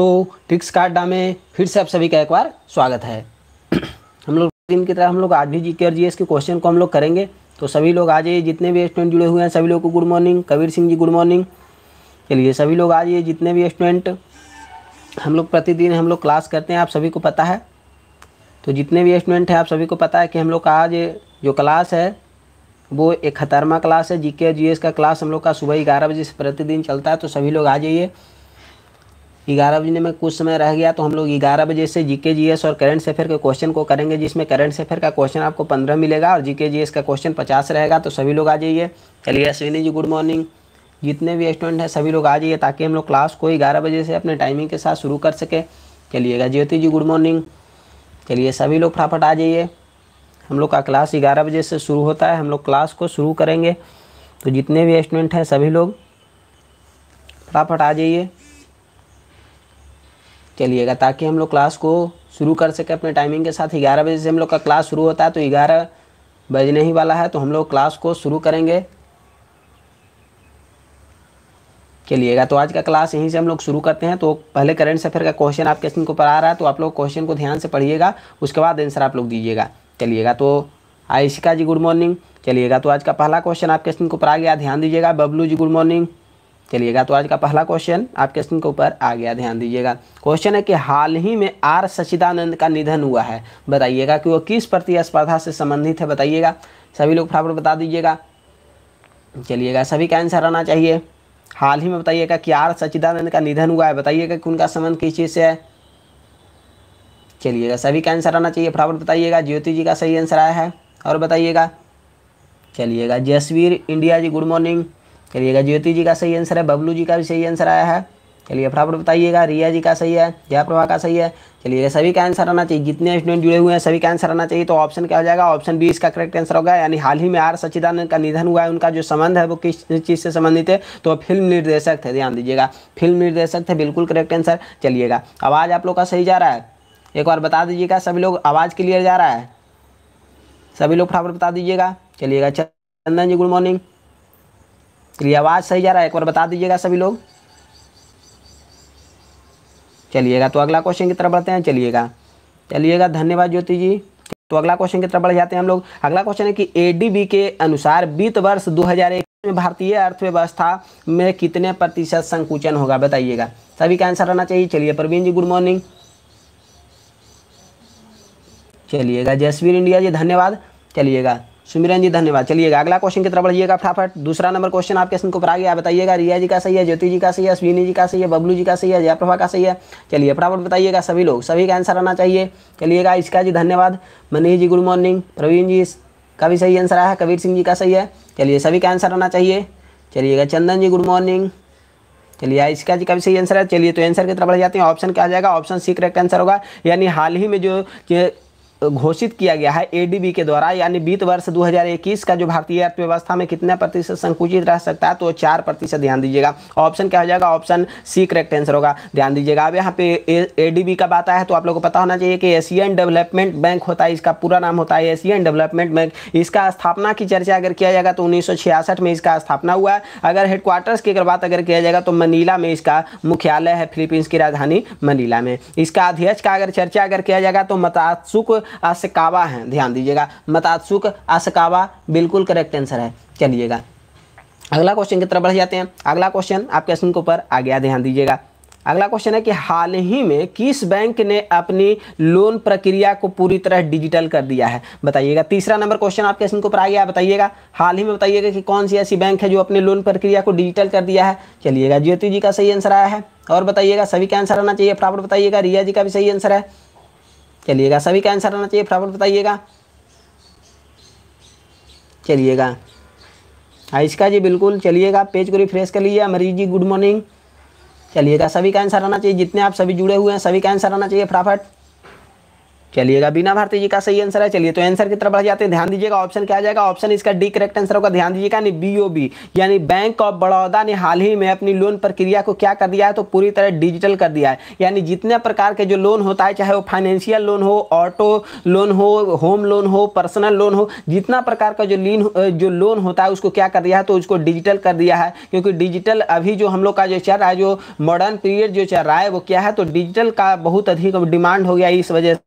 दोस्तों tricks card डा में फिर से आप सभी का एक बार स्वागत है हम लोग दिन की तरह हम लोग आज भी जी के और जी के क्वेश्चन को हम लोग करेंगे तो सभी लोग आज ये जितने भी स्टूडेंट जुड़े हुए हैं सभी लोग को good morning Kabir Singh ji good morning चलिए सभी लोग आज ये जितने भी स्टूडेंट हम लोग प्रतिदिन हम लोग क्लास करते हैं आप सभी को पता है तो जितने भी स्टूडेंट हैं आप सभी को पता है कि हम लोग का आज जो क्लास है वो एक खतरमा क्लास है जी के का क्लास हम लोग का सुबह ग्यारह बजे से प्रतिदिन चलता है तो सभी लोग आ जाइए ग्यारह बजने में कुछ समय रह गया तो हम लोग ग्यारह बजे से जीके जीएस और करंट अफेयर के क्वेश्चन को करेंगे जिसमें करंट अफेयर का क्वेश्चन आपको पंद्रह मिलेगा और जीके जीएस का क्वेश्चन पचास रहेगा तो सभी लोग आ जाइए चलिए अश्विनी जी गुड मॉर्निंग जितने भी स्टूडेंट हैं सभी लोग आ जाइए ताकि हम लोग क्लास को ग्यारह बजे से अपने टाइमिंग के साथ शुरू कर सके चलिएगा ज्योति जी गुड मॉर्निंग चलिए सभी लोग फटाफट आ जाइए हम लोग का क्लास ग्यारह बजे से शुरू होता है हम लोग क्लास को शुरू करेंगे तो जितने भी स्टूडेंट हैं सभी लोग फटाफट आ जाइए चलिएगा ताकि हम लोग क्लास को शुरू कर सके अपने टाइमिंग के साथ ग्यारह बजे से हम लोग का क्लास शुरू होता है तो ग्यारह बजने ही वाला है तो हम लोग क्लास को शुरू करेंगे चलिएगा तो आज का क्लास यहीं से हम लोग शुरू करते हैं तो पहले करंट अफेयर का क्वेश्चन आपके स्क्रीन को पर आ रहा है तो आप लोग क्वेश्चन को ध्यान से पढ़िएगा उसके बाद आंसर आप लोग दीजिएगा चलिएगा तो आयशिका जी गुड मॉर्निंग चलिएगा तो आज का पहला क्वेश्चन आपके स्क्रीन को पर आ गया ध्यान दीजिएगा बबलू जी गुड मॉर्निंग चलिएगा तो आज का पहला क्वेश्चन आपके स्क्रीन के ऊपर आ गया ध्यान दीजिएगा क्वेश्चन है कि हाल ही में आर सचिदानंद का निधन हुआ है बताइएगा कि वो किस प्रतिस्पर्धा से संबंधित है बताइएगा सभी लोग फटाफट बता दीजिएगा चलिएगा सभी का आंसर आना चाहिए हाल ही में बताइएगा कि आर सचिदानंद का निधन हुआ है बताइएगा कि उनका संबंध किस चीज़ से है चलिएगा सभी का आंसर आना चाहिए फटाफट बताइएगा ज्योति जी का सही आंसर आया है और बताइएगा चलिएगा Jasvir India ji good morning चलिएगा ज्योति जी का सही आंसर है बबलू जी का भी सही आंसर आया है चलिए फटाफट बताइएगा रिया जी का सही है जयप्रभा का सही है चलिए सभी का आंसर आना चाहिए जितने स्टूडेंट जुड़े हुए हैं सभी का आंसर आना चाहिए तो ऑप्शन क्या हो जाएगा ऑप्शन बी इसका करेक्ट आंसर होगा यानी हाल ही में आर सचिदानंद का निधन हुआ है उनका जो संबंध है वो किस चीज़ से संबंधित है तो फिल्म निर्देशक थे ध्यान दीजिएगा फिल्म निर्देशक थे बिल्कुल करेक्ट आंसर चलिएगा आवाज़ आप लोग का सही जा रहा है एक बार बता दीजिएगा सभी लोग आवाज़ क्लियर जा रहा है सभी लोग फटाफट बता दीजिएगा चलिएगा चंदन जी गुड मॉर्निंग क्रियावाज सही जा रहा है एक बार बता दीजिएगा सभी लोग चलिएगा तो अगला क्वेश्चन की तरफ बढ़ते हैं चलिएगा चलिएगा धन्यवाद ज्योति जी तो अगला क्वेश्चन की तरफ बढ़ जाते हैं हम लोग अगला क्वेश्चन है कि एडीबी के अनुसार वित्त वर्ष 2021 में भारतीय अर्थव्यवस्था में कितने प्रतिशत संकुचन होगा बताइएगा सभी का आंसर आना चाहिए चलिए प्रवीण जी गुड मॉर्निंग चलिएगा जसवीर इंडिया जी धन्यवाद चलिएगा सुमिरन जी धन्यवाद चलिएगा अगला क्वेश्चन की तरफ बढ़िएगा फटाफट दूसरा नंबर क्वेश्चन आपके स्क्रीन को पर आ गया बताइएगा रिया जी का सही है ज्योति जी का सही है अश्विनी जी का सही है बबलू जी का सही है जयप्रभा का सही है चलिए फटाफट बताइएगा सभी लोग सभी का आंसर आना चाहिए चलिएगा इसका जी धन्यवाद मनीष जी गुड मॉर्निंग प्रवीण जी का भी सही आंसर आया कबीर सिंह जी का सही है चलिए सभी का आंसर आना चाहिए चलिएगा चंदन जी गुड मॉर्निंग चलिए इसका जी का भी सही आंसर है चलिए तो आंसर की तरफ बढ़ जाते हैं ऑप्शन क्या आ जाएगा ऑप्शन सी करेक्ट आंसर होगा यानी हाल ही में जो घोषित किया गया है एडीबी के द्वारा यानी वित्त वर्ष 2021 का जो भारतीय अर्थव्यवस्था में कितना प्रतिशत संकुचित रह सकता है तो चार प्रतिशत ध्यान दीजिएगा ऑप्शन क्या हो जाएगा ऑप्शन सी करेक्ट आंसर होगा ध्यान दीजिएगा अब यहाँ पे एडीबी का बात आया है तो आप लोग को पता होना चाहिए कि एशियन डेवलपमेंट बैंक होता है इसका पूरा नाम होता है एशियन डेवलपमेंट बैंक इसका स्थापना की चर्चा अगर किया जाएगा तो उन्नीस में इसका स्थापना हुआ है अगर हेडक्वार्टर्स की अगर बात अगर किया जाएगा तो मनीला में इसका मुख्यालय है फिलीपींस की राजधानी मनीला में इसका अध्यक्ष का अगर चर्चा अगर किया जाएगा तो मतासुक आसकावा हैं ध्यान दीजिएगा मतात्सुक आसकावा बिल्कुल करेक्ट आंसर है चलिएगा अगला क्वेश्चन की तरफ बढ़ जाते हैं अगला क्वेश्चन आपके क्वेश्चन के ऊपर आ गया ध्यान दीजिएगा अगला क्वेश्चन है कि हाल ही में किस बैंक ने अपनी लोन प्रक्रिया को पूरी तरह डिजिटल कर दिया है बताइएगा तीसरा नंबर क्वेश्चन आपके क्वेश्चन के ऊपर आ गया बताइएगा हाल ही में बताइएगा कि कौन सी ऐसी बैंक है जो अपनी लोन प्रक्रिया को डिजिटल कर दिया है चलिएगा ज्योति जी का सही आंसर आया है और बताइएगा सभी का आंसर आना चाहिए फटाफट बताइएगा रिया जी का भी सही आंसर है चलिएगा सभी का आंसर आना चाहिए फटाफट बताइएगा चलिएगा इसका जी बिल्कुल चलिएगा पेज को रिफ्रेश कर लीजिए अमरीश जी गुड मॉर्निंग चलिएगा सभी का आंसर आना चाहिए जितने आप सभी जुड़े हुए हैं सभी का आंसर आना चाहिए फटाफट चलिएगा बिना भारती जी का सही आंसर है चलिए तो आंसर की तरफ बढ़ जाते हैं ध्यान दीजिएगा ऑप्शन क्या आ जाएगा ऑप्शन इसका डी करेक्ट आंसर होगा ध्यान दीजिएगा यानी बीओबी यानी बैंक ऑफ बड़ौदा ने हाल ही में अपनी लोन प्रक्रिया को क्या कर दिया है तो पूरी तरह डिजिटल कर दिया है यानी जितने प्रकार के जो लोन होता है चाहे वो फाइनेंशियल लोन हो ऑटो लोन हो होम लोन हो पर्सनल लोन हो जितना प्रकार का जो लीन जो लोन होता है उसको क्या कर दिया है तो उसको डिजिटल कर दिया है क्योंकि डिजिटल अभी जो हम लोग का जो चल रहा है जो मॉडर्न पीरियड जो चल रहा है वो क्या है तो डिजिटल का बहुत अधिक डिमांड हो गया इस वजह से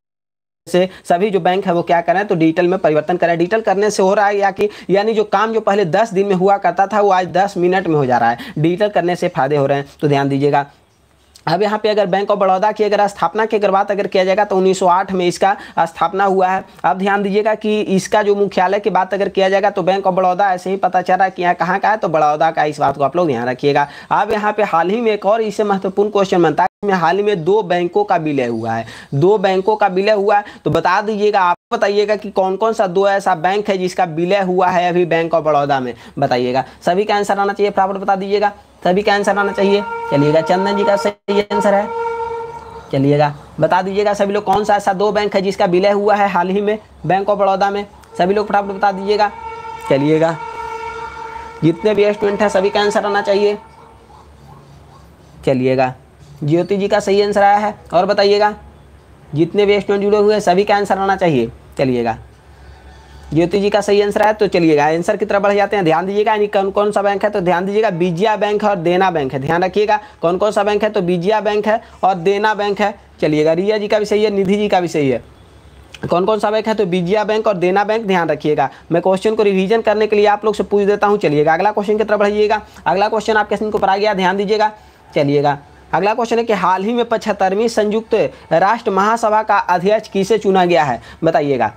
से सभी जो बैंक है वो क्या करें तो डिजिटल में परिवर्तन करें डिजिटल करने से हो रहा है या कि यानी जो काम जो पहले दस दिन में हुआ करता था वो आज दस मिनट में हो जा रहा है डिजिटल करने से फायदे हो रहे हैं तो ध्यान दीजिएगा अब यहाँ पे अगर बैंक ऑफ बड़ौदा की अगर स्थापना की अगर बात अगर किया जाएगा तो 1908 में इसका स्थापना हुआ है अब ध्यान दीजिएगा कि इसका जो मुख्यालय की बात अगर किया जाएगा तो बैंक ऑफ बड़ौदा ऐसे ही पता चल रहा है कि यहाँ कहाँ का है तो बड़ौदा का इस बात को आप लोग ध्यान रखिएगा अब यहाँ पे हाल ही में एक और इससे महत्वपूर्ण क्वेश्चन बनता है में हाल ही में दो बैंकों का विलय हुआ है दो बैंकों का विलय हुआ है तो बता दीजिएगा आप बताइएगा कि कौन कौन सा दो ऐसा बैंक है जिसका विलय हुआ है अभी बैंक ऑफ बड़ौदा में बताइएगा सभी का आंसर आना चाहिए प्रॉपर बता दीजिएगा तभी का आंसर आना चाहिए चलिएगा चंदन जी का सही आंसर है चलिएगा बता दीजिएगा सभी लोग कौन सा ऐसा दो बैंक है जिसका विलय हुआ है हाल ही में बैंक ऑफ बड़ौदा में सभी लोग फटाफट बता दीजिएगा चलिएगा जितने भी स्टूडेंट हैं सभी का आंसर आना चाहिए चलिएगा ज्योति जी का सही आंसर आया है और बताइएगा जितने भी स्टूडेंट जुड़े हुए हैं सभी का आंसर आना चाहिए चलिएगा ज्योति जी का सही आंसर है तो चलिएगा आंसर की तरफ बढ़ जाते हैं ध्यान दीजिएगा यानी कौन कौन सा बैंक है तो ध्यान दीजिएगा बीजिया बैंक है और देना बैंक है ध्यान रखिएगा कौन कौन सा बैंक है तो बीजिया बैंक है और देना बैंक है चलिएगा रिया जी का भी सही है निधि जी का भी सही है कौन कौन सा बैंक है तो बीजिया बैंक और देना बैंक ध्यान रखिएगा मैं क्वेश्चन को रिवीजन करने के लिए आप लोग से पूछ देता हूँ चलिएगा अगला क्वेश्चन की तरफ बढ़िएगा अगला क्वेश्चन आपके सिंह को पढ़ा गया ध्यान दीजिएगा चलिएगा अगला क्वेश्चन है कि हाल ही में पचहत्तरवीं संयुक्त राष्ट्र महासभा का अध्यक्ष किसे चुना गया है बताइएगा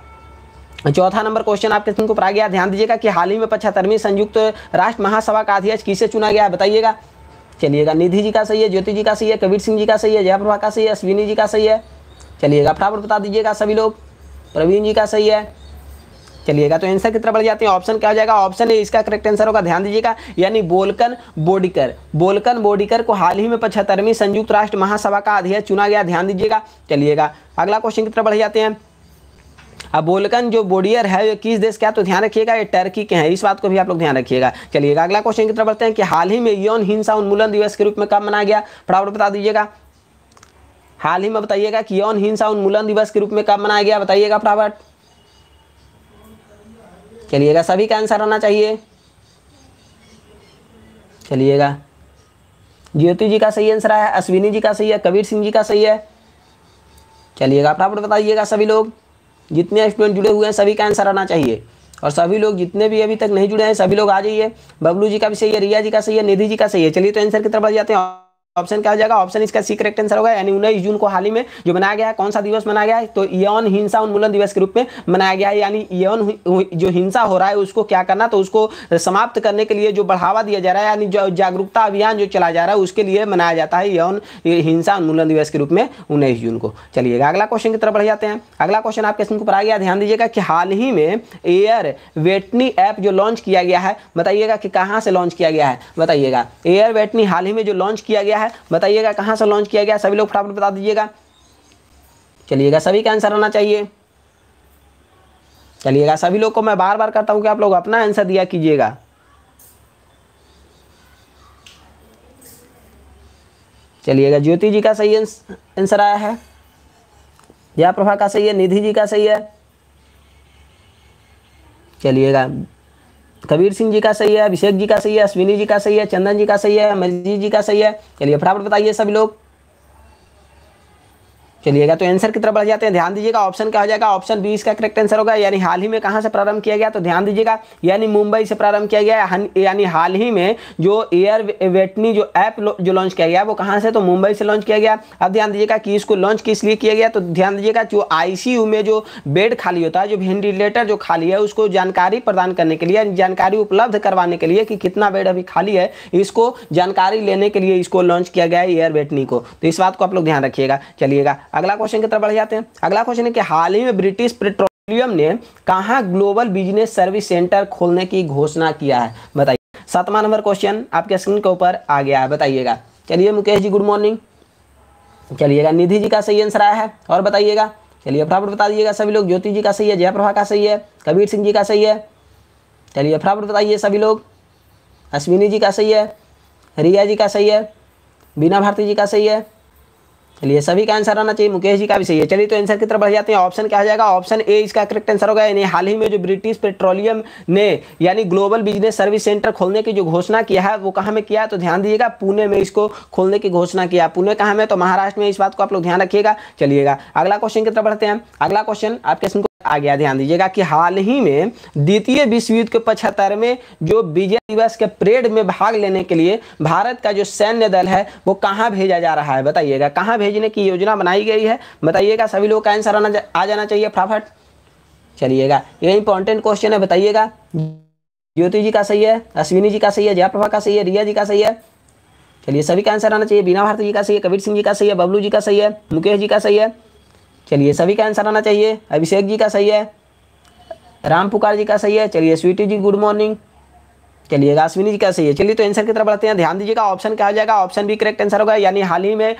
चौथा नंबर क्वेश्चन आपके स्क्रीन को पर आ गया ध्यान दीजिएगा कि हाल ही में पचहत्तरवीं संयुक्त राष्ट्र महासभा का अध्यक्ष किसे चुना गया है बताइएगा चलिएगा निधि जी का सही है ज्योति जी का सही है कबीर सिंह जी का सही है जयप्रभा का सही है अश्विनी जी का सही है चलिएगा फटाफट बता दीजिएगा सभी लोग प्रवीण जी का सही है चलिएगा तो आंसर कितना बढ़ जाते हैं ऑप्शन क्या हो जाएगा ऑप्शन है इसका करेक्ट आंसर होगा ध्यान दीजिएगा यानी बोलकन बोडिकर बोलकन बोडिकर को हाल ही में पचहत्तरवीं संयुक्त राष्ट्र महासभा का अध्यक्ष चुना गया ध्यान दीजिएगा चलिएगा अगला क्वेश्चन कितना बढ़ जाते हैं अब बोलकन जो बोडियर है किस देश का तो ध्यान रखिएगा ये टर्की के हैं इस बात को भी आप लोग ध्यान रखिएगा चलिएगा अगला क्वेश्चन की तरफ बढ़ते हैं कि हाल ही में यौन हिंसा उन्मूलन दिवस के रूप में कब मनाया गया फटाफट बता दीजिएगा हाल ही में बताइएगा कि यौन हिंसा उन्मूलन दिवस के रूप में कब मनाया गया बताइएगा फटाफट चलिएगा सभी का आंसर होना चाहिए चलिएगा ज्योति जी का सही आंसर है अश्विनी जी का सही है कबीर सिंह जी का सही है चलिएगा फटाफट बताइएगा सभी लोग जितने स्टूडेंट जुड़े हुए हैं सभी का आंसर आना चाहिए और सभी लोग जितने भी अभी तक नहीं जुड़े हैं सभी लोग आ जाइए बबलू जी का भी सही है रिया जी का सही है निधि जी का सही है चलिए तो आंसर की तरफ आ जाते हैं ऑप्शन क्या हो जाएगा ऑप्शन इसका सी करेक्ट आंसर होगा यानी उन्नीस जून को हाल ही में जो मनाया गया है कौन सा दिवस मनाया गया है तो यौन हिंसा उन्मूलन दिवस के रूप में मनाया गया है यानी यौन जो हिंसा हो रहा है उसको क्या करना तो उसको समाप्त करने के लिए जो बढ़ावा दिया जा रहा है यानी जो जागरूकता अभियान जो चला जा रहा है उसके लिए मनाया जाता है यौन हिंसा उन्मूलन दिवस के रूप में उन्नीस जून को चलिएगा अगला क्वेश्चन की तरफ बढ़ जाते हैं अगला क्वेश्चन आपके इसमें ऊपर आ गया ध्यान दीजिएगा कि हाल ही में एयर वेटनी ऐप जो लॉन्च किया गया है बताइएगा कि कहाँ से लॉन्च किया गया है बताइएगा एयर वेटनी हाल ही में जो लॉन्च किया गया है है बताइएगा कहाँ से लॉन्च किया गया सभी लोग फटाफट बता दीजिएगा चलिएगा सभी का आंसर आना चाहिए चलिएगा सभी लोग को मैं बार बार करता हूँ कि आप लोग अपना आंसर दिया कीजिएगा चलिएगा ज्योति जी का सही आंसर आया है जया प्रभा का सही है निधि जी का सही है चलिएगा कबीर सिंह जी का सही है अभिषेक जी का सही है अश्विनी जी का सही है चंदन जी का सही है अमरजीत जी का सही है चलिए फटाफट बताइए सभी लोग चलिएगा तो आंसर की तरफ बढ़ जाते हैं ध्यान दीजिएगा ऑप्शन क्या हो जाएगा ऑप्शन बी इसका करेक्ट आंसर होगा यानी हाल ही में कहाँ से प्रारंभ किया गया तो ध्यान दीजिएगा यानी मुंबई से प्रारंभ किया गया यानी हाल ही में जो एयर वेटनी जो ऐप जो लॉन्च किया गया वो कहाँ से तो मुंबई से लॉन्च किया गया अब ध्यान दीजिएगा कि इसको लॉन्च किस लिए किया गया तो ध्यान दीजिएगा जो आई में जो बेड खाली होता है जो वेंटिलेटर जो खाली है उसको जानकारी प्रदान करने के लिए जानकारी उपलब्ध करवाने के लिए कि कितना बेड अभी खाली है इसको जानकारी लेने के लिए इसको लॉन्च किया गया एयर वेटनी को तो इस बात को आप लोग ध्यान रखिएगा चलिएगा अगला क्वेश्चन की तरफ बढ़ जाते हैं अगला क्वेश्चन है कि हाल ही में ब्रिटिश पेट्रोलियम ने कहा ग्लोबल बिजनेस सर्विस सेंटर खोलने की घोषणा किया है बताइए सातवां नंबर क्वेश्चन आपके स्क्रीन के ऊपर आ गया है बताइएगा चलिए मुकेश जी गुड मॉर्निंग चलिएगा निधि जी का सही आंसर आया है और बताइएगा चलिए फटाफट बता दीजिएगा सभी लोग ज्योति जी का सही है जयप्रभा का सही है कबीर सिंह जी का सही है चलिए फटाफट बताइए सभी लोग अश्विनी जी का सही है रिया जी का सही है बीना भारती जी का सही है चलिए सभी का आंसर आना चाहिए मुकेश जी का भी सही है चलिए तो आंसर की तरफ बढ़ जाते हैं ऑप्शन क्या आ जाएगा ऑप्शन ए इसका करेक्ट आंसर होगा यानी हाल ही में जो ब्रिटिश पेट्रोलियम ने यानी ग्लोबल बिजनेस सर्विस सेंटर खोलने की जो घोषणा किया है वो कहाँ में किया है तो ध्यान दीजिएगा पुणे में इसको खोलने की घोषणा किया पुणे कहाँ में तो महाराष्ट्र में इस बात को आप लोग ध्यान रखिएगा चलिएगा अगला क्वेश्चन की तरफ बढ़ते हैं अगला क्वेश्चन आपके आ गया ध्यान दीजिएगा कि हाल ही में द्वितीय विश्व युद्ध के पचहत्तर में जो विजय दिवस के परेड में भाग लेने के लिए भारत का जो सैन्य दल है वो कहाँ भेजा जा रहा है बताइएगा कहाँ भेजने की योजना बनाई गई है बताइएगा सभी लोग का आंसर आना आ जाना चाहिए फटाफट चलिएगा ये इंपॉर्टेंट क्वेश्चन है बताइएगा ज्योति जी का सही है अश्विनी जी का सही है जयप्रभा का सही है रिया जी का सही है चलिए सभी का आंसर आना चाहिए बीना भारती जी का सही है कबीर सिंह जी का सही है बबलू जी का सही है मुकेश जी का सही है चलिए सभी का आंसर आना चाहिए अभिषेक जी का सही है राम पुकार जी का सही है चलिए स्वीटी जी गुड मॉर्निंग चलिएगा अश्विनी जी का सही है चलिए तो आंसर की तरफ बढ़ते हैं ध्यान दीजिएगा ऑप्शन क्या हो जाएगा ऑप्शन भी करेक्ट आंसर होगा यानी हाल ही में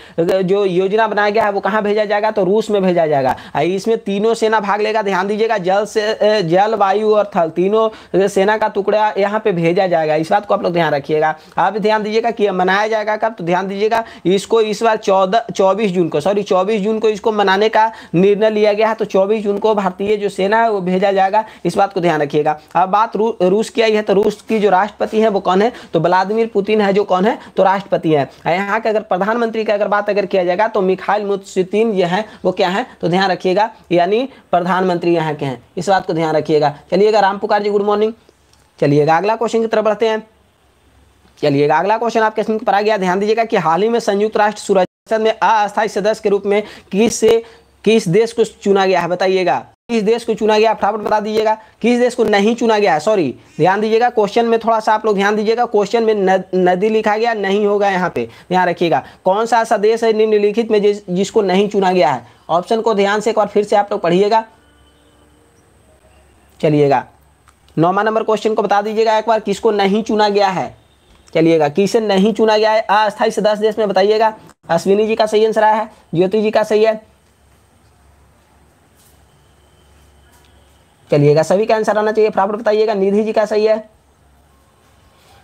जो योजना बनाया गया है वो कहाँ भेजा जाएगा तो रूस में भेजा जाएगा इसमें तीनों सेना भाग लेगा ध्यान दीजिएगा जल से जल वायु और थल तीनों सेना का टुकड़ा यहाँ पे भेजा जाएगा इस बात को आप लोग ध्यान रखिएगा आप ध्यान दीजिएगा कि मनाया जाएगा कब तो ध्यान दीजिएगा इसको इस बार चौदह चौबीस जून को सॉरी चौबीस जून को इसको मनाने का निर्णय लिया गया है तो चौबीस जून को भारतीय जो सेना है वो भेजा जाएगा इस बात को ध्यान रखिएगा अब बात रूस की आई है तो रूस की जो राष्ट्रपति हैं वो कौन है तो व्लादिमिर पुतिन है जो कौन है तो राष्ट्रपति है यहाँ के अगर प्रधानमंत्री का अगर बात अगर किया जाएगा तो मिखाइल मुतिन ये हैं वो क्या है तो ध्यान रखिएगा यानी प्रधानमंत्री यहाँ के हैं इस बात को ध्यान रखिएगा चलिएगा राम पुकार जी गुड मॉर्निंग चलिएगा अगला क्वेश्चन की तरफ बढ़ते हैं चलिएगा अगला क्वेश्चन आपके स्क्रीन पर आ गया ध्यान दीजिएगा कि हाल ही में संयुक्त राष्ट्र सुरक्षा में अस्थायी सदस्य के रूप में किस किस देश को चुना गया है बताइएगा किस देश को चुना गया फटाफट बता दीजिएगा किस देश को नहीं चुना गया है सॉरी ध्यान दीजिएगा क्वेश्चन में थोड़ा सा आप लोग ध्यान दीजिएगा क्वेश्चन में न, नदी लिखा गया नहीं होगा यहाँ पे ध्यान रखिएगा कौन सा ऐसा देश है निम्नलिखित में जिस, जिसको नहीं चुना गया है ऑप्शन को ध्यान से एक बार फिर से आप लोग पढ़िएगा चलिएगा नौवा नंबर क्वेश्चन को बता दीजिएगा एक बार किसको नहीं चुना गया है चलिएगा किसे नहीं चुना गया है अस्थायी सदस्य देश में बताइएगा अश्विनी जी का सही आंसर आया है ज्योति जी का सही है चलिएगा सभी का आंसर आना चाहिए फटाफट बताइएगा निधि जी का सही है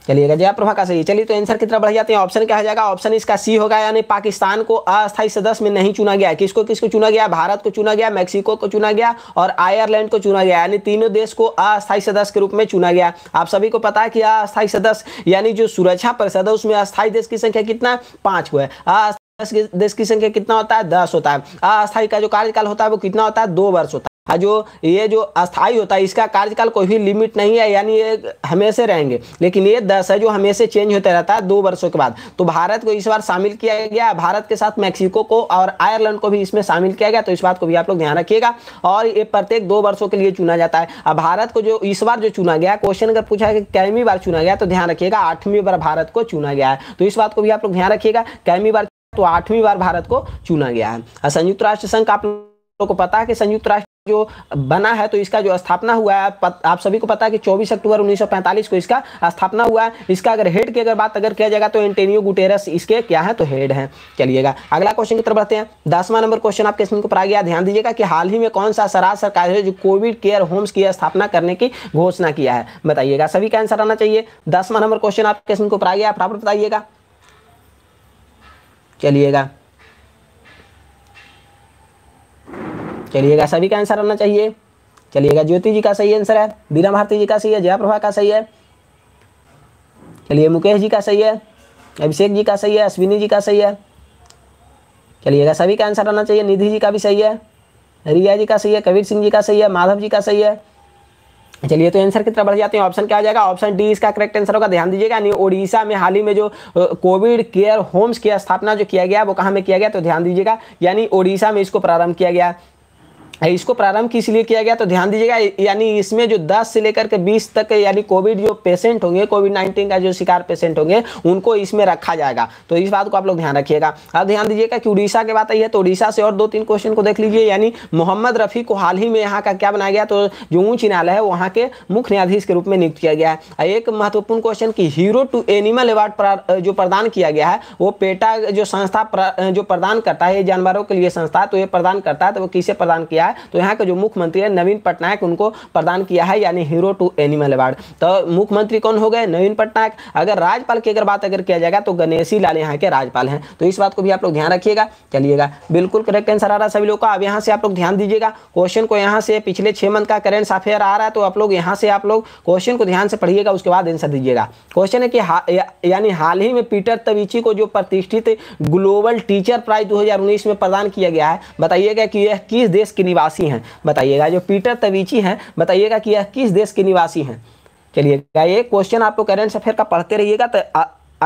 चलिएगा जयाप्रभा का सही चलिए तो आंसर कितना बढ़ जाते हैं ऑप्शन क्या हो जाएगा ऑप्शन इसका सी होगा यानी पाकिस्तान को अस्थायी सदस्य में नहीं चुना गया किसको किसको चुना गया भारत को चुना गया मैक्सिको को चुना गया और आयरलैंड को चुना गया यानी तीनों देश को अस्थायी सदस्य के रूप में चुना गया आप सभी को पता है कि अस्थायी सदस्य यानी जो सुरक्षा परिषद है उसमें अस्थायी देश की संख्या कितना पाँच हुआ है देश की संख्या कितना होता है दस होता है अस्थायी का जो कार्यकाल होता है वो कितना होता है दो वर्ष होता है हाँ, जो ये जो अस्थाई होता है इसका कार्यकाल कोई भी लिमिट नहीं है यानी ये हमेशा रहेंगे लेकिन ये दस है जो हमेशा चेंज होता रहता है दो वर्षों के बाद तो भारत को इस बार शामिल किया गया भारत के साथ मैक्सिको को और आयरलैंड को भी इसमें शामिल किया गया तो इस बात को भी आप लोग ध्यान रखिएगा और ये प्रत्येक दो वर्षों के लिए चुना जाता है अब भारत को जो इस बार जो चुना गया क्वेश्चन अगर पूछा है कैमी बार चुना गया तो ध्यान रखिएगा आठवीं बार भारत को चुना गया है तो इस बात को भी आप लोग ध्यान रखिएगा कैमी बार तो आठवीं बार भारत को चुना गया है संयुक्त राष्ट्र संघ का आप लोग को पता है कि संयुक्त राष्ट्र जो बना है तो इसका जो स्थापना हुआ है आप सभी को पता है कि 24 अक्टूबर 1945 को इसका स्थापना हुआ है इसका अगर हेड की अगर बात अगर किया जाएगा तो एंटेनियो गुटेरस इसके क्या है तो हेड है चलिएगा अगला क्वेश्चन की तरफ बढ़ते हैं दसवां नंबर क्वेश्चन आपके स्क्रीन पर आ गया ध्यान दीजिएगा कि हाल ही में कौन सा सराज सरकार है जो कोविड केयर होम्स की स्थापना करने की घोषणा किया है बताइएगा सभी का आंसर आना चाहिए दसवां नंबर क्वेश्चन आपके स्क्रीन पर आ गया आप बताइएगा चलिएगा चलिएगा सभी का आंसर आना चाहिए चलिएगा ज्योति जी का सही आंसर है बीरा भारती जी का सही है जयाप्रभा का सही है चलिए मुकेश जी का सही है अभिषेक जी का सही है अश्विनी जी का सही है चलिएगा सभी का आंसर आना चाहिए निधि जी का भी सही है रिया जी का सही है कबीर सिंह जी का सही है माधव जी का सही है चलिए तो आंसर की तरफ बढ़ जाते हैं ऑप्शन क्या हो जाएगा ऑप्शन डी इसका करेक्ट आंसर होगा ध्यान दीजिएगा यानी ओडिशा में हाल ही में जो कोविड केयर होम्स की स्थापना जो किया गया वो कहाँ में किया गया तो ध्यान दीजिएगा यानी ओडिशा में इसको प्रारंभ किया गया इसको प्रारंभ किस लिए किया गया तो ध्यान दीजिएगा यानी इसमें जो 10 से लेकर के 20 तक यानी कोविड जो पेशेंट होंगे कोविड 19 का जो शिकार पेशेंट होंगे उनको इसमें रखा जाएगा तो इस बात को आप लोग ध्यान रखिएगा अब ध्यान दीजिएगा कि उड़ीसा की बात आई है तो उड़ीसा से और दो तीन क्वेश्चन को देख लीजिए यानी मोहम्मद रफ़ी को हाल ही में यहाँ का क्या बनाया गया तो जो ऊंच न्यायालय है वहाँ के मुख्य न्यायाधीश के रूप में नियुक्त किया गया है एक महत्वपूर्ण क्वेश्चन की हीरो टू एनिमल अवार्ड जो प्रदान किया गया है वो पेटा जो संस्था जो प्रदान करता है जानवरों के लिए संस्था तो ये प्रदान करता है तो वो किसे प्रदान किया है है तो यहाँ के जो मुख्यमंत्री है नवीन पटनायक उनको प्रदान किया है यानी हीरो टू एनिमल अवार्ड तो मुख्यमंत्री कौन हो गए नवीन पटनायक अगर राज्यपाल की अगर बात अगर किया जाएगा तो गणेशी लाल यहाँ के राज्यपाल हैं तो इस बात को भी आप लोग ध्यान रखिएगा चलिएगा बिल्कुल करेक्ट आंसर आ रहा है सभी लोग का अब यहाँ से आप लोग ध्यान दीजिएगा क्वेश्चन को यहाँ से पिछले छह मंथ का करेंट अफेयर आ रहा है तो आप लोग यहाँ से आप लोग क्वेश्चन को ध्यान से पढ़िएगा उसके बाद आंसर दीजिएगा क्वेश्चन है कि यानी हाल ही में पीटर तवीची को जो प्रतिष्ठित ग्लोबल टीचर प्राइज दो में प्रदान किया गया है बताइएगा कि यह किस देश की निवासी हैं बताइएगा जो पीटर तवीची हैं बताइएगा कि यह किस देश के निवासी हैं चलिएगा ये क्वेश्चन आपको करंट अफेयर का पढ़ते रहिएगा तो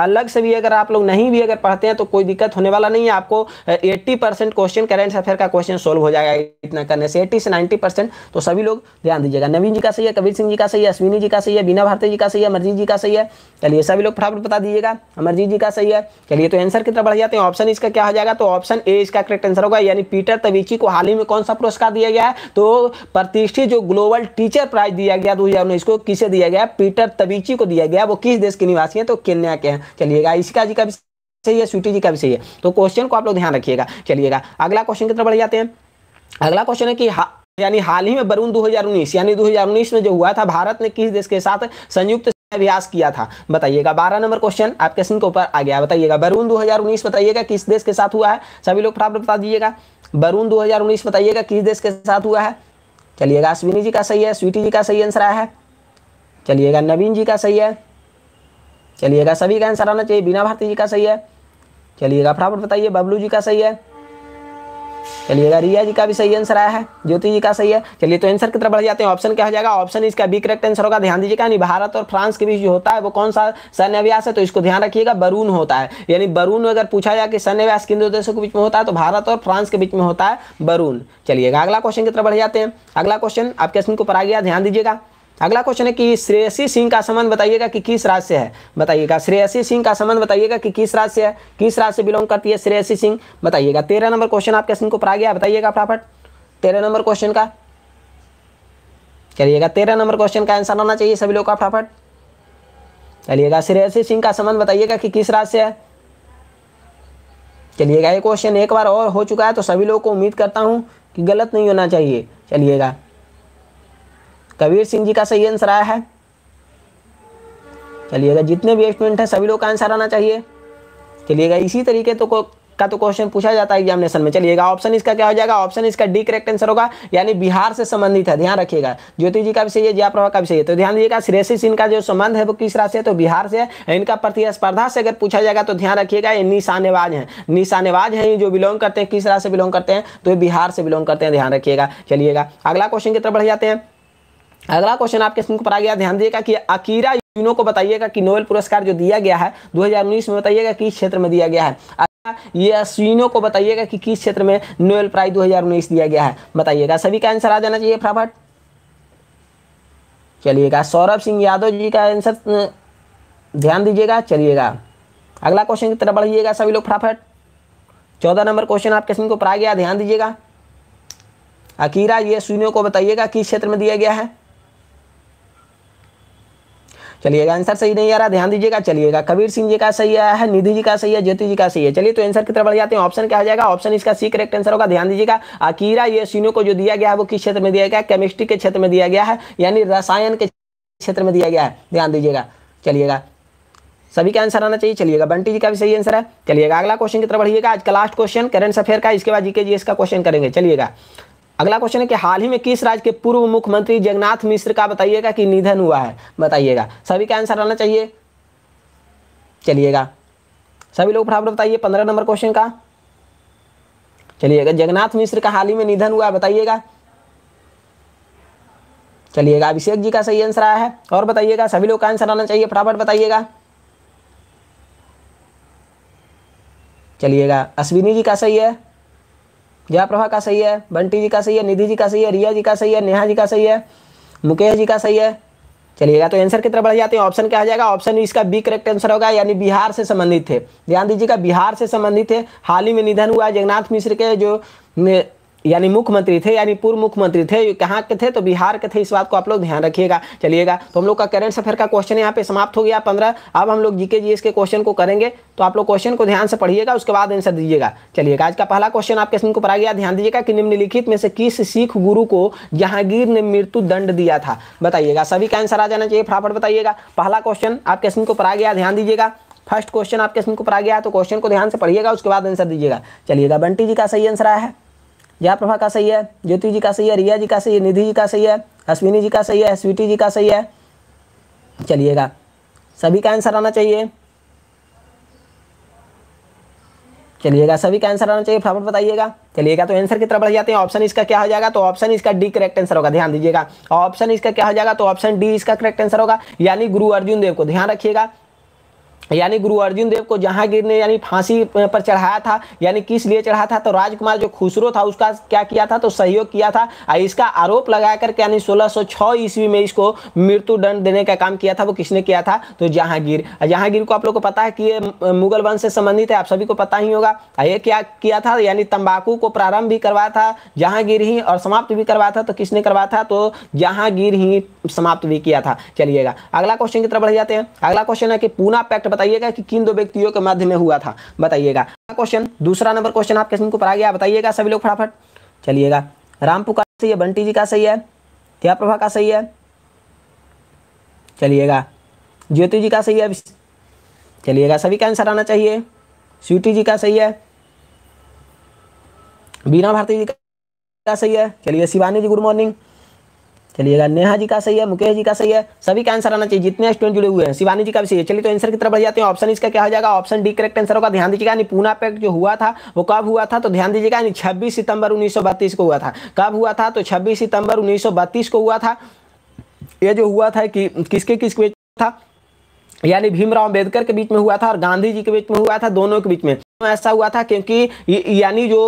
अलग से भी अगर आप लोग नहीं भी अगर पढ़ते हैं तो कोई दिक्कत होने वाला नहीं है आपको eighty percent question current affair का क्वेश्चन सोल्व हो जाएगा इतना करने से एट्टी से नाइन्टी परसेंट तो सभी लोग ध्यान दीजिएगा नवीन जी का सही है कबीर सिंह जी का सही है अश्विनी जी का सही है बीना भारती जी का सही है अमरजीत जी का सही है चलिए सभी लोग फटाफट बता दीजिएगा अमरजीत जी का सही है चलिए तो आंसर कितना बढ़ जाते हैं ऑप्शन इसका क्या हो जाएगा तो ऑप्शन ए इसका करेक्ट आंसर होगा यानी पीटर तवीची को हाल ही में कौन सा पुरस्कार दिया गया है तो प्रतिष्ठित जो ग्लोबल टीचर प्राइज दिया गया दो हजार उन्नीस को किसे दिया गया पीटर तवीची को दिया गया वो किस देश के निवासी है तो केन्या के हैं चलिएगा इसका जी का भी सही है स्वीटी जी का भी सही है तो क्वेश्चन को आप लोग ध्यान रखिएगा चलिएगा अगला क्वेश्चन कितना बढ़ जाते हैं अगला क्वेश्चन है कि हा यानी हाल ही में वरुण 2019 यानी 2019 में जो हुआ था भारत ने किस देश के साथ संयुक्त अभ्यास किया था बताइएगा बारह नंबर क्वेश्चन आपके सिंह के ऊपर आ गया बताइएगा वरुण 2019 बताइएगा किस देश के साथ हुआ है सभी लोग फटाफट बता दीजिएगा वरुण 2019 बताइएगा किस देश के साथ हुआ है चलिएगा अश्विनी जी का सही है स्वीटी जी का सही आंसर आया है चलिएगा नवीन जी का सही है चलिएगा सभी का आंसर आना चाहिए बिना भारती जी का सही है चलिएगा फटाफट बताइए बबलू जी का सही है चलिएगा रिया जी का भी सही आंसर आया है ज्योति जी का सही है चलिए तो आंसर की तरफ बढ़ जाते हैं ऑप्शन क्या हो जाएगा ऑप्शन इसका बी करेक्ट आंसर होगा ध्यान दीजिएगा यानी भारत और फ्रांस के बीच जो होता है वो कौन सा अभ्यास है तो इसको ध्यान रखिएगा बरून होता है यानी बरून अगर पूछा जाए कि अभ्यास किन दो देशों के बीच में होता है तो भारत और फ्रांस के बीच में होता है बरून चलिएगा अगला क्वेश्चन की तरफ बढ़ जाते हैं अगला क्वेश्चन आपके क्वेश्चन को पर आ गया ध्यान दीजिएगा अगला क्वेश्चन है कि श्रेयसी सिंह का संबंध बताइएगा कि किस राज्य से है बताइएगा श्रेयसी सिंह का संबंध बताइएगा कि किस राज्य से है किस राज्य से बिलोंग करती है श्रेयसी सिंह बताइएगा तेरह नंबर क्वेश्चन आपके सिंह को पढ़ा गया बताइएगा फटाफट तेरह नंबर क्वेश्चन का चलिएगा तेरह नंबर क्वेश्चन का आंसर आना चाहिए सभी लोग का फटाफट चलिएगा श्रेयसी सिंह का संबंध बताइएगा कि किस राज्य से है चलिएगा ये क्वेश्चन एक बार और हो चुका है तो सभी लोग को उम्मीद करता हूँ कि गलत नहीं होना चाहिए चलिएगा कबीर सिंह जी का सही आंसर आया है चलिएगा जितने भी स्टूडेंट हैं सभी लोग का आंसर आना चाहिए चलिएगा इसी तरीके तो को का तो क्वेश्चन पूछा जाता है एग्जामिनेशन में चलिएगा ऑप्शन इसका क्या हो जाएगा ऑप्शन इसका डी करेक्ट आंसर होगा यानी बिहार से संबंधित है ध्यान रखिएगा ज्योति जी का भी सही है प्रभा का भी सही है तो ध्यान दीजिएगा श्रेषी सिंह का जो संबंध है वो किस राज्य है तो बिहार से है इनका प्रतिस्पर्धा से अगर पूछा जाएगा तो ध्यान रखिएगा ये निशानेबाज है निशानेबाज है जो बिलोंग करते हैं किस राज्य से बिलोंग करते हैं तो ये बिहार से बिलोंग करते हैं ध्यान रखिएगा चलिएगा अगला क्वेश्चन की तरफ बढ़ जाते हैं अगला क्वेश्चन आपके स्क्रीन पर आ गया ध्यान दिएगा कि अकीरा यूनो को बताइएगा कि नोबेल पुरस्कार जो दिया गया है 2019 में बताइएगा किस क्षेत्र में दिया गया है ये अश्विनो को बताइएगा कि किस क्षेत्र में नोबेल प्राइज 2019 दिया गया है बताइएगा सभी का आंसर आ जाना चाहिए फटाफट चलिएगा सौरभ सिंह यादव जी का आंसर ध्यान दीजिएगा चलिएगा अगला क्वेश्चन की तरफ बढ़िएगा सभी लोग फटाफट चौदह नंबर क्वेश्चन आपके स्क्रीन को पर आ गया ध्यान दीजिएगा अकीरा ये सुनियो को बताइएगा किस क्षेत्र में दिया गया है चलिएगा आंसर सही नहीं आ रहा ध्यान दीजिएगा चलिएगा कबीर सिंह जी का सही आया है निधि जी का सही है ज्योति जी का सही है चलिए तो आंसर की तरफ बढ़ जाते हैं ऑप्शन क्या हो जाएगा ऑप्शन इसका सी करेक्ट आंसर होगा ध्यान दीजिएगा अकीरा ये सीनों को जो दिया गया है वो किस क्षेत्र में दिया गया है केमिस्ट्री के क्षेत्र में दिया गया है यानी रसायन के क्षेत्र में दिया गया है ध्यान दीजिएगा चलिएगा सभी का आंसर आना चाहिए चलिएगा बंटी जी का भी सही आंसर है चलिएगा अगला क्वेश्चन की तरफ बढ़िएगा आज का लास्ट क्वेश्चन करंट अफेयर का इसके बाद जीके जी का क्वेश्चन करेंगे चलिएगा अगला क्वेश्चन है कि हाल ही में किस राज्य के पूर्व मुख्यमंत्री जगन्नाथ मिश्र का बताइएगा कि निधन हुआ है बताइएगा सभी का आंसर आना चाहिए चलिएगा सभी लोग फटाफट बताइए पंद्रह नंबर क्वेश्चन का चलिएगा जगन्नाथ मिश्र का हाल ही में निधन हुआ है बताइएगा चलिएगा अभिषेक जी का सही आंसर आया है और बताइएगा सभी लोग का आंसर आना चाहिए फटाफट बताइएगा चलिएगा अश्विनी जी का सही है जयाप्रभा का सही है बंटी जी का सही है निधि जी का सही है रिया जी का सही है नेहा जी का सही है मुकेश जी का सही है चलिएगा तो आंसर की तरफ बढ़ जाते हैं ऑप्शन क्या आ जाएगा ऑप्शन इसका बी करेक्ट आंसर होगा यानी बिहार से संबंधित थे ध्यान दीजिएगा बिहार से संबंधित है हाल ही में निधन हुआ जगन्नाथ मिश्र के जो यानी मुख्यमंत्री थे यानी पूर्व मुख्यमंत्री थे कहाँ के थे तो बिहार के थे इस बात को आप लोग ध्यान रखिएगा चलिएगा तो हम लोग का करंट अफेयर का क्वेश्चन यहाँ पे समाप्त हो गया पंद्रह अब हम लोग जीके जी के क्वेश्चन को करेंगे तो आप लोग क्वेश्चन को ध्यान से पढ़िएगा उसके बाद आंसर दीजिएगा चलिएगा आज का पहला क्वेश्चन आपके सिंह को पढ़ा गया ध्यान दीजिएगा कि निम्नलिखित में से किस सिख गुरु को जहांगीर ने मृत्यु दंड दिया था बताइएगा सभी का आंसर आ जाना चाहिए फटाफट बताइएगा पहला क्वेश्चन आपके सिंह को पढ़ा गया ध्यान दीजिएगा फर्स्ट क्वेश्चन आपके सिंह को पढ़ा गया तो क्वेश्चन को ध्यान से पढ़िएगा उसके बाद आंसर दीजिएगा चलिएगा बंटी जी का सही आंसर आया है प्रभा का सही है ज्योति जी का सही है रिया जी का सही है निधि जी का सही है अश्विनी जी का सही है स्वीटी जी का सही है चलिएगा सभी का आंसर आना चाहिए चलिएगा सभी का आंसर आना चाहिए फटाफट बताइएगा चलिएगा तो आंसर की तरफ बढ़ जाते हैं ऑप्शन इसका क्या हो जाएगा तो ऑप्शन इसका डी करेक्ट आंसर होगा ध्यान दीजिएगा ऑप्शन इसका क्या हो जाएगा तो ऑप्शन डी इसका करेक्ट आंसर होगा यानी गुरु अर्जुन देव को ध्यान रखिएगा यानी गुरु अर्जुन देव को जहांगीर ने यानी फांसी पर चढ़ाया था यानी किस लिए चढ़ाया था तो राजकुमार जो खुसरो था उसका क्या किया था तो सहयोग किया था और इसका आरोप लगा करके यानी 1606 ईस्वी में इसको मृत्यु दंड देने का काम किया था वो किसने किया था तो जहांगीर जहांगीर को आप लोग को पता है कि ये मुगल वंश से संबंधित है आप सभी को पता ही होगा ये क्या किया था यानी तम्बाकू को प्रारंभ भी करवाया था जहांगीर ही और समाप्त भी करवाया था तो किसने करवाया था तो जहांगीर ही समाप्त भी किया था चलिएगा अगला क्वेश्चन की तरफ बढ़ जाते हैं अगला क्वेश्चन है कि पूना पैक्ट बताइएगा कि किन दो व्यक्तियों के मध्य में हुआ था बताइएगा क्वेश्चन दूसरा नंबर क्वेश्चन आपके सिंह को पढ़ा गया बताइएगा सभी लोग फटाफट चलिएगा राम पुकार सही है बंटी जी का सही है या प्रभा का सही है चलिएगा ज्योति जी का सही है चलिएगा सभी का आंसर आना चाहिए स्वीटी जी का सही है बीना भारती जी का सही है चलिए शिवानी जी गुड मॉर्निंग चलिएगा नेहा जी का सही है मुकेश जी का सही है सभी का आंसर आना चाहिए जितने स्टूडेंट जुड़े हुए हैं शिवानी जी का भी सही है चलिए तो आंसर की तरफ बढ़ जाते हैं ऑप्शन इसका क्या हो जाएगा ऑप्शन डी करेक्ट आंसर होगा ध्यान दीजिएगा यानी पूना पैक्ट जो हुआ था वो कब हुआ था तो ध्यान दीजिएगा यानी छब्बीस सितंबर उन्नीस को हुआ था कब हुआ था तो छब्बीस सितंबर उन्नीस को हुआ था ये जो हुआ था कि किसके किसके था यानी भीमराव अम्बेडकर के बीच में हुआ था और गांधी जी के बीच में हुआ था दोनों के बीच में ऐसा हुआ था क्योंकि यानी जो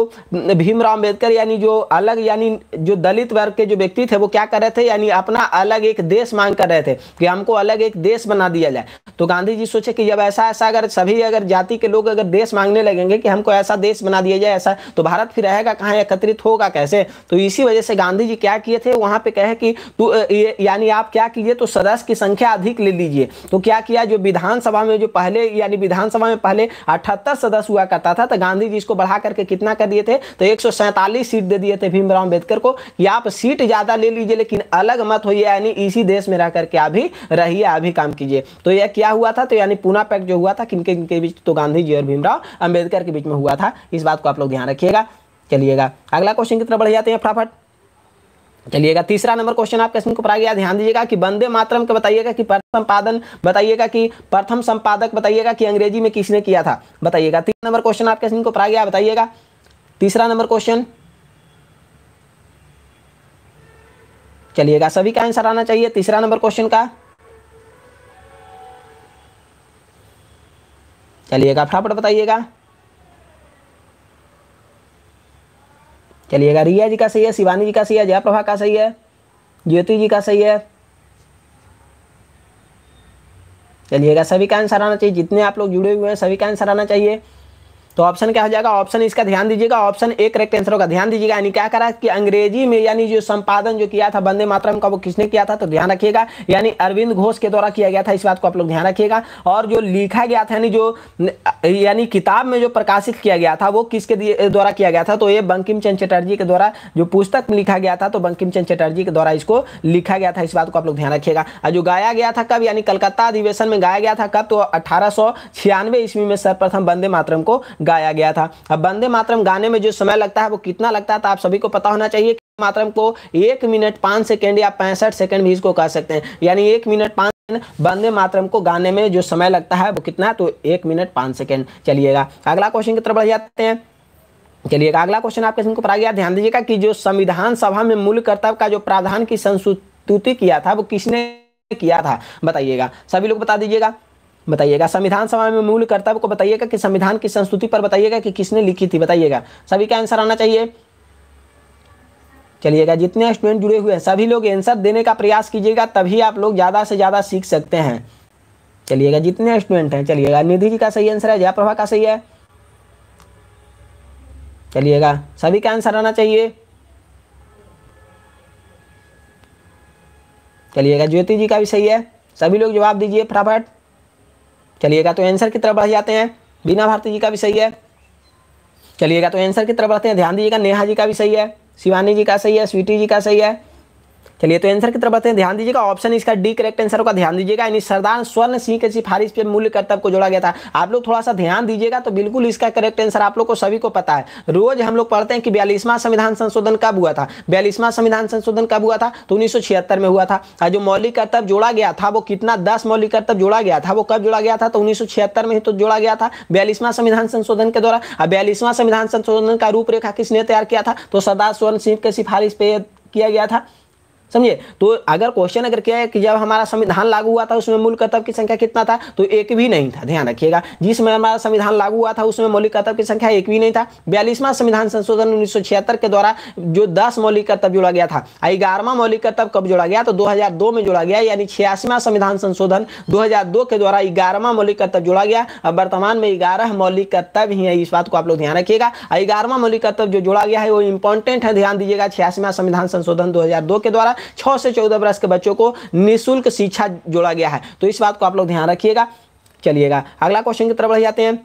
भीमराव अंबेडकर यानी जो अलग यानी जो दलित वर्ग के जो व्यक्ति थे वो क्या कर रहे थे यानी अपना अलग एक देश मांग कर रहे थे कि हमको अलग एक देश बना दिया जाए तो गांधी जी सोचे कि जब ऐसा ऐसा अगर सभी अगर जाति के लोग अगर देश मांगने लगेंगे कि हमको ऐसा देश बना दिया जाए ऐसा तो भारत फिर रहेगा कहाँ एकत्रित होगा कैसे तो इसी वजह से गांधी जी क्या किए थे वहां पे कहे कि तो यानी आप क्या कीजिए तो सदस्य की संख्या अधिक ले लीजिए तो क्या किया जो विधानसभा में जो पहले यानी विधानसभा में पहले अठहत्तर सदस्य हुआ करता था तो गांधी जी इसको बढ़ा करके कितना कर दिए थे तो एक सीट दे दिए थे भीमराव अम्बेडकर को कि आप सीट ज़्यादा ले लीजिए लेकिन अलग मत होइए यानी इसी देश में रह करके अभी रहिए अभी काम कीजिए तो यह क्या हुआ था तो यानी पूना पैक जो हुआ था किनके किनके बीच तो गांधी जी और भीमराव अम्बेडकर के बीच में हुआ था इस बात को आप लोग ध्यान रखिएगा चलिएगा अगला क्वेश्चन कितना बढ़ जाते हैं फटाफट चलिएगा तीसरा नंबर क्वेश्चन आपके इसमें पर गया ध्यान दीजिएगा कि वंदे मातरम का बताइएगा कि प्रथम संपादन बताइएगा कि प्रथम संपादक बताइएगा कि अंग्रेजी में किसने किया था बताइएगा तीन नंबर क्वेश्चन आपके इसमें पर गया बताइएगा तीसरा नंबर क्वेश्चन चलिएगा सभी का आंसर आना चाहिए तीसरा नंबर क्वेश्चन का चलिएगा फटाफट बताइएगा चलिएगा रिया जी का सही है शिवानी जी का सही है जयप्रभा का सही है ज्योति जी का सही है चलिएगा सभी का आंसर आना चाहिए जितने आप लोग जुड़े हुए हैं सभी का आंसर आना चाहिए तो ऑप्शन क्या हो जाएगा ऑप्शन इसका ध्यान दीजिएगा ऑप्शन ए करेक्ट आंसर होगा ध्यान दीजिएगा यानी क्या करा कि अंग्रेजी में यानी जो संपादन जो किया था वंदे मातरम का वो किसने किया था तो ध्यान रखिएगा यानी अरविंद घोष के द्वारा किया गया था इस बात को आप लोग ध्यान रखिएगा और जो लिखा गया था यानी जो यानी किताब में जो प्रकाशित किया गया था वो किसके द्वारा किया गया था तो ये बंकिम चंद चटर्जी के द्वारा जो पुस्तक लिखा गया था तो बंकिम चंद चटर्जी के द्वारा इसको लिखा गया था इस बात को आप लोग ध्यान रखिएगा और जो गाया गया था कब यानी कलकत्ता अधिवेशन में गाया गया था कब तो अठारह ईस्वी में सर्वप्रथम वंदे मातरम को गाया गया था अब वंदे मातरम गाने में जो समय लगता है वो कितना लगता है तो आप सभी को पता होना चाहिए मातरम को एक मिनट पांच सेकेंड या पैंसठ सेकेंड भी इसको कह सकते हैं यानी एक मिनट पांच बंदे मातरम को गाने में जो समय लगता है वो कितना है तो एक मिनट पांच सेकेंड चलिएगा अगला क्वेश्चन की तरफ बढ़ जाते हैं चलिएगा अगला क्वेश्चन आपके सिंह को पढ़ा गया ध्यान दीजिएगा कि जो संविधान सभा में मूल कर्तव्य का जो प्रावधान की संस्तुति किया था वो किसने किया था बताइएगा सभी लोग बता दीजिएगा बताइएगा संविधान सभा में मूल कर्तव्य को बताइएगा कि संविधान की संस्कृति पर बताइएगा कि किसने लिखी थी बताइएगा सभी का आंसर आना चाहिए चलिएगा जितने स्टूडेंट जुड़े हुए हैं सभी लोग आंसर देने का प्रयास कीजिएगा तभी आप लोग ज़्यादा से ज़्यादा सीख सकते हैं चलिएगा जितने स्टूडेंट हैं चलिएगा निधि जी का सही आंसर है जयप्रभा का सही है चलिएगा सभी का आंसर आना चाहिए चलिएगा ज्योति जी का भी सही है सभी लोग जवाब दीजिए फटाफट चलिएगा तो आंसर की तरफ बढ़ जाते हैं बीना भारती जी का भी सही है चलिएगा तो आंसर की तरफ बढ़ते हैं ध्यान दीजिएगा नेहा जी का भी सही है शिवानी जी का सही है स्वीटी जी का सही है चलिए तो आंसर की तरफ बताते हैं ध्यान दीजिएगा ऑप्शन इसका डी करेक्ट आंसर होगा ध्यान दीजिएगा यानी सरदार स्वर्ण सिंह के सिफारिश पे मूल्य कर्तव्य को जोड़ा गया था आप लोग थोड़ा सा ध्यान दीजिएगा तो बिल्कुल इसका करेक्ट आंसर आप लोग को सभी को पता है रोज हम लोग पढ़ते हैं कि बयालीसवां संविधान संशोधन कब हुआ था बयालीसवां संविधान संशोधन कब हुआ था तो उन्नीस में हुआ था और जो मौलिक कर्तव्य जोड़ा गया था वो कितना दस मौलिक कर्तव्य जोड़ा गया था वो कब जोड़ा गया था तो उन्नीस में ही तो जोड़ा गया था बयालीसवां संविधान संशोधन के द्वारा और बयालीसवां संविधान संशोधन का रूपरेखा किसने तैयार किया था तो सरदार स्वर्ण सिंह के सिफारिश पे किया गया था समझे तो अगर क्वेश्चन अगर क्या है कि जब हमारा संविधान लागू हुआ था उसमें मूल कर्तव्य की संख्या कितना था तो एक भी नहीं था ध्यान रखिएगा जिस समय हमारा संविधान लागू हुआ था उसमें मौलिक कर्तव्य की संख्या एक भी नहीं था बयालीसवां संविधान संशोधन उन्नीस के द्वारा जो दस मौलिक कर्तव्य जोड़ा गया था ग्यारहवां मौलिक कर्तव्य कब जोड़ा गया तो दो में जोड़ा गया यानी छियासीवां संविधान संशोधन दो के द्वारा ग्यारहवां मौलिक कर्तव्य जोड़ा गया अब वर्तमान में ग्यारह मौलिक कर्तव्य ही है इस बात को आप लोग ध्यान रखिएगा ग्यारहवां मौलिक कर्तव्य जो जोड़ा गया है वो इंपॉर्टेंट है ध्यान दीजिएगा छियासीवां संविधान संशोधन दो के द्वारा छह से चौदह वर्ष के बच्चों को निःशुल्क शिक्षा जोड़ा गया है तो इस बात को आप लोग ध्यान रखिएगा चलिएगा अगला क्वेश्चन की तरफ बढ़ जाते हैं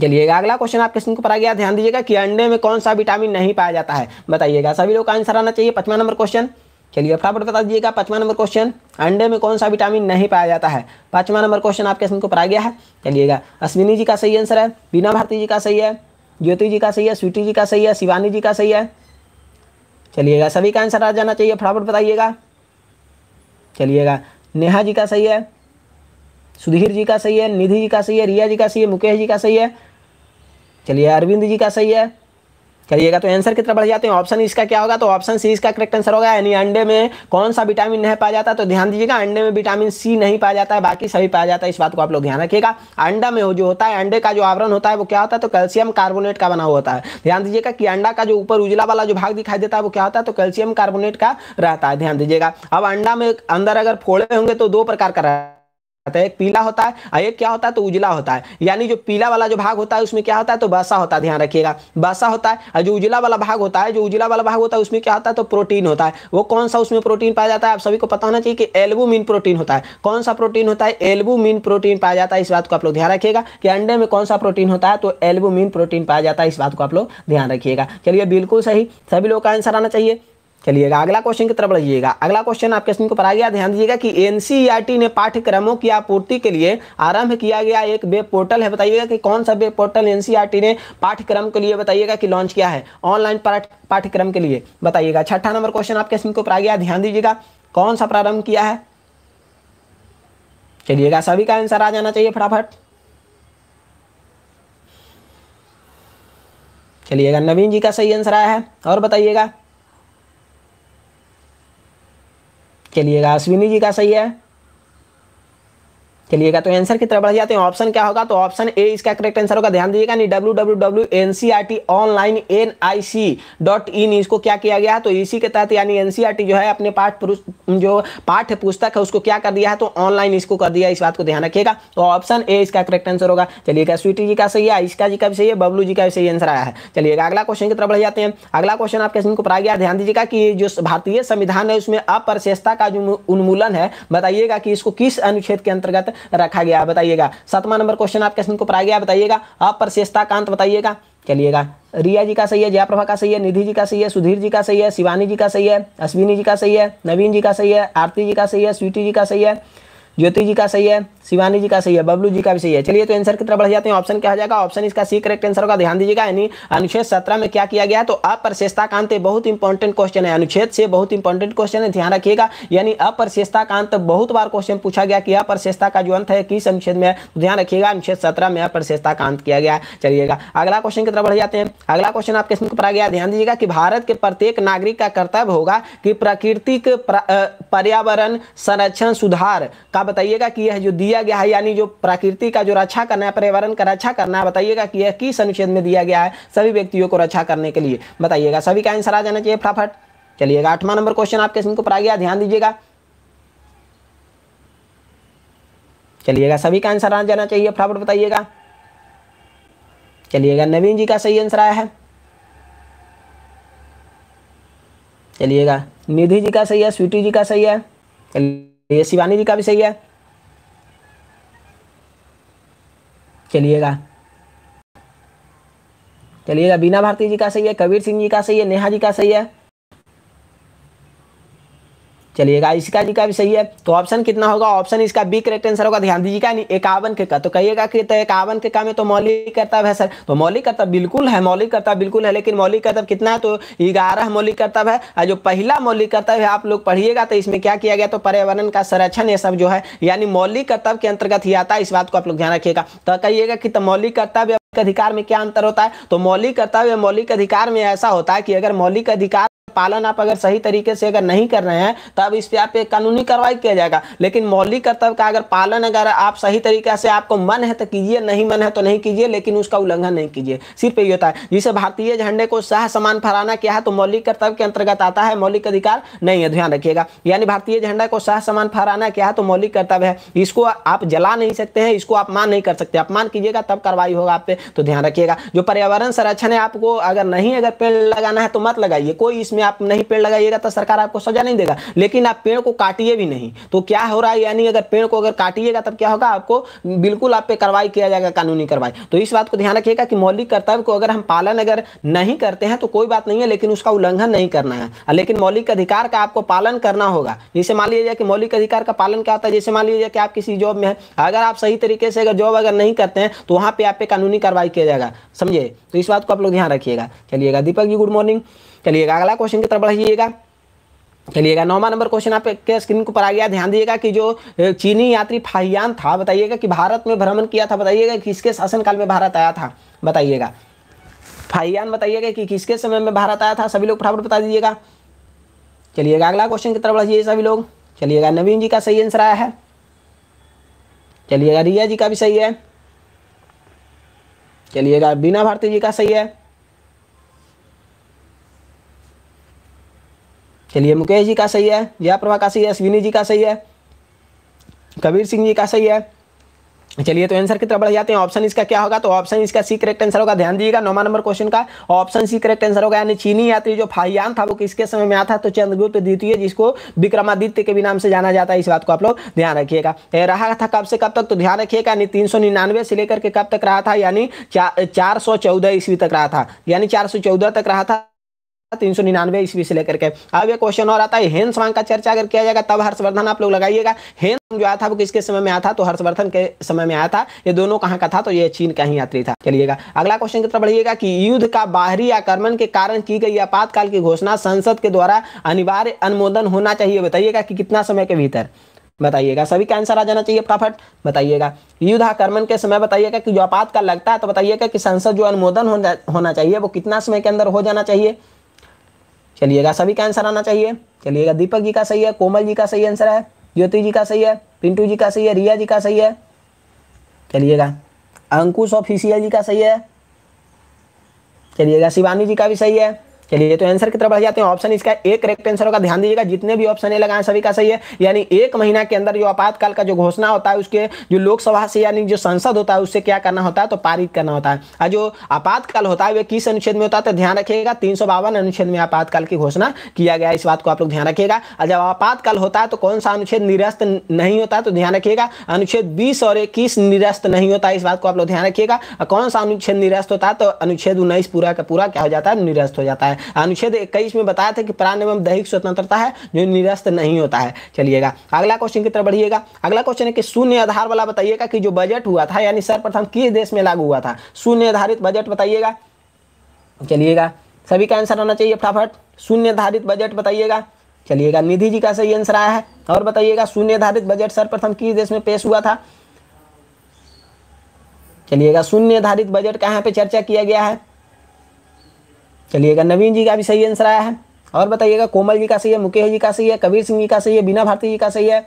चलिएगा अगला क्वेश्चन आप क्वेश्चन को पढ़ा गया ध्यान दीजिएगा कि अंडे में कौन सा विटामिन नहीं पाया जाता है बताइएगा सभी लोग का आंसर आना चाहिए पचवा नंबर क्वेश्चन चलिए फटाफट बता दीजिएगा पचवा नंबर क्वेश्चन अंडे में कौन सा विटामिन नहीं पाया जाता है पाँचवा नंबर क्वेश्चन आपके क्वेश्चन को पढ़ा गया है चलिएगा अश्विनी जी का सही आंसर है बीना भारती जी का सही है ज्योति जी का सही है स्वीटी जी का सही है शिवानी जी का सही है चलिएगा सभी का आंसर आ जाना चाहिए फटाफट बताइएगा चलिएगा नेहा जी का सही है सुधीर जी का सही है निधि जी का सही है रिया जी का सही है मुकेश जी का सही है चलिए अरविंद जी का सही है करिएगा तो आंसर कितना बढ़ जाते हैं ऑप्शन e इसका क्या होगा तो ऑप्शन सी इसका करेक्ट आंसर होगा यानी अंडे में कौन सा विटामिन नहीं पाया जाता तो ध्यान दीजिएगा अंडे में विटामिन सी नहीं पाया जाता है बाकी सभी पाया जाता है इस बात को आप लोग ध्यान रखिएगा अंडा में जो होता है अंडे का जो आवरण होता है वो क्या होता है तो कैल्शियम कार्बोनेट का बना हुआ होता है ध्यान दीजिएगा कि अंडा का जो ऊपर उजला वाला जो भाग दिखाई देता है वो क्या होता है तो कैल्शियम कार्बोनेट का रहता है ध्यान दीजिएगा अब अंडा में अंदर अगर फोड़े होंगे तो दो प्रकार का रहता है आता है एक पीला होता है और एक क्या होता है तो उजला होता है यानी जो पीला वाला जो भाग होता है उसमें क्या होता है तो बासा होता है ध्यान रखिएगा बासा होता है और जो उजला वाला भाग होता है जो उजला वाला भाग होता है उसमें क्या होता है तो प्रोटीन होता है वो कौन सा उसमें प्रोटीन पाया जाता है आप सभी को पता होना चाहिए कि एल्बुमिन प्रोटीन होता है कौन सा प्रोटीन होता है एल्बुमिन प्रोटीन पाया जाता है इस बात को आप लोग ध्यान रखिएगा कि अंडे में कौन सा प्रोटीन होता है तो एल्बुमिन प्रोटीन पाया जाता है इस बात को आप लोग ध्यान रखिएगा चलिए बिल्कुल सही सभी लोग का आंसर आना चाहिए चलिएगा अगला क्वेश्चन की तरफ बढ़िएगा अगला क्वेश्चन आपके क्वेश्चन को पढ़ा गया ध्यान दीजिएगा कि एनसीईआरटी e ने पाठ्यक्रमों की आपूर्ति के लिए आरंभ किया गया एक वेब पोर्टल है बताइएगा कि कौन सा वेब पोर्टल एनसीईआरटी ने पाठ्यक्रम के लिए बताइएगा कि लॉन्च किया है ऑनलाइन पाठ्यक्रम के लिए बताइएगा छठा नंबर क्वेश्चन आपके क्वेश्चन को पढ़ा गया ध्यान दीजिएगा कौन सा प्रारंभ किया है चलिएगा सभी का आंसर आ जाना चाहिए फटाफट चलिएगा नवीन जी का सही आंसर आया है और बताइएगा चलिएगा अश्विनी जी का सही है चलिएगा तो आंसर की तरफ बढ़ जाते हैं ऑप्शन क्या होगा तो ऑप्शन ए इसका करेक्ट आंसर होगा ध्यान दीजिएगा नहीं W W W N C R T online N I C dot in इसको क्या किया गया है तो इसी के तहत यानी एन सी आर टी जो है अपने पाठ जो पाठ्य पुस्तक है उसको क्या कर दिया है तो ऑनलाइन इसको कर दिया इस बात को ध्यान रखिएगा तो ऑप्शन ए इसका करेक्ट आंसर होगा चलिएगा स्वीटी जी का सही है इसका जी का भी सही है बबलू जी का भी सही आंसर आया है चलिएगा अगला क्वेश्चन की तरफ बढ़ जाते हैं अगला क्वेश्चन आपके को पढ़ा गया ध्यान दीजिएगा कि जो भारतीय संविधान है उसमें अप्रशेषता का जो उन्मूलन है बताइएगा कि इसको किस अनुच्छेद के अंतर्गत रखा गया बताइएगा सातवां नंबर क्वेश्चन आपके क्वेश्चन को पढ़ा गया बताइएगा अप्रशेषता कांत बताइएगा चलिएगा रिया जी का सही है जयाप्रभा का सही है निधि जी का सही है सुधीर जी का सही है शिवानी जी का सही है अश्विनी जी का सही है नवीन जी का सही है आरती जी का सही है स्वीटी जी का सही है ज्योति जी का सही है शिवानी जी का सही है बबलू जी का भी सही है चलिए तो आंसर की तरफ बढ़ जाते हैं ऑप्शन क्या हो जाएगा ऑप्शन इसका सी करेक्ट आंसर होगा ध्यान दीजिएगा यानी अनुच्छेद सत्रह में क्या किया गया तो अप्रशेषता कांत बहुत इंपॉर्टेंट क्वेश्चन है अनुच्छेद से बहुत इंपॉर्टेंट क्वेश्चन है ध्यान रखिएगा यानी अप्रशेषता कांत बहुत बार क्वेश्चन पूछा गया कि अप्रशेषता का जो अंत है किस अनुच्छेद में तो ध्यान रखिएगा अनुच्छेद सत्रह में अप्रशेषता कांत किया गया चलिएगा अगला क्वेश्चन की तरफ बढ़ जाते हैं अगला क्वेश्चन आपके इसमें आ गया ध्यान दीजिएगा कि भारत के प्रत्येक नागरिक का कर्तव्य होगा कि प्रकृतिक पर्यावरण संरक्षण सुधार का कहा बताइएगा कि यह जो दिया गया है यानी जो प्रकृति का जो रक्षा करना है पर्यावरण का रक्षा करना है बताइएगा कि यह किस अनुच्छेद में दिया गया है सभी व्यक्तियों को रक्षा करने के लिए बताइएगा सभी का आंसर आ जाना चाहिए फटाफट चलिएगा आठवां नंबर क्वेश्चन आपके सिंह पर आ गया ध्यान दीजिएगा चलिएगा सभी का आंसर आ जाना चाहिए फटाफट बताइएगा चलिएगा नवीन जी का सही आंसर आया है चलिएगा निधि जी का सही है स्वीटी जी का सही है तो ये शिवानी जी का भी सही है चलिएगा चलिएगा बीना भारती जी का सही है कबीर सिंह जी का सही है नेहा जी का सही है चलिएगा इसका जी का भी सही है तो ऑप्शन कितना होगा ऑप्शन इसका बी करेक्ट आंसर होगा ध्यान दीजिएगा नहीं एकावन के का तो कहिएगा कि तो एकावन के का में तो मौलिक कर्तव्य है सर तो मौलिक कर्तव्य बिल्कुल है मौलिक कर्तव्य बिल्कुल है लेकिन मौलिक कर्तव्य कितना है तो ग्यारह मौलिक कर्तव्य है और जो पहला मौलिक कर्तव्य है आप लोग पढ़िएगा तो इसमें क्या किया गया तो पर्यावरण का संरक्षण ये सब जो है यानी मौलिक कर्तव्य के अंतर्गत ही आता है इस बात को आप लोग ध्यान रखिएगा तो कहिएगा कि तो मौलिक कर्तव्य अधिकार में क्या अंतर होता है तो मौलिक कर्तव्य मौलिक अधिकार में ऐसा होता है कि अगर मौलिक अधिकार पालन आप अगर सही तरीके से अगर नहीं कर रहे हैं तब तो इस पर आप कानूनी कार्रवाई किया जाएगा लेकिन मौलिक कर्तव्य का अगर पालन अगर आप सही तरीके से आपको मन है तो कीजिए नहीं मन है तो नहीं कीजिए लेकिन उसका उल्लंघन नहीं कीजिए सिर्फ यही होता है जिसे भारतीय झंडे को सह समान फहराना क्या है तो मौलिक कर्तव्य के अंतर्गत आता है मौलिक अधिकार नहीं है ध्यान रखिएगा यानी भारतीय झंडा को सह समान फहराना क्या है तो मौलिक कर्तव्य है इसको आप जला नहीं सकते हैं इसको अपमान नहीं कर सकते अपमान कीजिएगा तब कार्रवाई होगा आप पे तो ध्यान रखिएगा जो पर्यावरण संरक्षण है आपको अगर नहीं अगर पेड़ लगाना है तो मत लगाइए कोई इसमें में आप नहीं पेड़ लगाइएगा तो सरकार आपको सजा नहीं देगा लेकिन आप पेड़ को काटिए भी नहीं तो क्या हो रहा है यानी अगर पेड़ को अगर काटिएगा तब क्या होगा आपको बिल्कुल आप पे कार्रवाई किया जाएगा कानूनी कार्रवाई तो इस बात को ध्यान रखिएगा कि मौलिक कर्तव्य को अगर हम पालन अगर नहीं करते हैं तो कोई बात नहीं है लेकिन उसका उल्लंघन नहीं करना है लेकिन मौलिक अधिकार का आपको पालन करना होगा जैसे मान लीजिए कि मौलिक अधिकार का पालन क्या होता है जैसे मान लीजिए कि आप किसी जॉब में है अगर आप सही तरीके से अगर जॉब अगर नहीं करते हैं तो वहां पर आप पे कानूनी कार्रवाई किया जाएगा समझे तो इस बात को आप लोग ध्यान रखिएगा चलिएगा दीपक जी गुड मॉर्निंग चलिएगा अगला क्वेश्चन की तरफ बढ़ाइएगा चलिएगा नौवा नंबर क्वेश्चन आपके स्क्रीन के ऊपर आ गया ध्यान दिएगा कि जो चीनी यात्री फाहियान था बताइएगा कि भारत में भ्रमण किया था बताइएगा किसके शासनकाल में भारत आया था बताइएगा फाहियान बताइएगा कि किसके समय में भारत आया था सभी लोग फटाफट बता दीजिएगा चलिएगा अगला क्वेश्चन की तरफ बढ़िए सभी लोग चलिएगा नवीन जी का सही आंसर आया है चलिएगा रिया जी का भी सही है चलिएगा बीना भारती जी का सही है चलिए मुकेश जी का सही है जयाप्रभा का सही है अश्विनी जी का सही है कबीर सिंह जी का सही है चलिए तो आंसर की तरफ बढ़ जाते हैं ऑप्शन इसका क्या होगा तो ऑप्शन इसका सी करेक्ट आंसर होगा ध्यान दीजिएगा नौवा नंबर क्वेश्चन का ऑप्शन सी करेक्ट आंसर होगा यानी चीनी यात्री जो फाहियान था वो किसके समय में आता था तो चंद्रगुप्त द्वितीय जिसको विक्रमादित्य के भी नाम से जाना जाता है इस बात को आप लोग ध्यान रखिएगा रहा था कब से कब तक तो ध्यान रखिएगा यानी तीन से लेकर के कब तक रहा था यानी चार ईस्वी तक रहा था यानी चार तक रहा था तीन सौ निन्यानवे ईस्वी से लेकर के अब ये क्वेश्चन और आता है हेन्स वांग का चर्चा अगर किया जाएगा तब हर्षवर्धन आप लोग लगाइएगा हेन्स जो आया था वो किसके समय में आया था तो हर्षवर्धन के समय में आया था ये दोनों कहाँ का था तो ये चीन का ही यात्री था चलिएगा अगला क्वेश्चन की तरफ बढ़िएगा कि युद्ध का बाहरी आक्रमण के कारण की गई आपातकाल की घोषणा संसद के द्वारा अनिवार्य अनुमोदन होना चाहिए बताइएगा कि कितना समय के भीतर बताइएगा सभी का आंसर आ जाना चाहिए फटाफट बताइएगा युद्धाक्रमण के समय बताइएगा कि जो आपातकाल लगता है तो बताइएगा कि संसद जो अनुमोदन होना चाहिए वो कितना समय के अंदर हो जाना चाहिए चलिएगा सभी का आंसर आना चाहिए चलिएगा दीपक जी का सही है कोमल जी का सही आंसर है ज्योति जी का सही है पिंटू जी का सही है रिया जी का सही है चलिएगा अंकुश ऑफिसियल जी का सही है चलिएगा शिवानी जी का भी सही है चलिए तो आंसर की तरफ बढ़ जाते हैं ऑप्शन इसका एक करेक्ट आंसर होगा ध्यान दीजिएगा जितने भी ऑप्शन लगाए सभी का सही है यानी एक महीना के अंदर जो आपातकाल का जो घोषणा होता है उसके जो लोकसभा से यानी जो संसद होता है उससे क्या करना होता है तो पारित करना होता है और जो आपातकाल होता है वह किस अनुच्छेद में होता है तो ध्यान रखिएगा तीन अनुच्छेद में आपातकाल की घोषणा किया गया इस बात को आप लोग ध्यान रखिएगा और जब आपातकाल होता है तो कौन सा अनुच्छेद निरस्त नहीं होता तो ध्यान रखिएगा अनुच्छेद बीस और इक्कीस निरस्त नहीं होता इस बात को आप लोग ध्यान रखिएगा कौन सा अनुच्छेद निरस्त होता है तो अनुच्छेद उन्नीस पूरा का पूरा क्या हो जाता है निरस्त हो जाता है अनुच्छेद इक्कीस में बताया था कि प्राण एवं दैहिक स्वतंत्रता है जो निरस्त नहीं होता है चलिएगा अगला क्वेश्चन की तरफ बढ़िएगा अगला क्वेश्चन है कि शून्य आधार वाला बताइएगा कि जो बजट हुआ था यानी सर्वप्रथम किस देश में लागू हुआ था शून्य आधारित बजट बताइएगा चलिएगा सभी का आंसर होना चाहिए फटाफट शून्य आधारित बजट बताइएगा चलिएगा निधि जी का सही आंसर आया है और बताइएगा शून्य आधारित बजट सर्वप्रथम किस देश में पेश हुआ था चलिएगा शून्य आधारित बजट कहाँ पे चर्चा किया गया है चलिएगा नवीन जी का भी सही आंसर आया है और बताइएगा कोमल जी का सही है मुकेश जी का सही है कबीर सिंह जी का सही है बिना भारती जी का सही है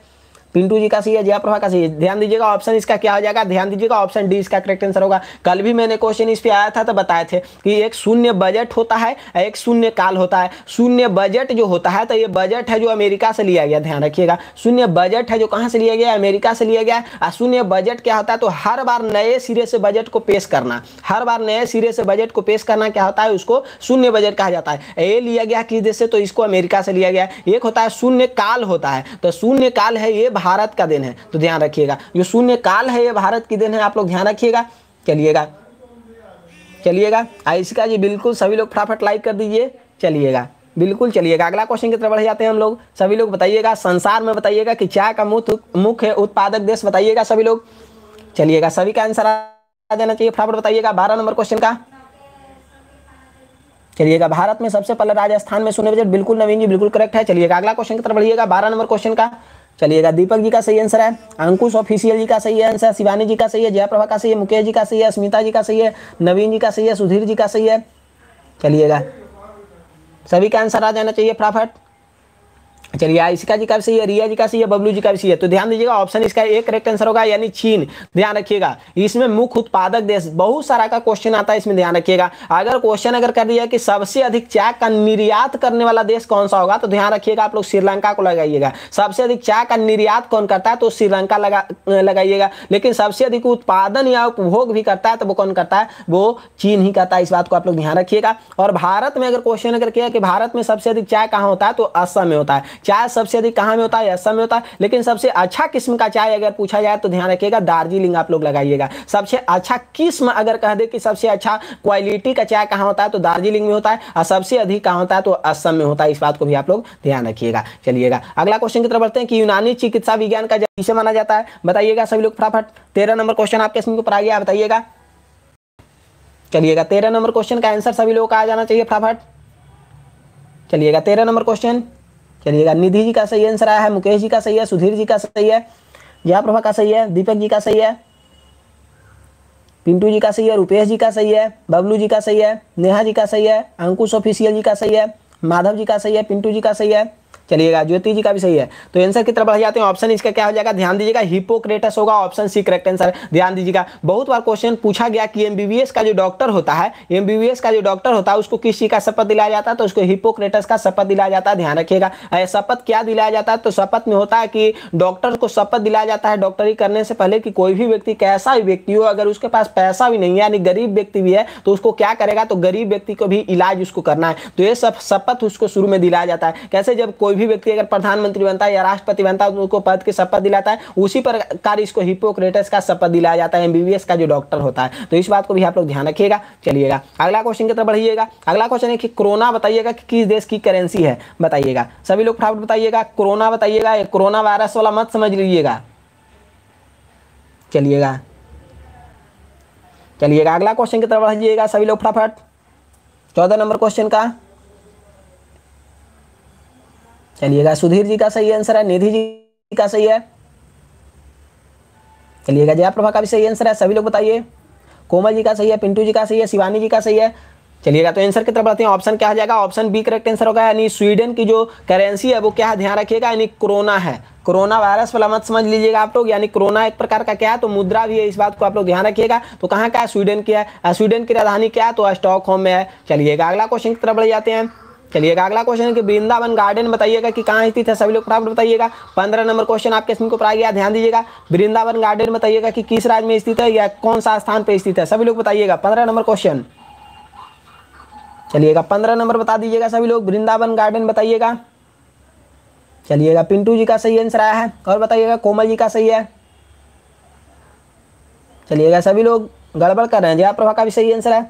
पिंटू जी का सही है जयाप्रभा का सही है ध्यान दीजिएगा ऑप्शन इसका क्या हो जाएगा ध्यान दीजिएगा ऑप्शन डी इसका करेक्ट आंसर होगा कल भी मैंने क्वेश्चन इस पर आया था तो बताए थे कि एक शून्य बजट होता है एक शून्य काल होता है शून्य बजट जो होता है तो ये बजट है जो अमेरिका से लिया गया ध्यान रखिएगा शून्य बजट है जो कहाँ से लिया गया अमेरिका से लिया गया और शून्य बजट क्या होता है तो हर बार नए सिरे से बजट को पेश करना हर बार नए सिरे से बजट को पेश करना क्या होता है उसको शून्य बजट कहा जाता है ये लिया गया किस देश से तो इसको अमेरिका से लिया गया एक होता है शून्य काल होता है तो शून्य काल है ये भारत का दिन है तो ध्यान रखिएगा जो शून्य काल है ये भारत की दिन है आप लोग ध्यान रखिएगा चलिएगा चलिएगा आयुषिका जी बिल्कुल सभी लोग फटाफट लाइक कर दीजिए चलिएगा बिल्कुल चलिएगा अगला क्वेश्चन की तरफ बढ़ जाते हैं हम लोग सभी लोग बताइएगा संसार में बताइएगा कि चाय का मुख्य मुख्य उत्पादक देश बताइएगा सभी लोग चलिएगा सभी का आंसर आ देना चाहिए फटाफट बताइएगा बारह नंबर क्वेश्चन का चलिएगा भारत में सबसे पहले राजस्थान में सुने बजट बिल्कुल नवीन जी बिल्कुल करेक्ट है चलिएगा अगला क्वेश्चन की तरफ बढ़िएगा बारह नंबर क्वेश्चन का चलिएगा दीपक जी का सही आंसर है अंकुश ऑफिशियल जी का सही आंसर है शिवानी जी का सही है जयप्रभा का सही है मुकेश जी का सही है स्मिता जी का सही है नवीन जी का सही है सुधीर जी का सही है चलिएगा सभी का आंसर आ जाना चाहिए फटाफट चलिए आशिका जी का भी सही है रिया जी का सही है बबलू जी का भी सही है तो ध्यान दीजिएगा ऑप्शन इसका एक करेक्ट आंसर होगा यानी चीन ध्यान रखिएगा इसमें मुख्य उत्पादक देश बहुत सारा का क्वेश्चन आता है इसमें ध्यान रखिएगा अगर क्वेश्चन अगर कर दिया कि सबसे अधिक चाय का निर्यात करने वाला देश कौन सा होगा तो ध्यान रखिएगा आप लोग श्रीलंका को लगाइएगा सबसे अधिक चाय का निर्यात कौन करता है तो श्रीलंका लगा लगाइएगा लेकिन सबसे अधिक उत्पादन या उपभोग भी करता है तो वो कौन करता है वो चीन ही करता है इस बात को आप लोग ध्यान रखिएगा और भारत में अगर क्वेश्चन अगर किया कि भारत में सबसे अधिक चाय कहाँ होता है तो असम में होता है चाय सबसे अधिक कहाँ में होता है असम में होता है लेकिन सबसे अच्छा किस्म का चाय अगर पूछा जाए तो ध्यान रखिएगा दार्जिलिंग आप लोग लगाइएगा सबसे अच्छा किस्म अगर कह दे कि सबसे अच्छा क्वालिटी का चाय कहाँ होता है तो दार्जिलिंग में होता है और सबसे अधिक कहाँ होता है तो असम में होता है इस बात को भी आप लोग ध्यान रखिएगा चलिएगा अगला क्वेश्चन की तरफ बढ़ते हैं कि यूनानी चिकित्सा विज्ञान का किसे माना जाता है बताइएगा सभी लोग फटाफट तेरह नंबर क्वेश्चन आपके इसमें पर आ गया बताइएगा चलिएगा तेरह नंबर क्वेश्चन का आंसर सभी लोगों का आ जाना चाहिए फटाफट चलिएगा तेरह नंबर क्वेश्चन चलिएगा निधि जी का सही आंसर आया है मुकेश जी का सही है सुधीर जी का सही है प्रभा का सही है दीपक जी का सही है पिंटू जी का सही है रूपेश जी का सही है बबलू जी का सही है नेहा जी का सही है अंकुश ऑफिसियल जी का सही है माधव जी का सही है पिंटू जी का सही है चलिएगा ज्योति जी का भी सही है तो आंसर की तरफ बढ़ जाते हैं ऑप्शन इसका क्या हो जाएगा ध्यान दीजिएगा हिपोक्रेटस होगा ऑप्शन सी करेक्ट आंसर ध्यान दीजिएगा बहुत बार क्वेश्चन पूछा गया कि एमबीबीएस का जो डॉक्टर होता है एमबीबीएस का जो डॉक्टर होता है उसको किस चीज का शपथ दिलाया जाता है तो उसको हिपोक्रेटस का शपथ दिलाया जाता है ध्यान रखिएगा शपथ क्या दिलाया जाता है तो शपथ में होता है कि डॉक्टर को शपथ दिलाया जाता है डॉक्टरी करने से पहले कि कोई भी व्यक्ति कैसा भी व्यक्ति हो अगर उसके पास पैसा भी नहीं है यानी गरीब व्यक्ति भी है तो उसको क्या करेगा तो गरीब व्यक्ति को भी इलाज उसको करना है तो ये सब शपथ उसको शुरू में दिलाया जाता है कैसे जब कोई भी व्यक्ति अगर प्रधानमंत्री बनता है या राष्ट्रपति बनता है तो उनको पद की शपथ दिलाता है उसी प्रकार इसको हिपोक्रेटस का शपथ दिलाया जाता है एमबीबीएस का जो डॉक्टर होता है तो इस बात को भी आप लोग ध्यान रखिएगा चलिएगा अगला क्वेश्चन की तरफ बढ़िएगा अगला क्वेश्चन है कि कोरोना बताइएगा कि किस देश की करेंसी है बताइएगा सभी लोग फटाफट बताइएगा कोरोना बताइएगा कोरोना वायरस वाला मत समझ लीजिएगा चलिएगा चलिएगा अगला क्वेश्चन की तरफ बढ़िएगा सभी लोग फटाफट चौदह नंबर क्वेश्चन का चलिएगा सुधीर जी का सही आंसर है निधि जी का सही है चलिएगा जयाप्रभा का भी सही आंसर है सभी लोग बताइए कोमल जी का सही है पिंटू जी का सही है शिवानी जी का सही है चलिएगा तो आंसर की तरफ बढ़ते हैं ऑप्शन क्या हो जाएगा ऑप्शन बी करेक्ट आंसर होगा यानी स्वीडन की जो करेंसी है वो क्या है ध्यान रखिएगा यानी कोरोना है कोरोना वायरस वाला मत समझ लीजिएगा आप लोग यानी कोरोना एक प्रकार का क्या है तो मुद्रा भी है इस बात को आप लोग ध्यान रखिएगा तो कहाँ का है स्वीडन की है स्वीडन की राजधानी क्या है तो स्टॉक होम में है चलिएगा अगला क्वेश्चन की तरफ बढ़ जाते हैं चलिएगा अगला क्वेश्चन है कि वृंदावन गार्डन बताइएगा कि कहाँ स्थित है सभी लोग प्राप्त बताइएगा पंद्रह नंबर क्वेश्चन आपके इसमें को गया ध्यान दीजिएगा वृंदावन गार्डन बताइएगा कि किस राज्य में स्थित है या कौन सा स्थान पर स्थित है सभी लोग बताइएगा पंद्रह नंबर क्वेश्चन चलिएगा पंद्रह नंबर बता दीजिएगा सभी लोग वृंदावन गार्डन बताइएगा चलिएगा पिंटू जी का सही आंसर आया है और बताइएगा कोमल जी का सही है चलिएगा सभी लोग गड़बड़ कर रहे हैं जया प्रभा का भी सही आंसर है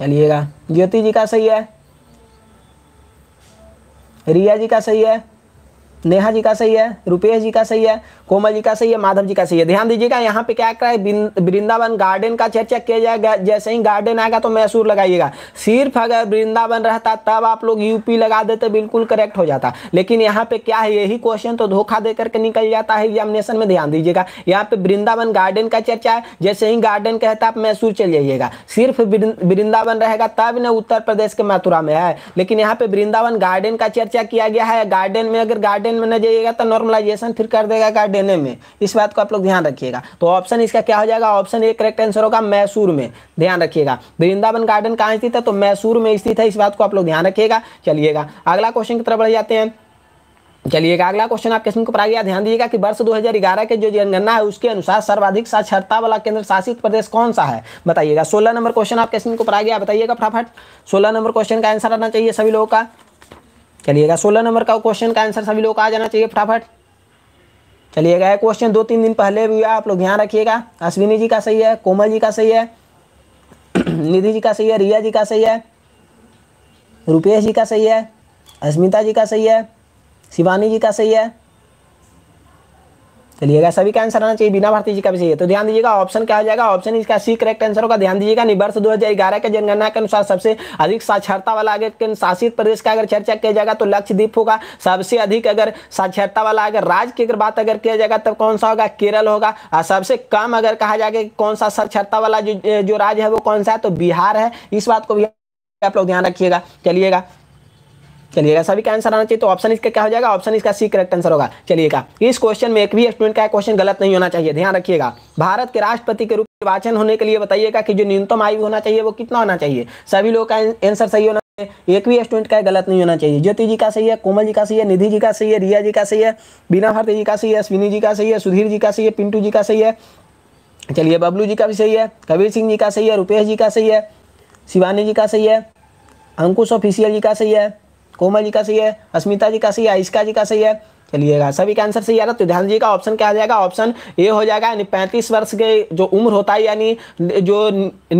चलिएगा ज्योति जी का सही है रिया जी का सही है नेहा जी का सही है रुपेश जी का सही है कोमल जी का सही है माधव जी का सही है ध्यान दीजिएगा यहाँ पे क्या है वृंदावन गार्डन का चर्चा किया जाएगा जैसे ही गार्डन आएगा तो मैसूर लगाइएगा सिर्फ अगर वृंदावन रहता तब आप लोग यूपी लगा देते बिल्कुल करेक्ट हो जाता लेकिन यहाँ पे क्या है यही क्वेश्चन तो धोखा दे करके निकल जाता है एग्जामिनेशन में ध्यान दीजिएगा यहाँ पे वृंदावन गार्डन का चर्चा है जैसे ही गार्डन कहता आप मैसूर चल जाइएगा सिर्फ वृंदावन रहेगा तब ना उत्तर प्रदेश के मथुरा में है लेकिन यहाँ पे वृंदावन गार्डन का चर्चा किया गया है गार्डन में अगर गार्डन गार्डन में न जाइएगा तो नॉर्मलाइजेशन फिर कर देगा का में इस बात को आप लोग ध्यान रखिएगा तो ऑप्शन इसका क्या हो जाएगा ऑप्शन ए करेक्ट आंसर होगा मैसूर में ध्यान रखिएगा वृंदावन गार्डन कहाँ स्थित है तो मैसूर में स्थित है इस बात को आप लोग ध्यान रखिएगा चलिएगा अगला क्वेश्चन की तरफ बढ़ जाते हैं चलिएगा अगला क्वेश्चन आप किसम को पढ़ा गया ध्यान दीजिएगा कि वर्ष 2011 के जो जनगणना है उसके अनुसार सर्वाधिक साक्षरता वाला केंद्र शासित प्रदेश कौन सा है बताइएगा 16 नंबर क्वेश्चन आप किसम को पढ़ा गया बताइएगा फटाफट 16 नंबर क्वेश्चन का आंसर आना चाहिए सभी लोगों का चलिएगा सोलह नंबर का क्वेश्चन का आंसर सभी लोग आ जाना चाहिए फटाफट चलिएगा क्वेश्चन दो तीन दिन पहले भी आप लोग ध्यान रखिएगा अश्विनी जी का सही है कोमल जी का सही है निधि जी का सही है रिया जी का सही है रुपेश जी का सही है अस्मिता जी का सही है शिवानी जी का सही है चलिएगा सभी का आंसर आना चाहिए बिना भारती जी का भी चाहिए तो ध्यान दीजिएगा ऑप्शन क्या हो जाएगा ऑप्शन इसका सी करेक्ट आंसर होगा ध्यान दीजिएगा निवर्ष दो हजार के जनगणना के अनुसार सबसे अधिक साक्षरता वाला अगर शासित प्रदेश का अगर चर्चा किया जाएगा तो लक्षद्वीप होगा सबसे अधिक अगर साक्षरता वाला अगर राज्य की अगर बात अगर किया जाएगा तब कौन सा होगा केरल होगा और सबसे कम अगर कहा जाएगा कौन सा साक्षरता वाला जो राज्य है वो कौन सा है तो बिहार है इस बात को भी आप लोग ध्यान रखिएगा चलिएगा चलिएगा सभी का आंसर आना चाहिए तो ऑप्शन इसका क्या हो जाएगा ऑप्शन इसका सी करेक्ट आंसर होगा चलिएगा इस क्वेश्चन में एक भी स्टूडेंट का क्वेश्चन गलत नहीं होना चाहिए ध्यान रखिएगा भारत के राष्ट्रपति के रूप में निर्वाचन होने के लिए बताइएगा कि जो न्यूनतम आयु होना चाहिए वो कितना होना चाहिए सभी लोग का आंसर सही होना चाहिए एक भी स्टूडेंट का गलत नहीं होना चाहिए ज्योति जी का सही है कोमल जी का सही है निधि जी का सही है रिया जी का सही है बीना भारती जी का सही है अश्विनी जी का सही है सुधीर जी का सही है पिंटू जी का सही है चलिए बबलू जी का भी सही है कबीर सिंह जी का सही है रुपेश जी का सही है शिवानी जी का सही है अंकुश ऑफिसियल जी का सही है कोमल जी का सही है अस्मिता जी का सही है आयिष्का जी का सही है चलिएगा सभी का आंसर सही आ रहा है तो ध्यान दीजिएगा ऑप्शन क्या आ जाएगा ऑप्शन ए हो जाएगा यानी पैंतीस वर्ष के जो उम्र होता है यानी जो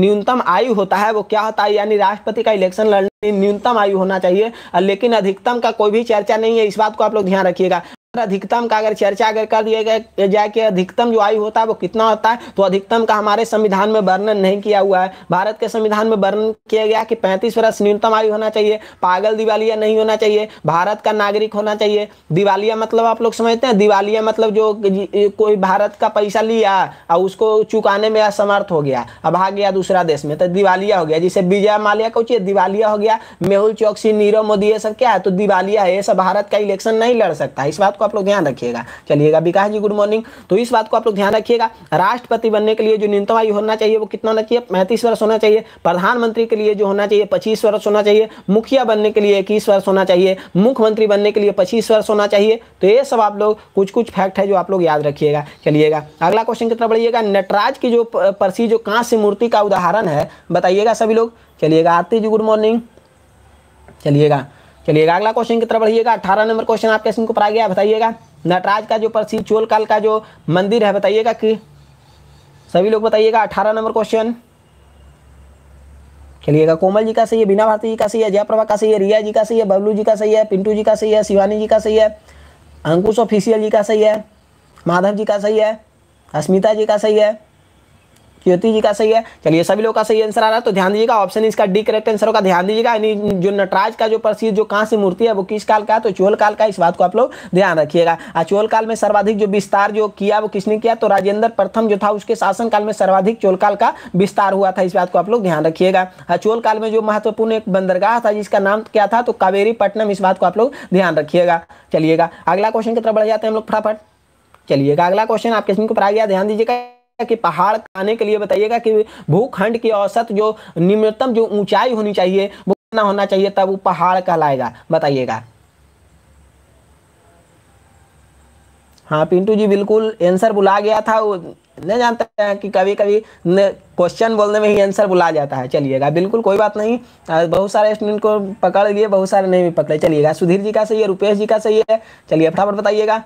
न्यूनतम आयु होता है वो क्या होता है यानी राष्ट्रपति का इलेक्शन लड़ने न्यूनतम आयु होना चाहिए लेकिन अधिकतम का कोई भी चर्चा नहीं है इस बात को आप लोग ध्यान रखिएगा अधिकतम का अगर चर्चा अगर कर दिया गया जाए कि अधिकतम जो आयु होता है वो कितना होता है तो अधिकतम का हमारे संविधान में वर्णन नहीं किया हुआ है भारत के संविधान में वर्णन किया गया कि 35 वर्ष न्यूनतम आयु होना चाहिए पागल दिवालिया नहीं होना चाहिए भारत का नागरिक होना चाहिए दिवालिया मतलब आप लोग समझते हैं दिवालिया मतलब जो कोई भारत का पैसा लिया और उसको चुकाने में असमर्थ हो गया अब आ गया दूसरा देश में तो दिवालिया हो गया जिसे विजय माल्या कोचिए दिवालिया हो गया मेहुल चौकसी नीरव मोदी ये सब क्या है तो दिवालिया है ये सब भारत का इलेक्शन नहीं लड़ सकता इस बात को आप लोग ध्यान रखिएगा चलिएगा विकास जी गुड मॉर्निंग तो इस बात को आप लोग ध्यान रखिएगा राष्ट्रपति बनने के लिए जो न्यूनतम आयु होना चाहिए वो कितना होना चाहिए पैंतीस वर्ष होना चाहिए प्रधानमंत्री के लिए जो होना चाहिए पच्चीस वर्ष होना चाहिए मुखिया बनने के लिए इक्कीस वर्ष होना चाहिए मुख्यमंत्री बनने के लिए पच्चीस वर्ष होना चाहिए तो ये सब आप लोग कुछ कुछ फैक्ट है जो आप लोग याद रखिएगा चलिएगा अगला क्वेश्चन कितना बढ़िएगा नटराज की जो परसी जो कांस्य मूर्ति का उदाहरण है बताइएगा सभी लोग चलिएगा आरती जी गुड मॉर्निंग चलिएगा चलिएगा अगला क्वेश्चन की तरफ बढ़िएगा अठारह नंबर क्वेश्चन आपके सिंह को पढ़ा गया बताइएगा नटराज का जो प्रसिद्ध चोल काल का जो मंदिर है बताइएगा कि सभी लोग बताइएगा अठारह नंबर क्वेश्चन चलिएगा कोमल जी का सही है बिना भारती जी का सही है जयप्रभा का सही है रिया जी का सही है बबलू जी का सही है पिंटू जी का सही है शिवानी जी का सही है अंकुश ऑफिशियल जी का सही है माधव जी का सही है अस्मिता जी का सही है ज्योति जी का सही है चलिए सभी लोग का सही आंसर आ रहा है तो ध्यान दीजिएगा ऑप्शन इसका डी करेक्ट आंसर होगा ध्यान दीजिएगा यानी जो नटराज का जो प्रसिद्ध जो से मूर्ति है वो किस काल का है तो चोल काल का इस बात को आप लोग ध्यान रखिएगा चोल काल में सर्वाधिक जो विस्तार जो किया वो किसने किया तो राजेंद्र प्रथम जो था उसके शासन काल में सर्वाधिक चोल काल का विस्तार हुआ था इस बात को आप लोग ध्यान रखिएगा चोल काल में जो महत्वपूर्ण एक बंदरगाह था जिसका नाम क्या था तो कावेरी पटनम इस बात को आप लोग ध्यान रखिएगा चलिएगा अगला क्वेश्चन की तरफ बढ़ जाते हैं हम लोग फटाफट चलिएगा अगला क्वेश्चन आपके को पढ़ा गया ध्यान दीजिएगा बताइएगा कि पहाड़ खाने के लिए बताइएगा कि भूखंड की औसत जो निम्नतम जो ऊंचाई होनी चाहिए वो कितना होना चाहिए तब वो पहाड़ कहलाएगा बताइएगा हाँ पिंटू जी बिल्कुल आंसर बुला गया था वो नहीं जानते हैं कि कभी कभी क्वेश्चन बोलने में ही आंसर बुला जाता है चलिएगा बिल्कुल कोई बात नहीं बहुत सारे स्टूडेंट को पकड़ लिए बहुत सारे नहीं भी पकड़े चलिएगा सुधीर जी का सही है रुपेश जी का सही है चलिए फटाफट बताइएगा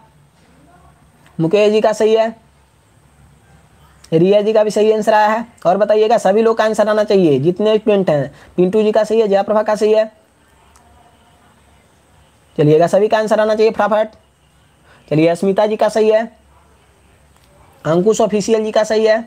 मुकेश जी का सही है रिया जी का भी सही आंसर आया है और बताइएगा सभी लोग का आंसर आना चाहिए जितने स्टूडेंट हैं पिंटू जी का सही है जयाप्रभा का सही है चलिएगा सभी का आंसर आना चाहिए फटाफट चलिए अस्मिता जी का सही है अंकुश ऑफिशियल जी का सही है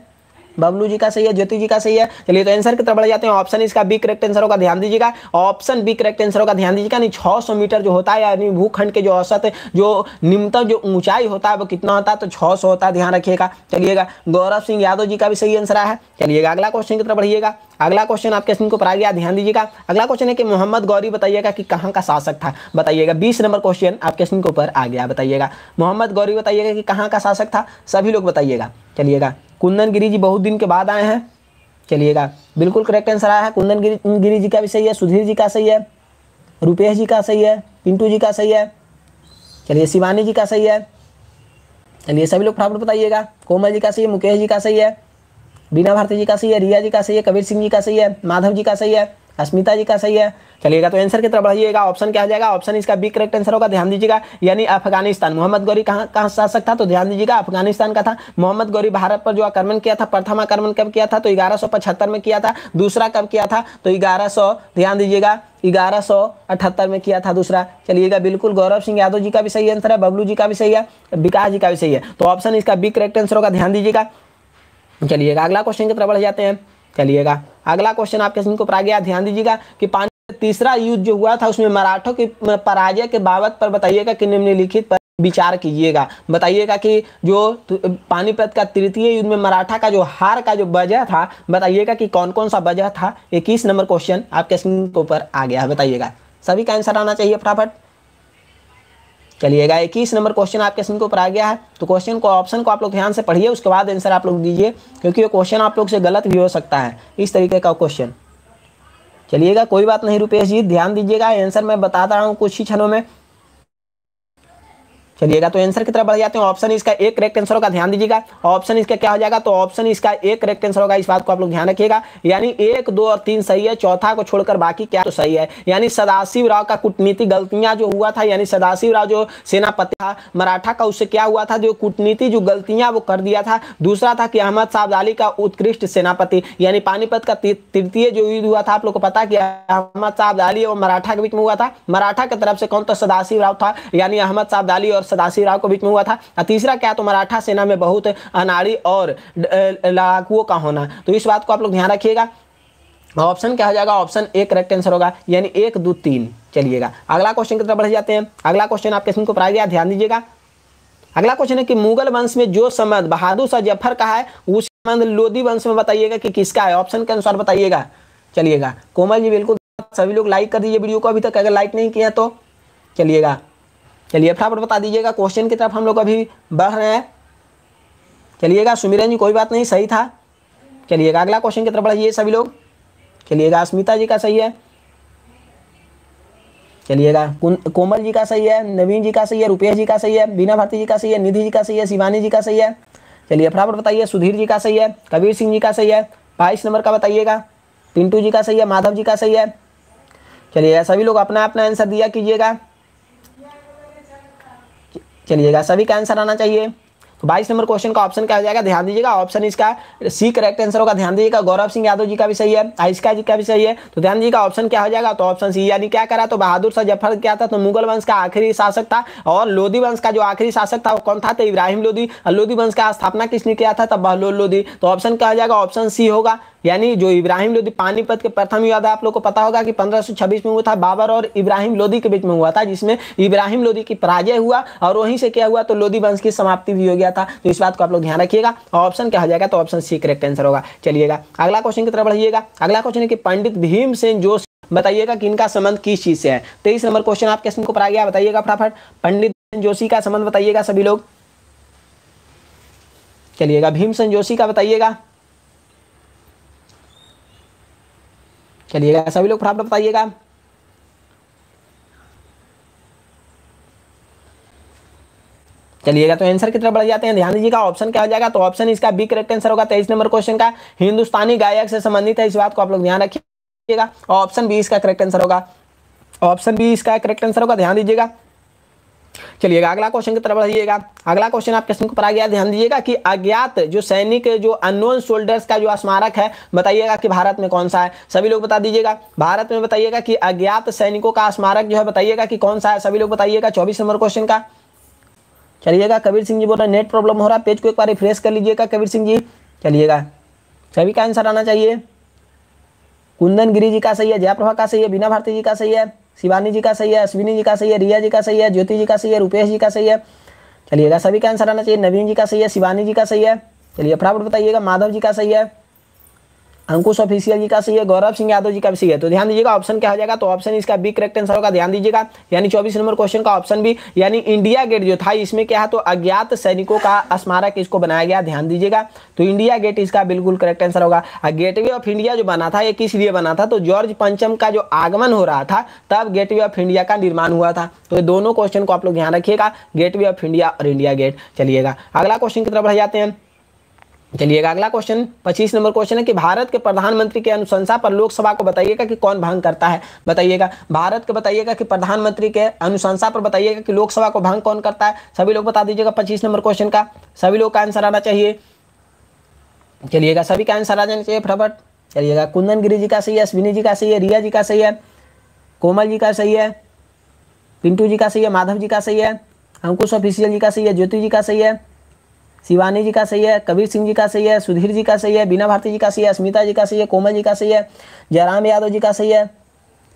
बबलू जी का सही है ज्योति जी का सही है चलिए तो आंसर की तरफ बढ़ जाते हैं ऑप्शन इसका बी करेक्ट आंसर होगा ध्यान दीजिएगा ऑप्शन बी करेक्ट आंसर होगा ध्यान दीजिएगा यानी छः मीटर जो होता है यानी भूखंड के जो औसत जो निम्नतम जो ऊंचाई होता है वो कितना होता है तो छः होता है ध्यान रखिएगा चलिएगा गौरव सिंह यादव जी का भी सही आंसर है चलिएगा अगला क्वेश्चन की तरफ बढ़िएगा अगला क्वेश्चन आपके स्क्रीन को पर आ गया ध्यान दीजिएगा अगला क्वेश्चन है कि मोहम्मद गौरी बताइएगा कि कहाँ का शासक था बताइएगा बीस नंबर क्वेश्चन आपके स्क्रीन के ऊपर आ गया बताइएगा मोहम्मद गौरी बताइएगा कि कहाँ का शासक था सभी लोग बताइएगा चलिएगा कुंदन गिरी जी बहुत दिन के बाद आए हैं चलिएगा बिल्कुल करेक्ट आंसर आया है कुंदन गिरी गिरी जी का भी सही है सुधीर जी का सही है रुपेश जी का सही है पिंटू जी का सही है चलिए शिवानी जी का सही है चलिए सभी लोग फटाफट बताइएगा कोमल जी का सही है मुकेश जी का सही है बीना भारती जी का सही है रिया जी का सही है कबीर सिंह जी का सही है माधव जी का सही है अस्मिता जी का सही है चलिएगा तो आंसर की तरफ बढ़िएगा ऑप्शन क्या हो जाएगा ऑप्शन इसका बी करेक्ट आंसर होगा ध्यान दीजिएगा यानी अफगानिस्तान मोहम्मद गौरी कहाँ कहाँ शासक था तो ध्यान दीजिएगा अफगानिस्तान का था मोहम्मद गौरी भारत पर जो आक्रमण किया था प्रथम आक्रमण कब किया था तो ग्यारह में किया था दूसरा कब किया था तो ग्यारह ध्यान दीजिएगा ग्यारह में किया था दूसरा चलिएगा बिल्कुल गौरव सिंह यादव जी का भी सही आंसर है बबलू जी का भी सही है विकास जी का भी सही है तो ऑप्शन इसका बी करेक्ट आंसर होगा ध्यान दीजिएगा चलिएगा अगला क्वेश्चन की तरफ बढ़ जाते हैं चलिएगा अगला क्वेश्चन आपके को आ गया ध्यान दीजिएगा कि पानी तीसरा युद्ध जो हुआ था उसमें मराठों की पराजय के बाबत पर बताइएगा कि निम्नलिखित पर विचार कीजिएगा बताइएगा कि जो पानीपत का तृतीय युद्ध में मराठा का जो हार का जो वजह था बताइएगा कि कौन कौन सा वजह था इक्कीस नंबर क्वेश्चन आपके स्क्रीन के ऊपर आ गया है बताइएगा सभी का आंसर आना चाहिए फटाफट चलिएगा इक्कीस नंबर क्वेश्चन आपके स्क्रीन के ऊपर आ गया है तो क्वेश्चन को ऑप्शन को आप लोग ध्यान से पढ़िए उसके बाद आंसर आप लोग दीजिए क्योंकि ये क्वेश्चन आप लोग से गलत भी हो सकता है इस तरीके का क्वेश्चन चलिएगा कोई बात नहीं रुपेश जी ध्यान दीजिएगा आंसर मैं बताता रहा हूँ कुछ ही क्षणों में चलिएगा तो आंसर की तरफ बढ़ जाते हैं ऑप्शन इसका एक करेक्ट आंसर होगा ध्यान दीजिएगा ऑप्शन इसका क्या हो जाएगा तो ऑप्शन इसका एक करेक्ट आंसर होगा इस बात को आप लोग ध्यान रखिएगा यानी एक दो और तीन सही है चौथा को छोड़कर बाकी क्या तो सही है यानी सदाशिव राव का कूटनीति गलतियां जो हुआ था यानी सदाशिव राव जो सेनापति था मराठा का उससे क्या हुआ था जो कूटनीति जो गलतियां वो कर दिया था दूसरा था कि अहमद साहब अली का उत्कृष्ट सेनापति यानी पानीपत का तृतीय जो युद्ध हुआ था आप लोग को पता कि अहमद साहब अली और मराठा के बीच में हुआ था मराठा की तरफ से कौन था सदाशिव राव था यानी अहमद साहब अली और सदाशिव राव के बीच में हुआ था तीसरा क्या तो मराठा सेना में बहुत अनाड़ी और लड़ाकुओं का होना तो इस बात को आप लोग ध्यान रखिएगा ऑप्शन क्या हो जाएगा ऑप्शन ए करेक्ट आंसर होगा यानी एक दो तीन चलिएगा अगला क्वेश्चन की तरफ बढ़ जाते हैं अगला क्वेश्चन आपके इसमें को पढ़ा गया ध्यान दीजिएगा अगला क्वेश्चन है कि मुगल वंश में जो संबंध बहादुर शाह जफर का है उस संबंध लोधी वंश में बताइएगा कि किसका है ऑप्शन के अनुसार बताइएगा चलिएगा कोमल जी बिल्कुल सभी लोग लाइक कर दीजिए वीडियो को अभी तक अगर लाइक नहीं किया तो चलिएगा चलिए फटाफट बता दीजिएगा क्वेश्चन की तरफ हम लोग अभी बढ़ रहे हैं चलिएगा सुमिरन जी कोई बात नहीं सही था चलिएगा अगला क्वेश्चन की तरफ बढ़ाइए सभी लोग चलिएगा अस्मिता जी का सही है चलिएगा कोमल जी का सही है नवीन जी का सही है रुपेश जी का सही है बीना भारती जी का सही है निधि जी का सही है शिवानी जी का सही है चलिए फटाफट बताइए सुधीर जी का सही है कबीर सिंह जी का सही है बाईस नंबर का बताइएगा पिंटू जी का सही है माधव जी का सही है चलिए सभी लोग अपना अपना आंसर दिया कीजिएगा चलिएगा सभी का आंसर आना चाहिए तो 22 नंबर क्वेश्चन का ऑप्शन क्या हो जाएगा ध्यान दीजिएगा ऑप्शन इसका सी करेक्ट आंसर होगा ध्यान दीजिएगा गौरव सिंह यादव जी का भी सही है आइस्का जी का भी सही है तो ध्यान दीजिएगा ऑप्शन क्या हो जाएगा तो ऑप्शन सी यानी क्या करा तो बहादुर शाह जफर क्या था तो मुगल वंश का आखिरी शासक था और लोधी वंश का जो आखिरी शासक था वो कौन था तो इब्राहिम लोधी और लोधी वंश का स्थापना किसने किया था तब बहलोल लोधी तो ऑप्शन क्या हो जाएगा ऑप्शन सी होगा यानी जो इब्राहिम लोधी पानीपत के प्रथम युद्ध आप लोग को पता होगा कि 1526 में हुआ था बाबर और इब्राहिम लोधी के बीच में हुआ था जिसमें इब्राहिम लोधी की पराजय हुआ और वहीं से क्या हुआ तो लोधी वंश की समाप्ति भी हो गया था तो इस बात को आप लोग ध्यान रखिएगा ऑप्शन क्या हो जाएगा तो ऑप्शन सी करेक्ट आंसर होगा चलिएगा अगला क्वेश्चन की तरफ बढ़िएगा अगला क्वेश्चन है कि पंडित भीमसेन जोश बताइएगा कि इनका संबंध किस चीज से है तेईस नंबर क्वेश्चन आपके को पढ़ा गया बताइएगा फटाफट पंडित जोशी का संबंध बताइएगा सभी लोग चलिएगा भीमसेन जोशी का बताइएगा चलिएगा सभी लोग फटाफट बताइएगा चलिएगा तो आंसर की तरफ बढ़ जाते हैं ध्यान दीजिएगा ऑप्शन क्या हो जाएगा तो ऑप्शन इसका बी करेक्ट आंसर होगा तेईस नंबर क्वेश्चन का हिंदुस्तानी गायक से संबंधित है इस बात को आप लोग ध्यान रखिएगा ऑप्शन बी इसका करेक्ट आंसर होगा ऑप्शन बी इसका करेक्ट आंसर होगा ध्यान दीजिएगा चलिएगा अगला क्वेश्चन की तरफ बढ़िएगा अगला क्वेश्चन आप क्वेश्चन पर आ गया ध्यान दीजिएगा कि अज्ञात जो सैनिक जो अनोन सोल्डर्स का जो स्मारक है बताइएगा कि भारत में कौन सा है सभी लोग बता दीजिएगा भारत में बताइएगा कि अज्ञात सैनिकों का स्मारक जो है बताइएगा कि कौन सा है सभी लोग बताइएगा चौबीस नंबर क्वेश्चन का चलिएगा कबीर सिंह जी बोल रहे हैं नेट प्रॉब्लम हो रहा है पेज को एक बार रिफ्रेश कर लीजिएगा कबीर सिंह जी चलिएगा सभी का आंसर आना चाहिए कुंदन गिरी जी का सही है जयप्रभा का सही है बीना भारती जी का सही है शिवानी जी का सही है अश्विनी जी का सही है रिया जी का सही है ज्योति जी का सही है रूपेश जी का सही है चलिएगा सभी का आंसर आना चाहिए नवीन जी का सही है शिवानी जी का सही है चलिए फटाफट बताइएगा माधव जी का सही है अंकुश ऑफिसियल जी का सही है गौरव सिंह यादव जी का भी सही है तो ध्यान दीजिएगा ऑप्शन क्या हो जाएगा तो ऑप्शन इसका बी करेक्ट आंसर होगा ध्यान दीजिएगा यानी 24 नंबर क्वेश्चन का ऑप्शन भी यानी इंडिया गेट जो था इसमें क्या है तो अज्ञात सैनिकों का स्मारक इसको बनाया गया ध्यान दीजिएगा तो इंडिया गेट इसका बिल्कुल करेक्ट आंसर होगा वे ऑफ इंडिया जो बना था ये किस लिए बना था तो जॉर्ज पंचम का जो आगमन हो रहा था तब गेटवे ऑफ इंडिया का निर्माण हुआ था तो दोनों क्वेश्चन को आप लोग ध्यान रखिएगा वे ऑफ इंडिया और इंडिया गेट चलिएगा अगला क्वेश्चन की तरफ रह जाते हैं चलिएगा अगला क्वेश्चन 25 नंबर क्वेश्चन है कि भारत के प्रधानमंत्री के अनुशंसा पर लोकसभा को बताइएगा कि कौन भंग करता है बताइएगा भारत के बताइएगा कि प्रधानमंत्री के अनुशंसा पर बताइएगा कि लोकसभा को भंग कौन करता है सभी लोग बता दीजिएगा 25 नंबर क्वेश्चन का सभी लोग का आंसर आना चाहिए चलिएगा सभी का आंसर आ जाना चाहिए फटाफट चलिएगा कुंदन गिरी जी का सही है अश्विनी जी का सही है रिया जी का सही है कोमल जी का सही है पिंटू जी का सही है माधव जी का सही है अंकुश ऑफिसियल जी का सही है ज्योति जी का सही है शिवानी जी का सही है कबीर सिंह जी का सही है सुधीर जी का सही है बीना भारती जी का सही है अस्मिता जी का सही है कोमल जी का सही है जयराम यादव जी का सही है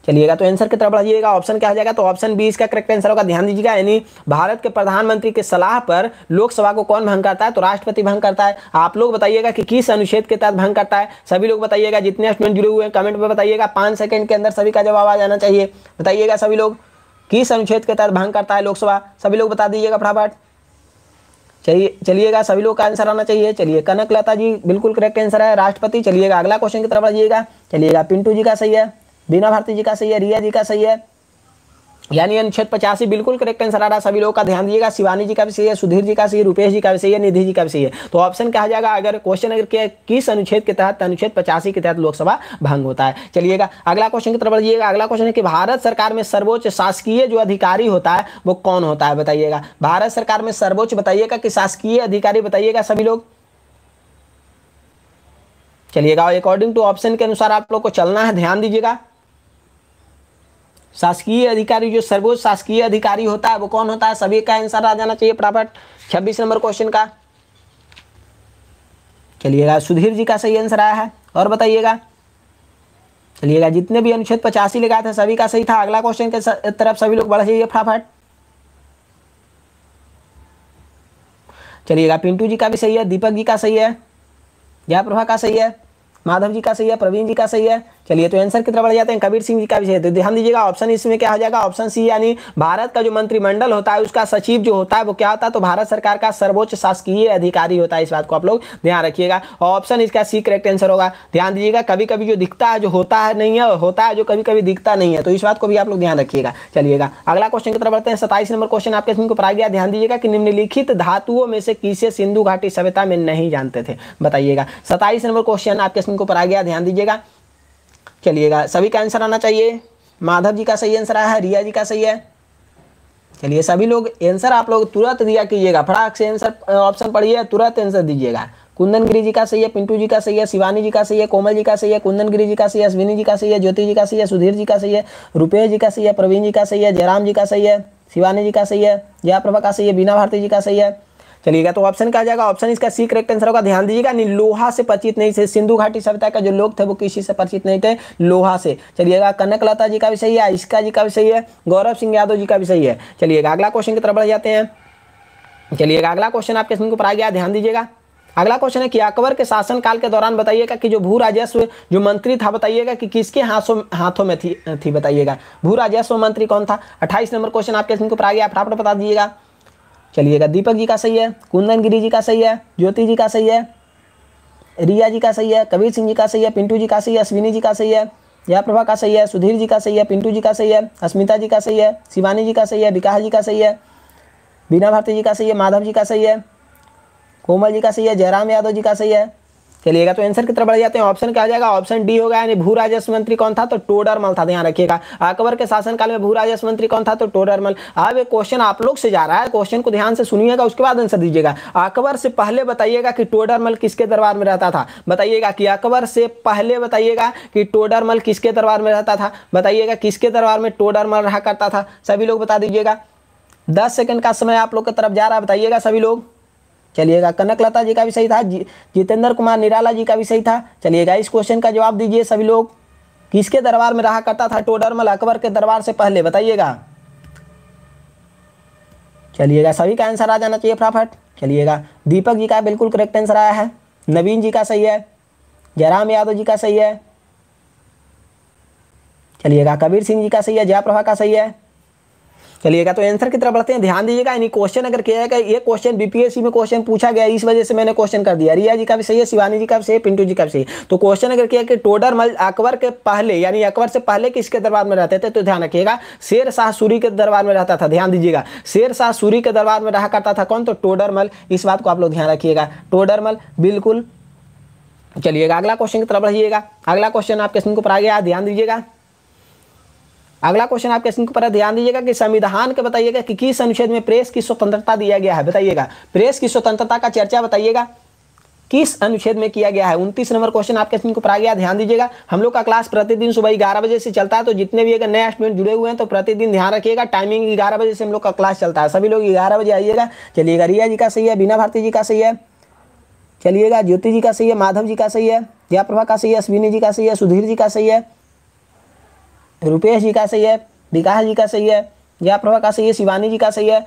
चलिएगा तो आंसर की तरफ बढ़िएगा ऑप्शन क्या हो जाएगा तो ऑप्शन बी इसका करेक्ट आंसर होगा ध्यान दीजिएगा यानी भारत के प्रधानमंत्री के सलाह पर लोकसभा को कौन भंग करता है तो राष्ट्रपति भंग करता है आप लोग बताइएगा कि किस अनुच्छेद के तहत भंग करता है सभी लोग बताइएगा जितने स्टूडेंट जुड़े हुए हैं कमेंट में बताइएगा पाँच सेकंड के अंदर सभी का जवाब आ जाना चाहिए बताइएगा सभी लोग किस अनुच्छेद के तहत भंग करता है लोकसभा सभी लोग बता दीजिएगा फटाफट चलिए चलिएगा सभी लोग का आंसर आना चाहिए चलिए कनक लता जी बिल्कुल करेक्ट आंसर है राष्ट्रपति चलिएगा अगला क्वेश्चन की तरफ आइएगा चलिएगा पिंटू जी का सही है बीना भारती जी का सही है रिया जी का सही है यानी अनुच्छेद पचासी बिल्कुल करेक्ट आंसर आ रहा है सभी लोगों का ध्यान दिएगा शिवानी जी का भी सही है सुधीर जी का सही है जी का भी सही है निधि जी का भी सही है तो ऑप्शन कहा जाएगा अगर क्वेश्चन अगर किया किस अनुच्छेद के तहत अनुच्छेद पचासी के तहत लोकसभा भंग होता है चलिएगा अगला क्वेश्चन की तरफ बढ़िएगा अगला क्वेश्चन है कि भारत सरकार में सर्वोच्च शासकीय जो अधिकारी होता है वो कौन होता है बताइएगा भारत सरकार में सर्वोच्च बताइएगा कि शासकीय अधिकारी बताइएगा सभी लोग चलिएगा अकॉर्डिंग टू ऑप्शन के अनुसार आप लोग को चलना है ध्यान दीजिएगा शासकीय अधिकारी जो सर्वोच्च शासकीय अधिकारी होता है वो कौन होता है सभी का आंसर आ जाना चाहिए फटाफट छब्बीस नंबर क्वेश्चन का चलिएगा सुधीर जी का सही आंसर आया है और बताइएगा चलिएगा जितने भी अनुच्छेद पचासी लगाए थे सभी का सही था अगला क्वेश्चन के तरफ सभी लोग बढ़ जाइए फटाफट चलिएगा पिंटू जी का भी सही है दीपक जी का सही है जयाप्रभा का सही है माधव जी का सही है प्रवीण जी का सही है चलिए तो आंसर कितना बढ़ जाता है कबीर सिंह जी का विषय तो ध्यान दीजिएगा ऑप्शन इसमें क्या हो जाएगा ऑप्शन सी यानी भारत का जो मंत्रिमंडल होता है उसका सचिव जो होता है वो क्या होता है तो भारत सरकार का सर्वोच्च शासकीय अधिकारी होता है इस बात को आप लोग ध्यान रखिएगा ऑप्शन इसका सी करेक्ट आंसर होगा ध्यान दीजिएगा कभी कभी जो दिखता है जो होता है नहीं है होता है जो कभी कभी दिखता नहीं है तो इस बात को भी आप लोग ध्यान रखिएगा चलिएगा अगला क्वेश्चन कितना बढ़ते हैं सताइस नंबर क्वेश्चन आपके इसमें पढ़ा गया ध्यान दीजिएगा कि निम्नलिखित धातुओं में से किसे सिंधु घाटी सभ्यता में नहीं जानते थे बताइएगा सताइस नंबर क्वेश्चन आपके इसमें पढ़ा गया ध्यान दीजिएगा चलिएगा सभी का आंसर आना चाहिए माधव जी का सही आंसर आया है रिया जी का सही है चलिए सभी लोग आंसर आप लोग तुरंत दिया कीजिएगा फटाक से आंसर ऑप्शन पढ़िए तुरंत आंसर दीजिएगा कुंदन गिरी जी का सही है पिंटू जी का सही है शिवानी जी का सही है कोमल जी का सही है कुंदन गिरी जी का सही है अश्विनी जी का सही है ज्योति जी का सही है सुधीर जी का सही है रुपेश जी का सही है प्रवीण जी का सही है जयराम जी का सही है शिवानी जी का सही है जयाप्रभा का सही है बीना भारती जी का सही है चलिएगा तो ऑप्शन क्या जाएगा ऑप्शन इसका सी करेक्ट आंसर होगा ध्यान दीजिएगा लोहा से परिचित नहीं थे सिंधु घाटी सभ्यता का जो लोग थे वो किसी से परिचित नहीं थे लोहा से चलिएगा कनक लता जी का भी सही है इसका जी का भी सही है गौरव सिंह यादव जी का भी सही है चलिएगा अगला क्वेश्चन की तरफ बढ़ जाते हैं चलिएगा अगला क्वेश्चन आपके सुन को पढ़ा गया ध्यान दीजिएगा अगला क्वेश्चन है कि अकबर के शासनकाल के दौरान बताइएगा कि जो भू राजस्व जो मंत्री था बताइएगा कि किसके हाथों हाथों में थी थी बताइएगा भू राजस्व मंत्री कौन था अट्ठाईस नंबर क्वेश्चन आपके स्क्रीन को पढ़ा गया फटाफट बता दीजिएगा चलिएगा दीपक जी का सही है कुंदन गिरी जी का सही है ज्योति जी का सही है रिया जी का सही है कबीर सिंह जी का सही है पिंटू जी का सही है अश्विनी जी का सही है या प्रभा का सही है सुधीर जी का सही है पिंटू जी का सही है अस्मिता जी का सही है शिवानी जी का सही है विकास जी का सही है बीना भारती जी का सही है माधव जी का सही है कोमल जी का सही है जयराम यादव जी का सही है चलिएगा तो आंसर की तरफ बढ़ जाते हैं ऑप्शन क्या आ जाएगा ऑप्शन डी होगा यानी भू राजस्व मंत्री कौन था तो टोडरमल था ध्यान रखिएगा अकबर के शासनकाल में भू राजस्व मंत्री कौन था तो टोडरमल अब एक क्वेश्चन आप लोग से जा रहा है क्वेश्चन को ध्यान से सुनिएगा उसके बाद आंसर दीजिएगा अकबर से पहले बताइएगा कि टोडरमल किसके दरबार में रहता था बताइएगा कि अकबर से पहले बताइएगा कि टोडरमल किसके दरबार में रहता था बताइएगा किसके दरबार में टोडरमल रहा करता था सभी लोग बता दीजिएगा दस सेकंड का समय आप लोग की तरफ जा रहा है बताइएगा सभी लोग चलिएगा कनकलता जी का भी सही था जितेंद्र कुमार निराला जी का भी सही था चलिएगा इस क्वेश्चन का जवाब दीजिए सभी लोग किसके दरबार में रहा करता था टोडरमल अकबर के दरबार से पहले बताइएगा चलिएगा सभी का आंसर आ जाना चाहिए फटाफट चलिएगा दीपक जी का बिल्कुल करेक्ट आंसर आया है नवीन जी का सही है जयराम यादव जी का सही है चलिएगा कबीर सिंह जी का सही है जयप्रभा का सही है चलिएगा तो आंसर की तरफ बढ़ते हैं ध्यान दीजिएगा यानी क्वेश्चन अगर किया जाएगा ये क्वेश्चन बीपीएससी में क्वेश्चन पूछा गया इस वजह से मैंने क्वेश्चन कर दिया रिया जी का भी सही है शिवानी जी का भी सही है पिंटू जी का भी सही तो क्वेश्चन अगर किया कि टोडर मल अकबर के पहले यानी अकबर से पहले किसके दरबार में रहते थे तो ध्यान रखिएगा शेर शाह सूरी के दरबार में रहता था ध्यान दीजिएगा शेर शाह सूरी के दरबार में रहा करता था कौन तो टोडरमल इस बात को आप लोग ध्यान रखिएगा टोडरमल बिल्कुल चलिएगा अगला क्वेश्चन की तरफ बढ़िएगा अगला क्वेश्चन आपके सुन को पर आ गया ध्यान दीजिएगा अगला क्वेश्चन आपके सिंह पर ध्यान दीजिएगा कि संविधान के बताइएगा कि किस अनुच्छेद में प्रेस की स्वतंत्रता दिया गया है बताइएगा प्रेस की स्वतंत्रता का चर्चा बताइएगा किस अनुच्छेद में किया गया है उनतीस नंबर क्वेश्चन आपके क्वेश्चन पर आ गया ध्यान दीजिएगा हम लोग का क्लास प्रतिदिन सुबह ग्यारह बजे से चलता है तो जितने भी अगर नए स्टूडेंट जुड़े हुए हैं तो प्रतिदिन ध्यान रखिएगा टाइमिंग ग्यारह बजे से हम लोग का क्लास चलता है सभी लोग ग्यारह बजे आइएगा चलिएगा रिया जी का सही है बीना भारती जी का सही है चलिएगा ज्योति जी का सही है माधव जी का सही है जयाप्रभा का सही है अश्विनी जी का सही है सुधीर जी का सही है रुपेश जी का सही है विकास जी का सही है जयाप्रभा का सही है शिवानी जी का सही है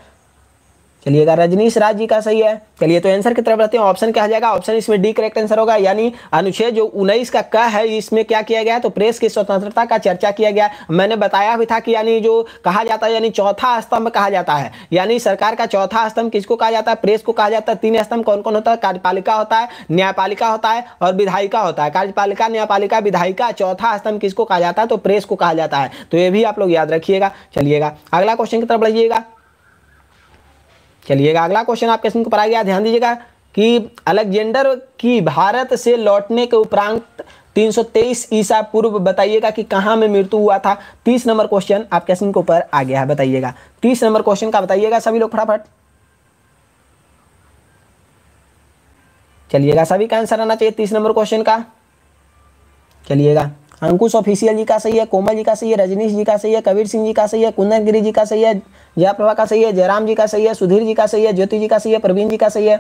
चलिएगा रजनीश राज जी का सही है चलिए तो आंसर की तरफ रहते हैं ऑप्शन क्या जाएगा ऑप्शन इसमें डी करेक्ट आंसर होगा यानी अनुच्छेद जो उन्नीस का क है इसमें क्या किया गया तो प्रेस की स्वतंत्रता का चर्चा किया गया मैंने बताया भी था कि यानी जो कहा जाता है यानी चौथा स्तंभ कहा जाता है यानी सरकार का चौथा स्तंभ किसको कहा जाता है प्रेस को कहा जाता है तीन स्तंभ कौन कौन होता है कार्यपालिका होता है न्यायपालिका होता है और विधायिका होता है कार्यपालिका न्यायपालिका विधायिका चौथा स्तंभ किसको कहा जाता है तो प्रेस को कहा जाता है तो ये भी आप लोग याद रखिएगा चलिएगा अगला क्वेश्चन की तरफ बढ़िएगा चलिएगा अगला क्वेश्चन आपके सिंह को आ गया ध्यान दीजिएगा कि अलेक्जेंडर की भारत से लौटने के उपरांत 323 ईसा पूर्व बताइएगा कि कहाँ में मृत्यु हुआ था 30 नंबर क्वेश्चन आपके सिंह के ऊपर आ गया है बताइएगा 30 नंबर क्वेश्चन का बताइएगा सभी लोग फटाफट चलिएगा सभी का आंसर आना चाहिए तीस नंबर क्वेश्चन का चलिएगा अंकुश ऑफिशियल जी का सही है कोमल जी का सही है रजनीश जी का सही है कबीर सिंह जी का सही है कुंदन गिरी जी का सही है जयाप्रभा का सही है जयराम जी का सही है सुधीर जी का सही है ज्योति जी का सही है प्रवीण जी का सही है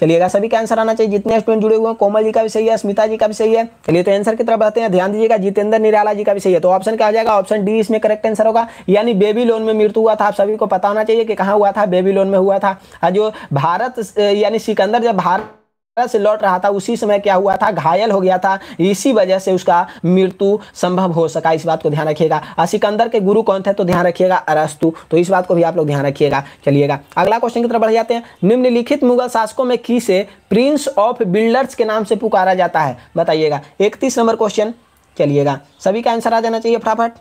चलिएगा सभी का आंसर आना चाहिए जितने स्टूडेंट जुड़े हुए हैं कोमल जी का भी सही है स्मिता जी का भी सही है चलिए तो आंसर की तरफ बढ़ते हैं ध्यान दीजिएगा जितेंद्र निराला जी का भी सही है तो ऑप्शन क्या हो जाएगा ऑप्शन डी इसमें करेक्ट आंसर होगा यानी बेबी लोन में मृत्यु हुआ था आप सभी को पता होना चाहिए कि कहाँ हुआ था बेबी लोन में हुआ था जो भारत यानी सिकंदर जब भारत तरह से लौट रहा था उसी समय क्या हुआ था घायल हो गया था इसी वजह से उसका मृत्यु संभव हो सका इस बात को ध्यान रखिएगा सिकंदर के गुरु कौन थे तो ध्यान रखिएगा अरस्तु तो इस बात को भी आप लोग ध्यान रखिएगा चलिएगा अगला क्वेश्चन की तरफ बढ़ जाते हैं निम्नलिखित मुगल शासकों में किसे प्रिंस ऑफ बिल्डर्स के नाम से पुकारा जाता है बताइएगा इकतीस नंबर क्वेश्चन चलिएगा सभी का आंसर आ जाना चाहिए फटाफट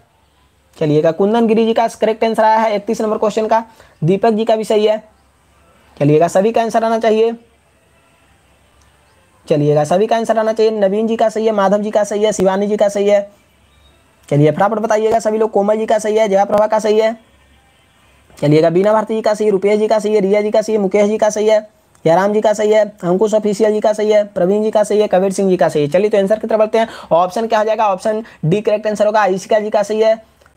चलिएगा कुंदन गिरी जी का करेक्ट आंसर आया है इकतीस नंबर क्वेश्चन का दीपक जी का भी सही है चलिएगा सभी का आंसर आना चाहिए चलिएगा सभी का आंसर आना चाहिए नवीन जी का सही है माधव जी का सही है शिवानी जी का सही है चलिए फटाफट बताइएगा सभी लोग कोमल जी का सही है जया प्रभा का सही है चलिएगा बीना भारती जी का सही है रुपेश जी का सही है रिया जी का सही है मुकेश जी का सही है जयराम जी का सही है अंकुश ऑफिशियल जी का सही है प्रवीण जी का सही है कबीर सिंह जी का सही है चलिए तो आंसर की तरफ बढ़ते हैं ऑप्शन क्या हो जाएगा ऑप्शन डी करेक्ट आंसर होगा ईशिका जी का सही है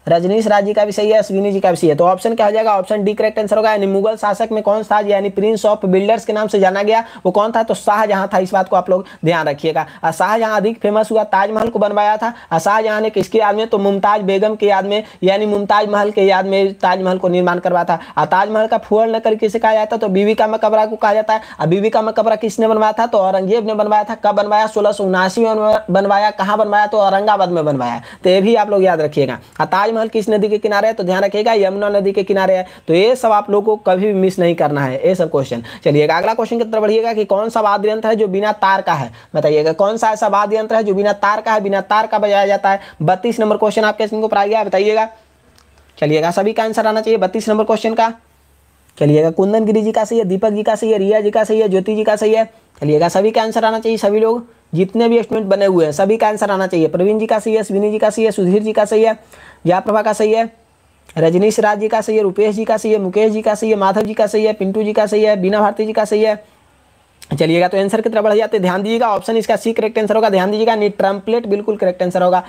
रजनीश राज जी का भी सही है अश्विनी जी का भी सही है तो ऑप्शन क्या हो जाएगा ऑप्शन डी करेक्ट आंसर होगा यानी मुगल शासक में कौन था यानी प्रिंस ऑफ बिल्डर्स के नाम से जाना गया वो कौन था तो शाहजहां था इस बात को आप लोग ध्यान रखिएगा शाहजहां अधिक फेमस हुआ ताजमहल को बनवाया था शाहजहां ने किसकी याद में तो मुमताज बेगम के याद में यानी मुमताज महल के याद में ताजमहल को निर्माण करवाया था और ताजमहल का फुअल नकर किसे कहा जाता तो बीवी का मकबरा को कहा जाता है और बीवी का मकबरा किसने बनवाया था तो औरंगजेब ने बनवाया था कब बनवाया सोलह में बनवाया कहाँ बनवाया तो औरंगाबाद में बनवाया तो ये भी आप लोग याद रखिएगा ताज महल किस नदी के किनारे है तो ध्यान रखिएगा यमुना नदी के किनारे है तो ये सब आप लोगों को कभी भी मिस नहीं करना है ये सब क्वेश्चन चलिएगा अगला क्वेश्चन की तरफ बढ़िएगा कि कौन सा वाद्य यंत्र है जो बिना तार का है बताइएगा कौन सा ऐसा वाद्य यंत्र है जो बिना तार का है बिना तार का बजाया जाता है बत्तीस नंबर क्वेश्चन आपके को पर आ गया बताइएगा चलिएगा सभी का आंसर आना चाहिए बत्तीस नंबर क्वेश्चन का चलिएगा कुंदन गिरी जी का सही है दीपक जी का सही है रिया जी का सही है ज्योति जी का सही है चलिएगा सभी का आंसर आना चाहिए सभी लोग जितने भी स्टूडेंट बने हुए हैं सभी का आंसर आना चाहिए प्रवीण जी का सही है स्विनी जी का सही है सुधीर जी का सही है जयाप्रभा का सही है रजनीश राज जी का सही है रूपेश जी का सही है मुकेश जी का सही है माधव जी का सही है पिंटू जी का सही है बीना भारती जी का सही है चलिएगा तो आंसर की तरफ बढ़ जाते ध्यान दीजिएगा ऑप्शन इसका सी करेक्ट आंसर होगा ध्यान दीजिएगा नी ट्रम्पलेट बिल्कुल करेक्ट आंसर होगा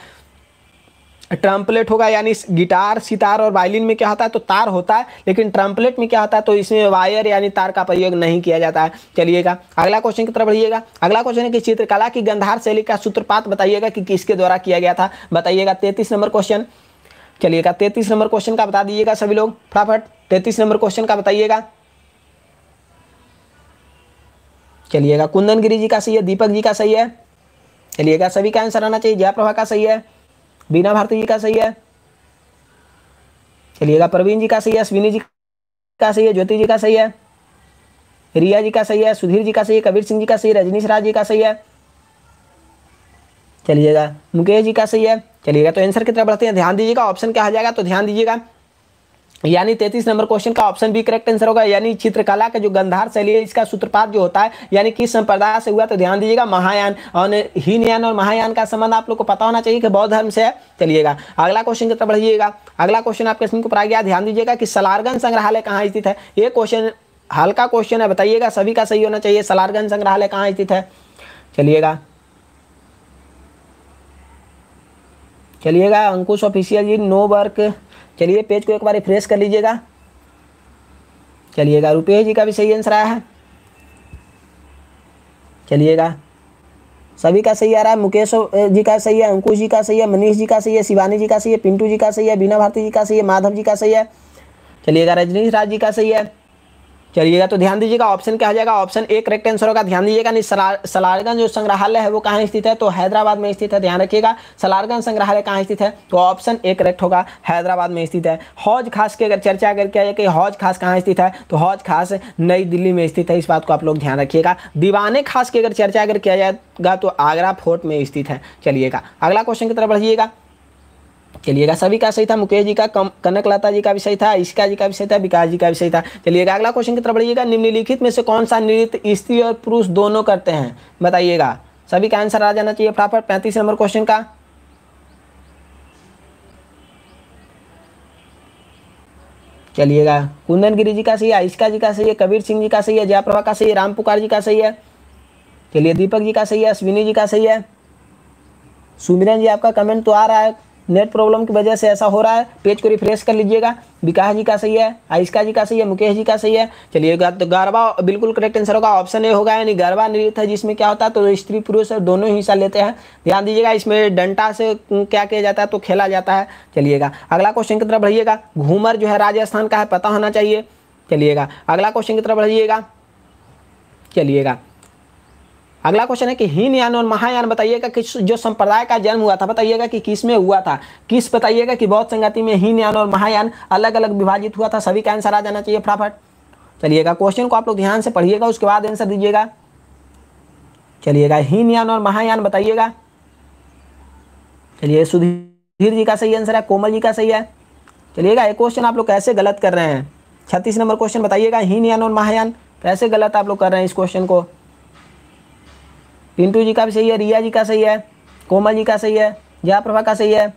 ट्रम्पलेट होगा यानी गिटार सितार और वायलिन में क्या होता है तो तार होता है लेकिन ट्रम्पलेट में क्या होता है तो इसमें वायर यानी तार का प्रयोग नहीं किया जाता है चलिएगा अगला क्वेश्चन की तरफ बढ़िएगा अगला क्वेश्चन है कि चित्रकला की गंधार शैली का सूत्रपात बताइएगा कि किसके द्वारा किया गया था बताइएगा तैतीस नंबर क्वेश्चन चलिएगा तैतीस नंबर क्वेश्चन का बता दीजिएगा सभी लोग फटाफट तैतीस नंबर क्वेश्चन का बताइएगा चलिएगा कुंदन गिरी जी का सही है दीपक जी का सही है चलिएगा सभी का आंसर आना चाहिए जयप्रभा का सही है बीना भारती जी का सही है चलिएगा प्रवीण जी का सही है अश्विनी जी का सही है ज्योति जी का सही है रिया जी का सही है सुधीर जी का सही है कबीर सिंह जी का सही है रजनीश राज जी का सही है चलिएगा मुकेश जी का सही है चलिएगा तो आंसर की तरफ बढ़ते हैं ध्यान दीजिएगा ऑप्शन क्या आ जाएगा तो ध्यान दीजिएगा यानी तैतीस नंबर क्वेश्चन का ऑप्शन भी करेक्ट आंसर होगा यानी चित्रकला का जो गंधार शैली है इसका सूत्रपात जो होता है यानी किस संप्रदाय से हुआ तो ध्यान दीजिएगा महायान और हीनयान और महायान का संबंध आप लोग को पता होना चाहिए कि बौद्ध धर्म से है चलिएगा अगला क्वेश्चन जितना बढ़िएगा अगला क्वेश्चन आपके स्क्रीन पर गया ध्यान दीजिएगा कि सलारगंज संग्रहालय कहाँ स्थित है ये क्वेश्चन हल्का क्वेश्चन है बताइएगा सभी का सही होना चाहिए सलारगंज संग्रहालय कहाँ स्थित है चलिएगा चलिएगा Ankush official ji no work चलिए पेज को एक बार रिफ्रेश कर लीजिएगा चलिएगा रुपेश जी का भी सही आंसर आया है चलिएगा सभी का सही आ रहा है मुकेश जी का सही है अंकुश जी का सही है मनीष जी का सही है शिवानी जी का सही है पिंटू जी का सही है बीना भारती जी का सही है माधव जी का सही है चलिएगा रजनीश राज जी का सही है चलिएगा तो ध्यान दीजिएगा ऑप्शन क्या हो जाएगा ऑप्शन ए करेक्ट आंसर होगा ध्यान दीजिएगा सलारगंज जो संग्रहालय है वो कहाँ स्थित है तो हैदराबाद में स्थित है ध्यान रखिएगा सलारगंज संग्रहालय कहाँ स्थित है तो ऑप्शन ए करेक्ट होगा हैदराबाद में स्थित है हौज खास की अगर चर्चा करके आइए कि हौज खास कहाँ स्थित है तो हौज खास नई दिल्ली में स्थित है इस बात को आप लोग ध्यान रखिएगा दीवाने खास की अगर चर्चा अगर किया जाएगा तो आगरा फोर्ट में स्थित है चलिएगा अगला क्वेश्चन की तरफ बढ़िएगा चलिएगा सभी का सही था मुकेश जी का कनक लता जी का भी सही था ईशिका जी का भी सही था विकास जी का भी सही था चलिएगा अगला क्वेश्चन की तरफ बढ़िएगा निम्नलिखित में से कौन सा नृत्य स्त्री और पुरुष दोनों करते हैं बताइएगा सभी का आंसर आ जाना चाहिए फटाफट पैंतीस नंबर क्वेश्चन का चलिएगा कुंदन गिरी जी का सही है आइशिका जी का सही है कबीर सिंह जी का सही है जयप्रभा का सही है राम पुकार जी का सही है चलिए दीपक जी का सही है अश्विनी जी का सही है सुमिरन जी आपका कमेंट तो आ रहा है नेट प्रॉब्लम की वजह से ऐसा हो रहा है पेज को रिफ्रेश कर लीजिएगा विकास जी का सही है आयिष्का जी का सही है मुकेश जी का सही है चलिएगा तो गरबा बिल्कुल करेक्ट आंसर होगा ऑप्शन ए होगा यानी गरबा नृत्य है जिसमें क्या होता है तो स्त्री पुरुष दोनों ही हिस्सा लेते हैं ध्यान दीजिएगा इसमें डंटा से क्या किया जाता है तो खेला जाता है चलिएगा अगला क्वेश्चन की तरफ बढ़िएगा घूमर जो है राजस्थान का है पता होना चाहिए चलिएगा अगला क्वेश्चन की तरफ बढ़िएगा चलिएगा अगला क्वेश्चन है कि हीन यान और महायान बताइएगा कि जो संप्रदाय का जन्म हुआ था बताइएगा कि किस में हुआ था किस बताइएगा कि बौद्ध संगति में हीन यान और महायान अलग अलग विभाजित हुआ था सभी का आंसर आ जाना चाहिए फटाफट चलिएगा क्वेश्चन को आप लोग ध्यान से पढ़िएगा उसके बाद आंसर दीजिएगा चलिएगा हीन यान और महायान बताइएगा चलिए सुधीर जी का सही आंसर है कोमल जी का सही है चलिएगा ये क्वेश्चन आप लोग कैसे गलत कर रहे हैं छत्तीस नंबर क्वेश्चन बताइएगा हीन यान और महायान कैसे गलत आप लोग कर रहे हैं इस क्वेश्चन को पिंटू जी का भी सही है रिया जी का सही है कोमल जी का सही है जया प्रभा का सही है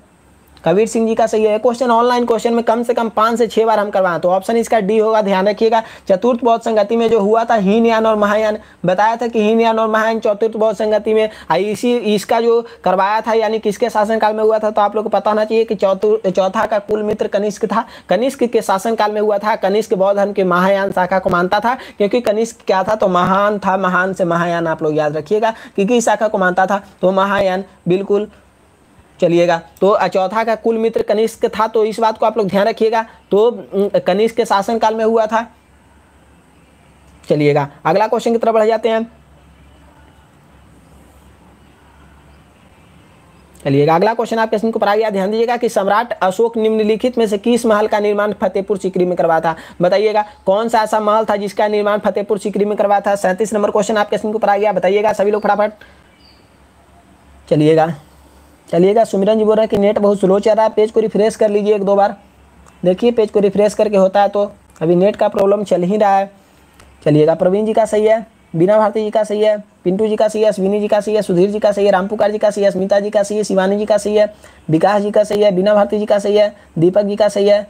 कबीर सिंह जी का सही है क्वेश्चन ऑनलाइन क्वेश्चन में कम से कम पांच से छह बार हम करवाएं तो ऑप्शन इसका डी होगा ध्यान रखिएगा चतुर्थ बौद्ध संगति में जो हुआ था हीनयान और महायान बताया था कि हीनयान और महायान चतुर्थ बौद्ध संगति में इसी इसका जो करवाया था यानी किसके शासनकाल में हुआ था तो आप लोग को पता होना चाहिए कि चौथा का कुल मित्र कनिष्क था कनिष्क के शासनकाल में हुआ था कनिष्क बौद्ध धर्म के महायान शाखा को मानता था क्योंकि कनिष्क क्या था तो महान था महान से महायान आप लोग याद रखिएगा क्योंकि इस शाखा को मानता था तो महायान बिल्कुल चलिएगा तो चौथा का कुल मित्र कनिष्क था तो इस बात को आप लोग ध्यान रखिएगा तो कनिष्क के शासनकाल में हुआ था चलिएगा अगला क्वेश्चन की तरफ बढ़ जाते हैं चलिएगा अगला क्वेश्चन आपके क्वेश्चन को पढ़ा गया ध्यान दीजिएगा कि सम्राट अशोक निम्नलिखित में से किस महल का निर्माण फतेहपुर सिकरी में करवाया था बताइएगा कौन सा ऐसा महल था जिसका निर्माण फतेहपुर सिकरी में करवाया था सैंतीस नंबर क्वेश्चन आपके क्वेश्चन को पढ़ा गया बताइएगा सभी लोग फटाफट चलिएगा चलिएगा सुमिरन जी बोल रहे हैं कि नेट बहुत स्लो चल रहा है पेज को रिफ्रेश कर लीजिए एक दो बार देखिए पेज को रिफ्रेश करके होता है तो अभी नेट का प्रॉब्लम चल ही रहा है चलिएगा प्रवीण जी का सही है बीना भारती जी का सही है पिंटू जी का सही है अश्विनी जी का सही है सुधीर जी का सही है रामपुकार जी का सही है स्मिता जी का सही है शिवानी जी का सही है विकास जी का सही है बीना भारती जी का सही है दीपक जी का सही है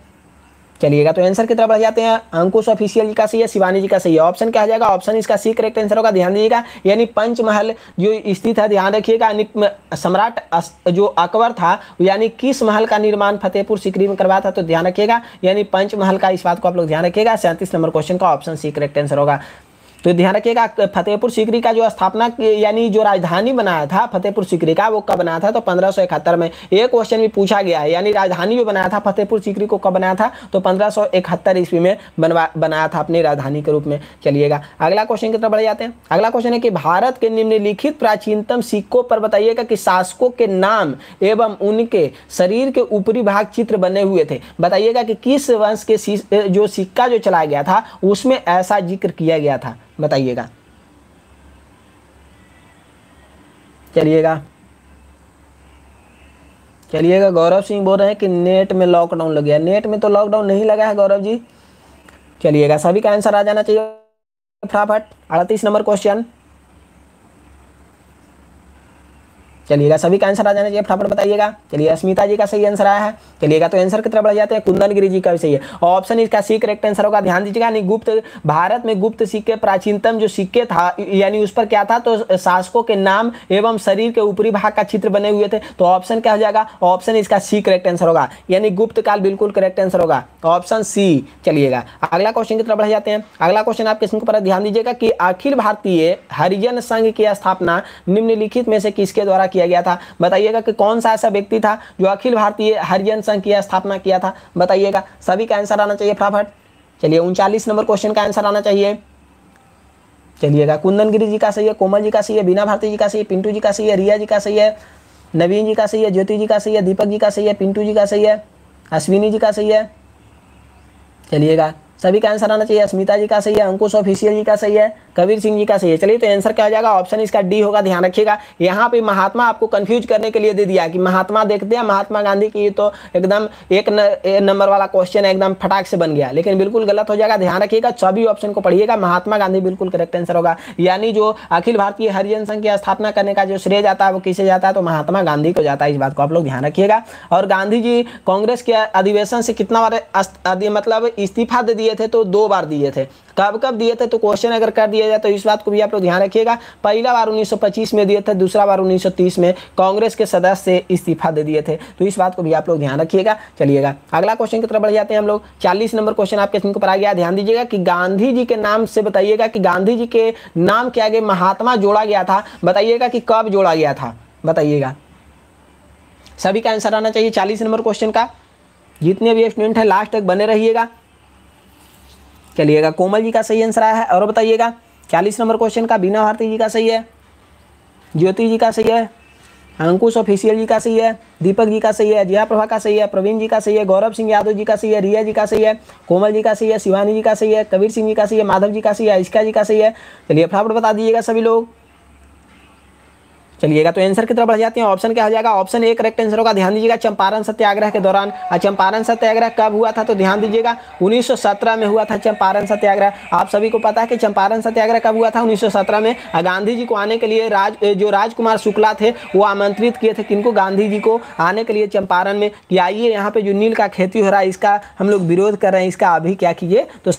चलिएगा तो आंसर की तरफ बढ़ जाते हैं अंकुश ऑफिशियल जी का सही है शिवानी जी का सही है ऑप्शन क्या हो जाएगा ऑप्शन इसका सी करेक्ट आंसर होगा ध्यान दीजिएगा यानी पंचमहल जो स्थित है ध्यान रखिएगा सम्राट जो अकबर था यानी किस महल का निर्माण फतेहपुर सिकरी में करवाया था तो ध्यान रखिएगा यानी पंचमहल का इस बात को आप लोग ध्यान रखिएगा सैंतीस नंबर क्वेश्चन का ऑप्शन सी करेक्ट आंसर होगा तो ध्यान रखिएगा फतेहपुर सीकरी का जो स्थापना यानी जो राजधानी बनाया था फतेहपुर सीकरी का वो कब बनाया था तो पंद्रह में एक क्वेश्चन भी पूछा गया है यानी राजधानी जो बनाया था फतेहपुर सीकरी को कब बनाया था तो पंद्रह ईस्वी में बनवा बनाया था अपनी राजधानी के रूप में चलिएगा अगला क्वेश्चन की तरफ बढ़ जाते हैं अगला क्वेश्चन है कि भारत के निम्नलिखित प्राचीनतम सिक्कों पर बताइएगा कि शासकों के नाम एवं उनके शरीर के ऊपरी भाग चित्र बने हुए थे बताइएगा कि किस वंश के जो सिक्का जो चलाया गया था उसमें ऐसा जिक्र किया गया था बताइएगा चलिएगा चलिएगा गौरव सिंह बोल रहे हैं कि नेट में लॉकडाउन लग गया नेट में तो लॉकडाउन नहीं लगा है गौरव जी चलिएगा सभी का आंसर आ जाना चाहिए फटाफट अड़तीस नंबर क्वेश्चन चलिएगा सभी का आंसर आ जाना चाहिए फटाफट बताइएगा चलिए अस्मिता जी का सही आंसर आया है चलिएगा तो आंसर की तरफ बढ़ जाते हैं कुंदन गिरी जी का भी सही है ऑप्शन इसका सी करेक्ट आंसर होगा ध्यान दीजिएगा यानी गुप्त भारत में गुप्त सिक्के प्राचीनतम जो सिक्के था यानी उस पर क्या था तो शासकों के नाम एवं शरीर के ऊपरी भाग का चित्र बने हुए थे तो ऑप्शन क्या हो जाएगा ऑप्शन इसका सी करेक्ट आंसर होगा यानी गुप्त काल बिल्कुल करेक्ट आंसर होगा ऑप्शन सी चलिएगा अगला क्वेश्चन की तरफ बढ़ जाते हैं अगला क्वेश्चन आप किसी को ध्यान दीजिएगा कि अखिल भारतीय हरिजन संघ की स्थापना निम्नलिखित में से किसके द्वारा किया गया था बताइएगा कि कौन सा ऐसा व्यक्ति था जो अखिल भारतीय हरिजन संघ की स्थापना किया था बताइएगा सभी का आंसर आना चाहिए फटाफट चलिए उनचालीस नंबर क्वेश्चन का आंसर आना चाहिए चलिएगा कुंदन गिरी जी का सही है कोमल जी का सही है बीना भारती जी का सही है पिंटू जी का सही है रिया जी का सही है नवीन जी का सही है ज्योति जी का सही है दीपक जी का सही है पिंटू जी का सही है अश्विनी जी का सही है चलिएगा सभी का आंसर आना चाहिए अस्मिता जी का सही है अंकुश ऑफिशियल जी का सही है कबीर सिंह जी का सही है चलिए तो आंसर क्या हो जाएगा ऑप्शन इसका डी होगा ध्यान रखिएगा यहाँ पे महात्मा आपको कंफ्यूज करने के लिए दे दिया कि महात्मा देखते हैं महात्मा गांधी की तो एकदम एक नंबर वाला क्वेश्चन एकदम फटाक से बन गया लेकिन बिल्कुल गलत हो जाएगा ध्यान रखिएगा सभी ऑप्शन को पढ़िएगा महात्मा गांधी बिल्कुल करेक्ट आंसर होगा यानी जो अखिल भारतीय हरिजन संघ की स्थापना करने का जो श्रेय जाता है वो किसे जाता है तो महात्मा गांधी को जाता है इस बात को आप लोग ध्यान रखिएगा और गांधी जी कांग्रेस के अधिवेशन से कितना बार मतलब इस्तीफा दे दिया दिए थे तो दो बार दिए थे कब कब दिए थे तो क्वेश्चन अगर कर दिया जाए तो इस बात को भी आप लोग ध्यान रखिएगा पहला बार 1925 में दिए थे दूसरा बार 1930 में कांग्रेस के सदस्य से इस्तीफा दे दिए थे तो इस बात को भी आप लोग ध्यान रखिएगा चलिएगा अगला क्वेश्चन की तरफ बढ़ जाते हैं हम लोग चालीस नंबर क्वेश्चन आपके स्क्रीन पर आ गया ध्यान दीजिएगा कि गांधी जी के नाम से बताइएगा कि गांधी जी के नाम के आगे महात्मा जोड़ा गया था बताइएगा कि कब जोड़ा गया था बताइएगा सभी का आंसर आना चाहिए चालीस नंबर क्वेश्चन का जितने भी स्टूडेंट है लास्ट तक बने रहिएगा चलिएगा कोमल जी का सही आंसर आया है और बताइएगा चालीस नंबर क्वेश्चन का बीना भारती जी का सही है ज्योति जी का सही है अंकुश ऑफिशियल जी का सही है दीपक जी का सही है जया प्रभा का सही है प्रवीण जी का सही है गौरव सिंह यादव जी का सही है रिया जी का सही है कोमल जी का सही है शिवानी जी का सही है कबीर सिंह जी का सही है माधव जी का सही है इसका जी का सही है चलिए फटाफट बता दीजिएगा सभी लोग चलिएगा तो आंसर की तरफ बढ़ जाते हैं ऑप्शन क्या हो जाएगा ऑप्शन ए करेक्ट आंसर होगा ध्यान दीजिएगा चंपारण सत्याग्रह के दौरान चंपारण सत्याग्रह कब हुआ था तो ध्यान दीजिएगा 1917 में हुआ था चंपारण सत्याग्रह आप सभी को पता है कि चंपारण सत्याग्रह कब हुआ था 1917 में गांधी जी को आने के लिए राज जो राजकुमार शुक्ला थे वो आमंत्रित किए थे किनको गांधी जी को आने के लिए चंपारण में कि आइए यहाँ पे जो नील का खेती हो रहा है इसका हम लोग विरोध कर रहे हैं इसका अभी क्या कीजिए तो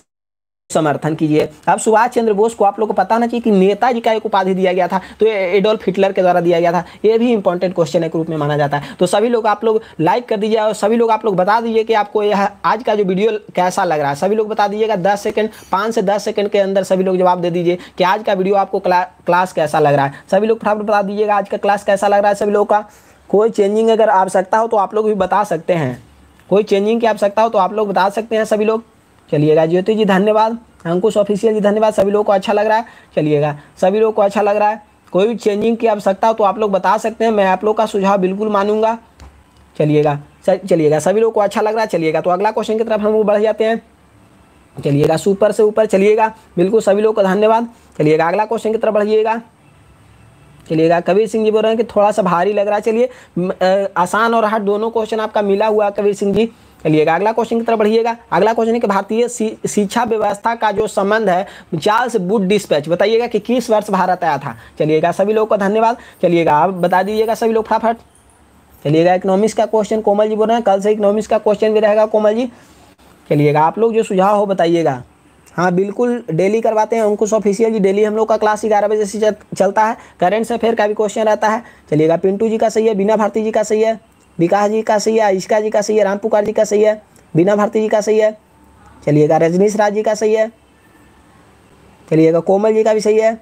समर्थन कीजिए अब सुभाष चंद्र बोस को आप लोग को पता होना चाहिए कि नेताजी का एक उपाधि दिया गया था तो एडोल्फ हिटलर के द्वारा दिया गया था ये भी इंपॉर्टेंट क्वेश्चन के रूप में माना जाता है तो सभी लोग आप लोग लाइक कर दीजिए और सभी लोग आप लोग बता दीजिए कि आपको यह आज का जो वीडियो कैसा लग रहा है सभी लोग बता दीजिएगा दस सेकेंड पाँच से दस सेकेंड के अंदर सभी लोग जवाब दे दीजिए कि आज का वीडियो आपको क्लास कैसा लग रहा है सभी लोग फटाफट बता दीजिएगा आज का क्लास कैसा लग रहा है सभी लोग का कोई चेंजिंग अगर आवश्यकता हो तो आप लोग भी बता सकते हैं कोई चेंजिंग की आवश्यकता हो तो आप लोग बता सकते हैं सभी लोग चलिएगा ज्योति जी धन्यवाद अंकुश ऑफिशियल जी धन्यवाद सभी लोगों को अच्छा लग रहा है चलिएगा सभी लोगों को अच्छा लग रहा है कोई भी चेंजिंग की आवश्यकता हो तो आप लोग बता सकते हैं मैं आप लोग का सुझाव बिल्कुल मानूंगा चलिएगा चलिएगा सभी लोग को अच्छा लग रहा है चलिएगा तो अगला क्वेश्चन की तरफ हम लोग बढ़ जाते हैं चलिएगा सुपर से ऊपर चलिएगा बिल्कुल सभी लोग का धन्यवाद चलिएगा अगला क्वेश्चन की तरफ बढ़िएगा चलिएगा कबीर सिंह जी बोल रहे हैं कि थोड़ा सा भारी लग रहा है चलिए आसान और हार्ड दोनों क्वेश्चन आपका मिला हुआ कबीर सिंह जी चलिएगा अगला क्वेश्चन की तरफ बढ़िएगा अगला क्वेश्चन है कि भारतीय शिक्षा व्यवस्था का जो संबंध है चार्ल्स बुड डिस्पैच बताइएगा कि किस वर्ष भारत आया था चलिएगा सभी लोगों का धन्यवाद चलिएगा आप बता दीजिएगा सभी लोग फटाफट चलिएगा इकोनॉमिक्स का क्वेश्चन कोमल जी बोल रहे हैं कल से इकोनॉमिक्स का क्वेश्चन भी रहेगा कोमल जी चलिएगा आप लोग जो सुझाव हो बताइएगा हाँ बिल्कुल डेली करवाते हैं अंकुश ऑफिशियल जी डेली हम लोग का क्लास ग्यारह बजे से चलता है करेंट अफेयर का भी क्वेश्चन रहता है चलिएगा पिंटू जी का सही है बिना भारती जी का सही है विकास जी का सही है इसका जी का सही है राम पुकार जी का सही है बीना भारती जी का सही है चलिएगा रजनीश राज जी का सही है चलिएगा कोमल जी का भी सही है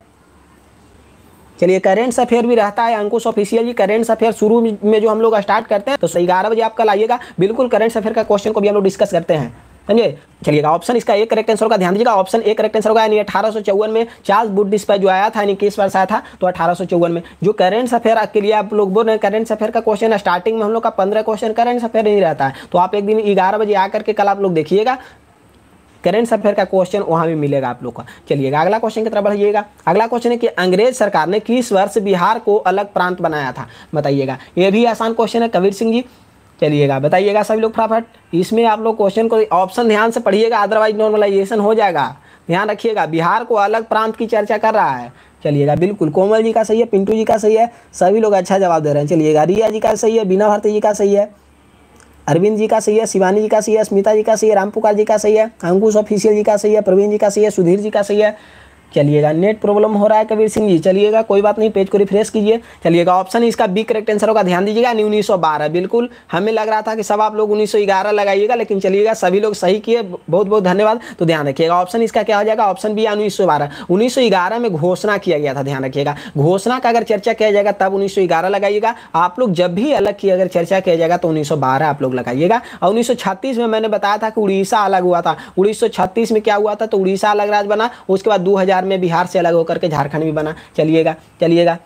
चलिए करेंट अफेयर भी रहता है Ankush official ji current affair शुरू में जो हम लोग स्टार्ट करते हैं तो ग्यारह बजे आप कल आइएगा बिल्कुल करेंट अफेयर का क्वेश्चन को भी हम लोग डिस्कस करते हैं समझे चलिएगा ऑप्शन इसका एक करेक्ट आंसर होगा ध्यान दीजिएगा ऑप्शन एक करेक्ट आंसर होगा यानी अठारह सौ चौवन में चार्ल्स बुड डिस्पैच जो आया था यानी किस वर्ष आया था तो अठारह सौ चौवन में जो करंट अफेयर के लिए आप लोग बोल रहे हैं करंट अफेयर का क्वेश्चन स्टार्टिंग में हम लोग का पंद्रह क्वेश्चन करंट अफेयर नहीं रहता है तो आप एक दिन ग्यारह बजे आकर के कल आप लोग देखिएगा करेंट अफेयर का क्वेश्चन वहां भी मिलेगा आप लोग का चलिएगा अगला क्वेश्चन की तरफ बढ़िएगा अगला क्वेश्चन है कि अंग्रेज सरकार ने किस वर्ष बिहार को अलग प्रांत बनाया था बताइएगा यह भी आसान क्वेश्चन है कबीर सिंह जी चलिएगा बताइएगा सभी लोग फटाफट इसमें आप लोग क्वेश्चन को ऑप्शन ध्यान से पढ़िएगा अदरवाइज नॉर्मलाइजेशन हो जाएगा ध्यान रखिएगा बिहार को अलग प्रांत की चर्चा कर रहा है चलिएगा बिल्कुल कोमल जी का सही है पिंटू जी का सही है सभी लोग अच्छा जवाब दे रहे हैं चलिएगा रिया जी का सही है बीना भारती जी का सही है अरविंद जी का सही है शिवानी जी का सही है स्मिता जी का सही है रामपुकार जी का सही है अंकुश ऑफिशियल जी का सही है प्रवीण जी का सही है सुधीर जी का सही है चलिएगा नेट प्रॉब्लम हो रहा है कबीर सिंह जी चलिएगा कोई बात नहीं पेज को रिफ्रेश कीजिए चलिएगा ऑप्शन इसका बी करेक्ट आंसर होगा ध्यान दीजिएगा यानी उन्नीस बिल्कुल हमें लग रहा था कि सब आप लोग उन्नीस लगाइएगा लेकिन चलिएगा सभी लोग सही किए बहुत बहुत धन्यवाद तो ध्यान रखिएगा ऑप्शन इसका क्या हो जाएगा ऑप्शन बी उन्नीस सौ बारह में घोषणा किया गया था ध्यान रखिएगा घोषणा का अगर चर्चा किया जाएगा तब उन्नीस लगाइएगा आप लोग जब भी अलग की अगर चर्चा किया जाएगा तो उन्नीस आप लोग लगाइएगा और उन्नीस में मैंने बताया था कि उड़ीसा अलग हुआ था उन्नीस में क्या हुआ था तो उड़ीसा अलग राज्य बना उसके बाद दो 2004 में बिहार से अलग होकर के झारखंड भी बना चलिएगा चलिएगा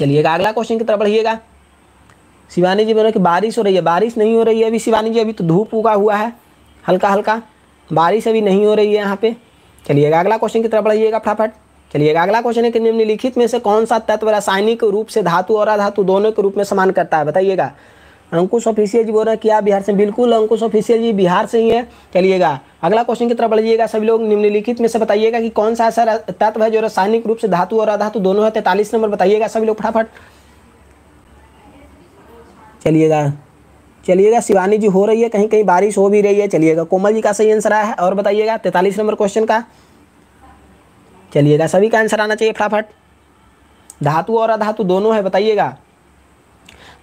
चलिएगा अगला क्वेश्चन की तरफ बढ़िएगा शिवानी जी बोला कि बारिश हो रही है बारिश नहीं हो रही है अभी शिवानी जी अभी तो धूप उगा हुआ है हल्का हल्का बारिश अभी नहीं हो रही है यहाँ पे चलिएगा अगला क्वेश्चन की तरफ बढ़िएगा फटाफट चलिएगा अगला क्वेश्चन है कि निम्नलिखित में से कौन सा तत्व रासायनिक रूप से धातु और अधातु दोनों के रूप में समान करता है बताइएगा अंकुश ऑफिसियल जी बोल रहे हैं कि आप बिहार से बिल्कुल अंकुश ऑफिसियल जी बिहार से ही है चलिएगा अगला क्वेश्चन की तरफ बढ़िएगा सभी लोग निम्नलिखित में से बताइएगा कि कौन सा ऐसा तत्व है जो रासायनिक रूप से धातु और अधातु दोनों है तैतालीस नंबर बताइएगा सभी लोग फटाफट चलिएगा चलिएगा शिवानी जी हो रही है कहीं कहीं बारिश हो भी रही है चलिएगा कोमल जी का सही आंसर आया है और बताइएगा तैतालीस नंबर क्वेश्चन का चलिएगा सभी का आंसर आना चाहिए फटाफट धातु और अधातु दोनों है बताइएगा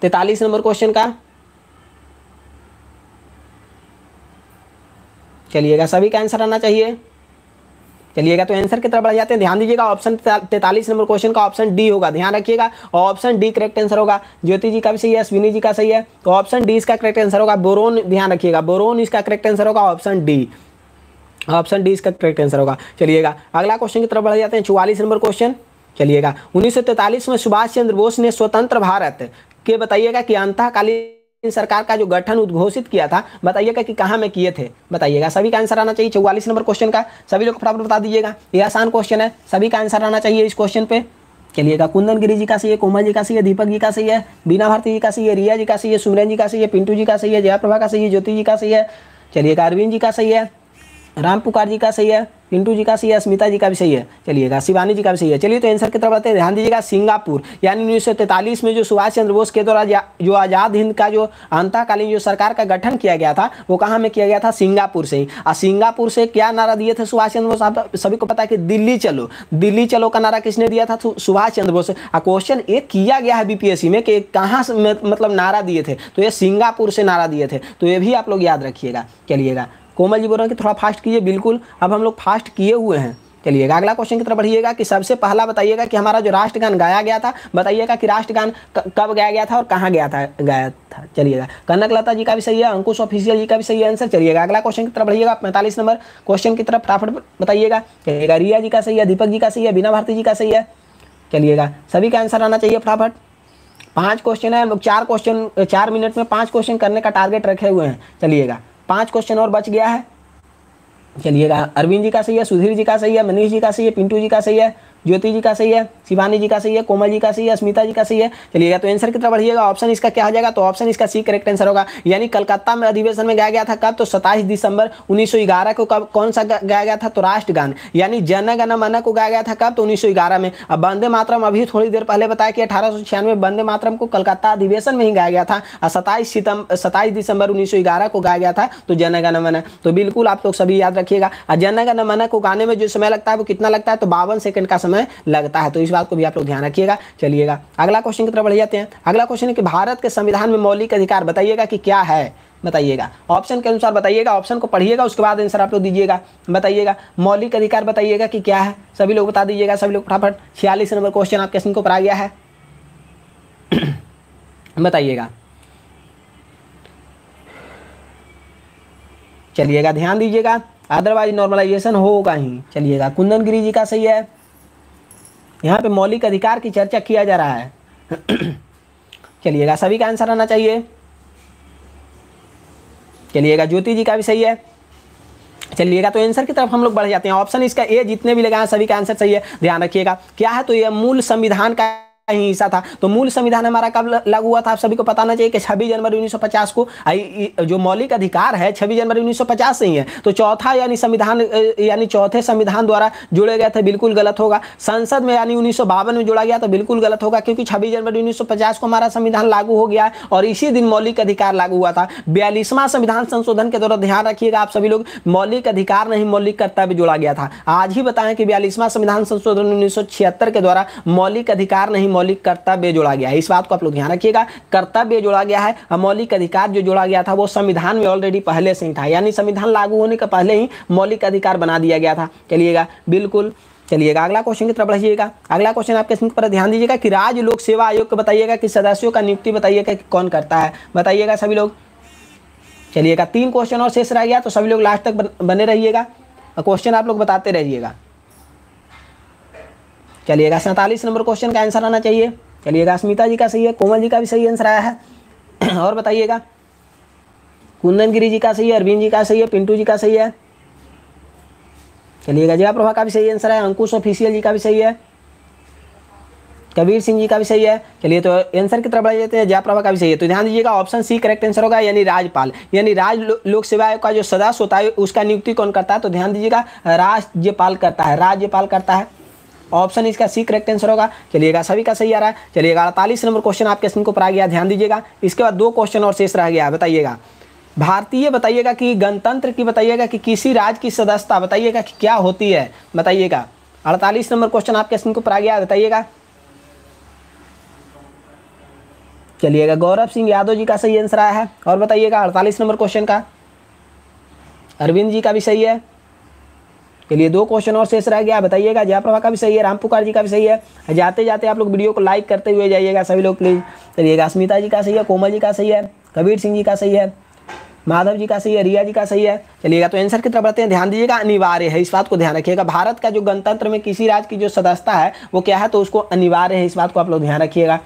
तैतालीस नंबर क्वेश्चन का चलिएगा सभी का आंसर आना चाहिए चलिएगा तो आंसर की तरफ बढ़ जाते हैं ध्यान दीजिएगा ऑप्शन तैतालीस नंबर क्वेश्चन का ऑप्शन डी होगा ध्यान रखिएगा ऑप्शन डी करेक्ट आंसर होगा ज्योति जी का भी सही है अश्विनी जी का सही है तो ऑप्शन डी इसका करेक्ट आंसर होगा बोरोन ध्यान रखिएगा बोरोन इसका करेक्ट आंसर होगा ऑप्शन डी ऑप्शन डी इसका करेक्ट आंसर होगा चलिएगा अगला क्वेश्चन की तरफ बढ़ जाते हैं चौवालीस नंबर क्वेश्चन चलिएगा 1943 में सुभाष चंद्र बोस ने स्वतंत्र भारत के बताइएगा कि अंतकालीन सरकार का जो गठन उद्घोषित किया था बताइएगा कि कहाँ में किए थे बताइएगा सभी का आंसर आना चाहिए चौवालीस नंबर क्वेश्चन का सभी लोग प्रॉब्लम बता दीजिएगा ये आसान क्वेश्चन है सभी का आंसर आना चाहिए इस क्वेश्चन पे चलिएगा कुंदन गिरी जी का सही है कोमा जी का सही है दीपक जी का सही है बीना भारती जी का सही है रिया जी का सही है सुमरन जी का सही है पिंटू जी का सही है जयाप्रभा का सही है ज्योति जी का सही है चलिएगा अरविंद जी का सही है राम पुकार जी का सही है पिंटू जी का सही है स्मिता जी का भी सही है चलिएगा शिवानी जी का भी सही है चलिए तो आंसर की तरफ आते हैं ध्यान दीजिएगा सिंगापुर यानी उन्नीस में जो सुभाष चंद्र बोस के द्वारा जो आज़ाद हिंद का जो अंतकालीन जो सरकार का गठन किया गया था वो कहाँ में किया गया था सिंगापुर से ही और सिंगापुर से क्या नारा दिए थे सुभाष चंद्र बोस आप तो सभी को पता है कि दिल्ली चलो दिल्ली चलो का नारा किसने दिया था सुभाष चंद्र बोस और क्वेश्चन ये किया गया है बीपीएससी में कि कहाँ मतलब नारा दिए थे तो ये सिंगापुर से नारा दिए थे तो ये भी आप लोग याद रखिएगा चलिएगा कोमल जी बोल रहे हैं कि थोड़ा फास्ट कीजिए बिल्कुल अब हम लोग फास्ट किए हुए हैं चलिएगा अगला क्वेश्चन की तरफ बढ़िएगा कि सबसे पहला बताइएगा कि हमारा जो राष्ट्रगान गाया गया था बताइएगा कि राष्ट्रगान कब गाया गया था और कहाँ गया था गाया था चलिएगा कनक लता जी का भी सही है अंकुश ऑफिसियल जी का भी सही आंसर चलिएगा अगला क्वेश्चन की तरफ बढ़िएगा पैंतालीस नंबर क्वेश्चन की तरफ फटाफट बताइएगा चलिएगा रिया जी का सही है दीपक जी का सही है बीना भारती जी का सही है चलिएगा सभी का आंसर आना चाहिए फटाफट पाँच क्वेश्चन है हम लोग चार क्वेश्चन चार मिनट में पाँच क्वेश्चन करने का टारगेट रखे हुए हैं चलिएगा पांच क्वेश्चन और बच गया है चलिएगा अरविंद जी का सही है सुधीर जी का सही है मनीष जी का सही है पिंटू जी का सही है ज्योति जी का सही है शिवानी जी का सही है कोमल जी का सही है अस्मिता जी का सही है चलिएगा तो आंसर की तरफ बढ़िएगा ऑप्शन इसका क्या हो जाएगा तो ऑप्शन इसका सी करेक्ट आंसर होगा यानी कलकत्ता में अधिवेशन में गाया गया था कब तो सताईस दिसंबर 1911 को कब कौन सा गाया गया था तो राष्ट्रगान यानी जन गण मन को गाया गया था कब तो उन्नीस में अब वंदे मातरम अभी थोड़ी देर पहले बताया कि अठारह सौ वंदे मातरम को कलकत्ता अधिवेशन में ही गाया गया था और सताईस सितंबर सताईस दिसंबर उन्नीस को गाया गया था तो जन गण मन तो बिल्कुल आप लोग सभी याद रखिएगा और गण मन को गाने में जो समय लगता है वो कितना लगता है तो बावन सेकंड का समय लगता है तो इस बात को भी आप लोग ध्यान रखिएगा चलिएगा अगला क्वेश्चन की तरफ बढ़ जाते हैं अगला क्वेश्चन है कि भारत के संविधान में मौलिक अधिकार बताइएगा कि क्या है बताइएगा ऑप्शन के अनुसार बताइएगा ऑप्शन को पढ़िएगा उसके बाद आंसर आप लोग दीजिएगा बताइएगा मौलिक अधिकार बताइएगा कि क्या है सभी लोग बता दीजिएगा सभी लोग फटाफट छियालीस नंबर क्वेश्चन आपके सिंह को पढ़ा गया है बताइएगा चलिएगा ध्यान दीजिएगा अदरवाइज नॉर्मलाइजेशन होगा ही चलिएगा कुंदन गिरी जी का सही है यहाँ पे मौलिक अधिकार की चर्चा किया जा रहा है चलिएगा सभी का आंसर आना चाहिए चलिएगा ज्योति जी का भी सही है चलिएगा तो आंसर की तरफ हम लोग बढ़ जाते हैं ऑप्शन इसका ए जितने भी लगाए सभी का आंसर सही है ध्यान रखिएगा क्या है तो यह मूल संविधान का ही हिस्सा था तो मूल संविधान हमारा कब लागू हुआ था आप सभी को पता ना चाहिए कि छब्बीस जनवरी 1950 को जो मौलिक अधिकार है छब्बीस जनवरी 1950 से ही है तो चौथा यानी संविधान यानी चौथे संविधान द्वारा जुड़े गए थे बिल्कुल गलत होगा संसद में यानी उन्नीस में जोड़ा गया तो बिल्कुल गलत होगा क्योंकि छब्बीस जनवरी उन्नीस को हमारा संविधान लागू हो गया और इसी दिन मौलिक अधिकार लागू हुआ था बयालीसवां संविधान संशोधन के द्वारा ध्यान रखिएगा आप सभी लोग मौलिक अधिकार नहीं मौलिक कर्तव्य जोड़ा गया था आज ही बताएं कि बयालीसवां संविधान संशोधन उन्नीस के द्वारा मौलिक अधिकार नहीं मौलिक कर्तव्य जोड़ा गया है इस बात को आप लोग ध्यान रखिएगा कर्तव्य जोड़ा गया है मौलिक अधिकार जो जोड़ा गया था वो संविधान में ऑलरेडी पहले से ही था यानी संविधान लागू होने के पहले ही मौलिक अधिकार बना दिया गया था चलिएगा बिल्कुल चलिएगा अगला क्वेश्चन की तरफ रहिएगा अगला क्वेश्चन आपके स्क्रीन पर ध्यान दीजिएगा कि राज्य लोक सेवा आयोग को बताइएगा कि सदस्यों का नियुक्ति बताइएगा कि कौन करता है बताइएगा सभी लोग चलिएगा तीन क्वेश्चन और शेष रह गया तो सभी लोग लास्ट तक बने रहिएगा क्वेश्चन आप लोग बताते रहिएगा चलिएगा सैंतालीस नंबर क्वेश्चन का आंसर आना चाहिए चलिएगा स्मिता जी का सही है कोमल जी का भी सही आंसर आया है और बताइएगा कुंदन गिरी जी का सही है अरविंद जी का सही है पिंटू जी का सही है चलिएगा जया प्रभा का भी सही आंसर है अंकुश ऑफिशियल जी का भी सही है कबीर सिंह जी का भी सही है चलिए तो आंसर की तरफ बढ़ जाते हैं जयाप्रभा का भी सही है तो ध्यान दीजिएगा ऑप्शन सी करेक्ट आंसर होगा यानी राज्यपाल यानी राज्य लोक सेवा आयोग का जो सदस्य होता है उसका नियुक्ति कौन करता है तो ध्यान दीजिएगा राज्यपाल करता है राज्यपाल करता है ऑप्शन इसका सी करेक्ट आंसर होगा चलिएगा सभी का सही आ रहा है चलिएगा अड़तालीस नंबर क्वेश्चन आपके स्क्रीन को पढ़ा गया ध्यान दीजिएगा इसके बाद दो क्वेश्चन और शेष रह गया बताइएगा भारतीय बताइएगा कि गणतंत्र की बताइएगा कि किसी राज्य की सदस्यता बताइएगा कि क्या होती है बताइएगा अड़तालीस नंबर क्वेश्चन आपके स्क्रीन को पढ़ा गया बताइएगा चलिएगा गौरव सिंह यादव जी का सही आंसर आया है और बताइएगा अड़तालीस नंबर क्वेश्चन का अरविंद जी का भी सही है चलिए दो क्वेश्चन और शेष रह गया बताइएगा जयप्रभा का भी सही है राम पुकार जी का भी सही है जाते जाते आप लोग वीडियो को लाइक करते हुए जाइएगा सभी लोग प्लीज़ चलिएगा अस्मिता जी का सही है कोमल जी का सही है कबीर सिंह जी का सही है माधव जी का सही है रिया जी का सही है चलिएगा तो आंसर की तरफ बढ़ते हैं ध्यान दीजिएगा अनिवार्य है इस बात को ध्यान रखिएगा भारत का जो गणतंत्र में किसी राज्य की जो सदस्यता है वो क्या है तो उसको अनिवार्य है इस बात को आप लोग ध्यान रखिएगा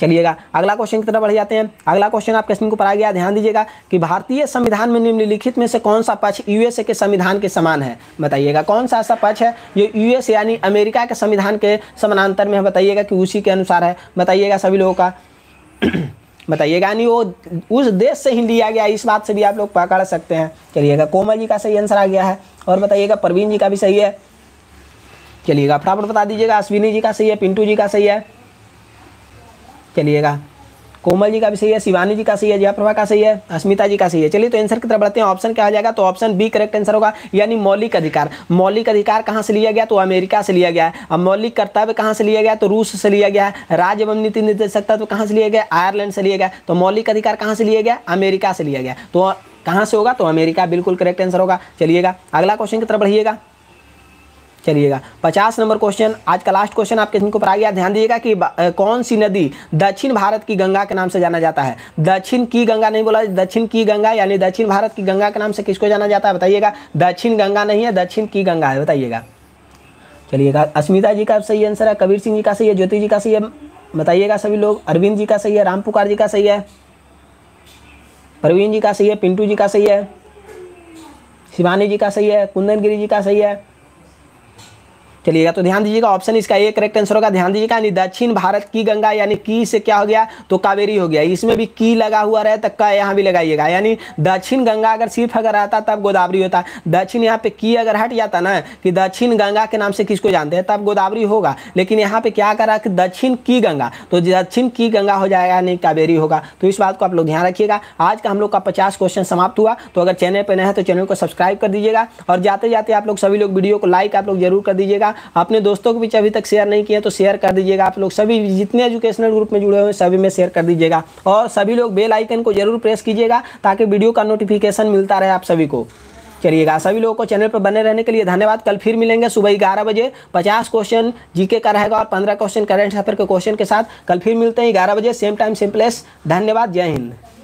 चलिएगा अगला क्वेश्चन की तरफ बढ़ जाते हैं अगला क्वेश्चन आप क्वेश्चन को पढ़ाया गया ध्यान दीजिएगा कि भारतीय संविधान में निम्नलिखित में से कौन सा पक्ष यूएसए के संविधान के समान है बताइएगा कौन सा ऐसा पक्ष है जो यूएस यानी अमेरिका के संविधान के समानांतर में है बताइएगा कि उसी के अनुसार है बताइएगा सभी लोगों का बताइएगा यानी वो उस देश से ही लिया गया इस बात से भी आप लोग पकड़ सकते हैं चलिएगा कोमल जी का सही आंसर आ गया है और बताइएगा प्रवीण जी का भी सही है चलिएगा फटाफट बता दीजिएगा अश्विनी जी का सही है पिंटू जी का सही है चलिएगा कोमल जी का भी सही है शिवानी जी का सही है जयप्रभा का सही है अस्मिता जी का सही है चलिए तो आंसर की तरफ बढ़ते हैं ऑप्शन क्या हो जाएगा तो ऑप्शन बी करेक्ट आंसर होगा यानी मौलिक अधिकार मौलिक अधिकार कहाँ से लिया गया तो अमेरिका से लिया गया है अब मौलिक कर्तव्य कहाँ से लिया गया तो रूस से लिया गया है राज्य एवं नीति निर्देशकता तो कहाँ से लिया गया आयरलैंड से लिया गया तो मौलिक अधिकार कहाँ से लिया गया अमेरिका से लिया गया तो कहाँ से होगा तो अमेरिका बिल्कुल करेक्ट आंसर होगा चलिएगा अगला क्वेश्चन की तरफ बढ़िएगा चलिएगा पचास नंबर क्वेश्चन आज का लास्ट क्वेश्चन आपके को पर आ गया ध्यान दीजिएगा कि कौन सी नदी दक्षिण भारत की गंगा के नाम से जाना जाता है दक्षिण की गंगा नहीं बोला दक्षिण की गंगा यानी दक्षिण भारत की गंगा के नाम से किसको जाना जाता है बताइएगा दक्षिण गंगा नहीं है दक्षिण की गंगा है बताइएगा चलिएगा अस्मिता जी का सही आंसर है कबीर सिंह जी का सही है ज्योति जी का सही है बताइएगा सभी लोग अरविंद जी का सही है राम पुकार जी का सही है प्रवीण जी का सही है पिंटू जी का सही है शिवानी जी का सही है कुंदन गिरी जी का सही है चलिएगा तो ध्यान दीजिएगा ऑप्शन इसका ए करेक्ट आंसर होगा ध्यान दीजिएगा यानी दक्षिण भारत की गंगा यानी की से क्या हो गया तो कावेरी हो गया इसमें भी की लगा हुआ रहे तो का यहाँ भी लगाइएगा यानी दक्षिण गंगा अगर सिर्फ अगर आता तब गोदावरी होता दक्षिण यहाँ पे की अगर हट जाता ना कि दक्षिण गंगा के नाम से किसको जानते हैं तब गोदावरी होगा लेकिन यहाँ पे क्या करा कि दक्षिण की गंगा तो दक्षिण की गंगा हो जाएगा यानी कावेरी होगा तो इस बात को आप लोग ध्यान रखिएगा आज का हम लोग का पचास क्वेश्चन समाप्त हुआ तो अगर चैनल पर नया है तो चैनल को सब्सक्राइब कर दीजिएगा और जाते जाते आप लोग सभी लोग वीडियो को लाइक आप लोग जरूर कर दीजिएगा आपने दोस्तों के बीच अभी तक शेयर नहीं किया तो शेयर कर दीजिएगा आप लोग सभी जितने एजुकेशनल ग्रुप में जुड़े हुए हैं सभी में शेयर कर दीजिएगा और सभी लोग बेल आइकन को जरूर प्रेस कीजिएगा ताकि वीडियो का नोटिफिकेशन मिलता रहे आप सभी को करिएगा सभी लोगों को चैनल पर बने रहने के लिए धन्यवाद कल फिर मिलेंगे सुबह ग्यारह बजे पचास क्वेश्चन जीके का रहेगा और पंद्रह क्वेश्चन करेंट अफेयर के क्वेश्चन के साथ कल फिर मिलते हैं ग्यारह बजे सेम टाइम सेम प्लेस धन्यवाद जय हिंद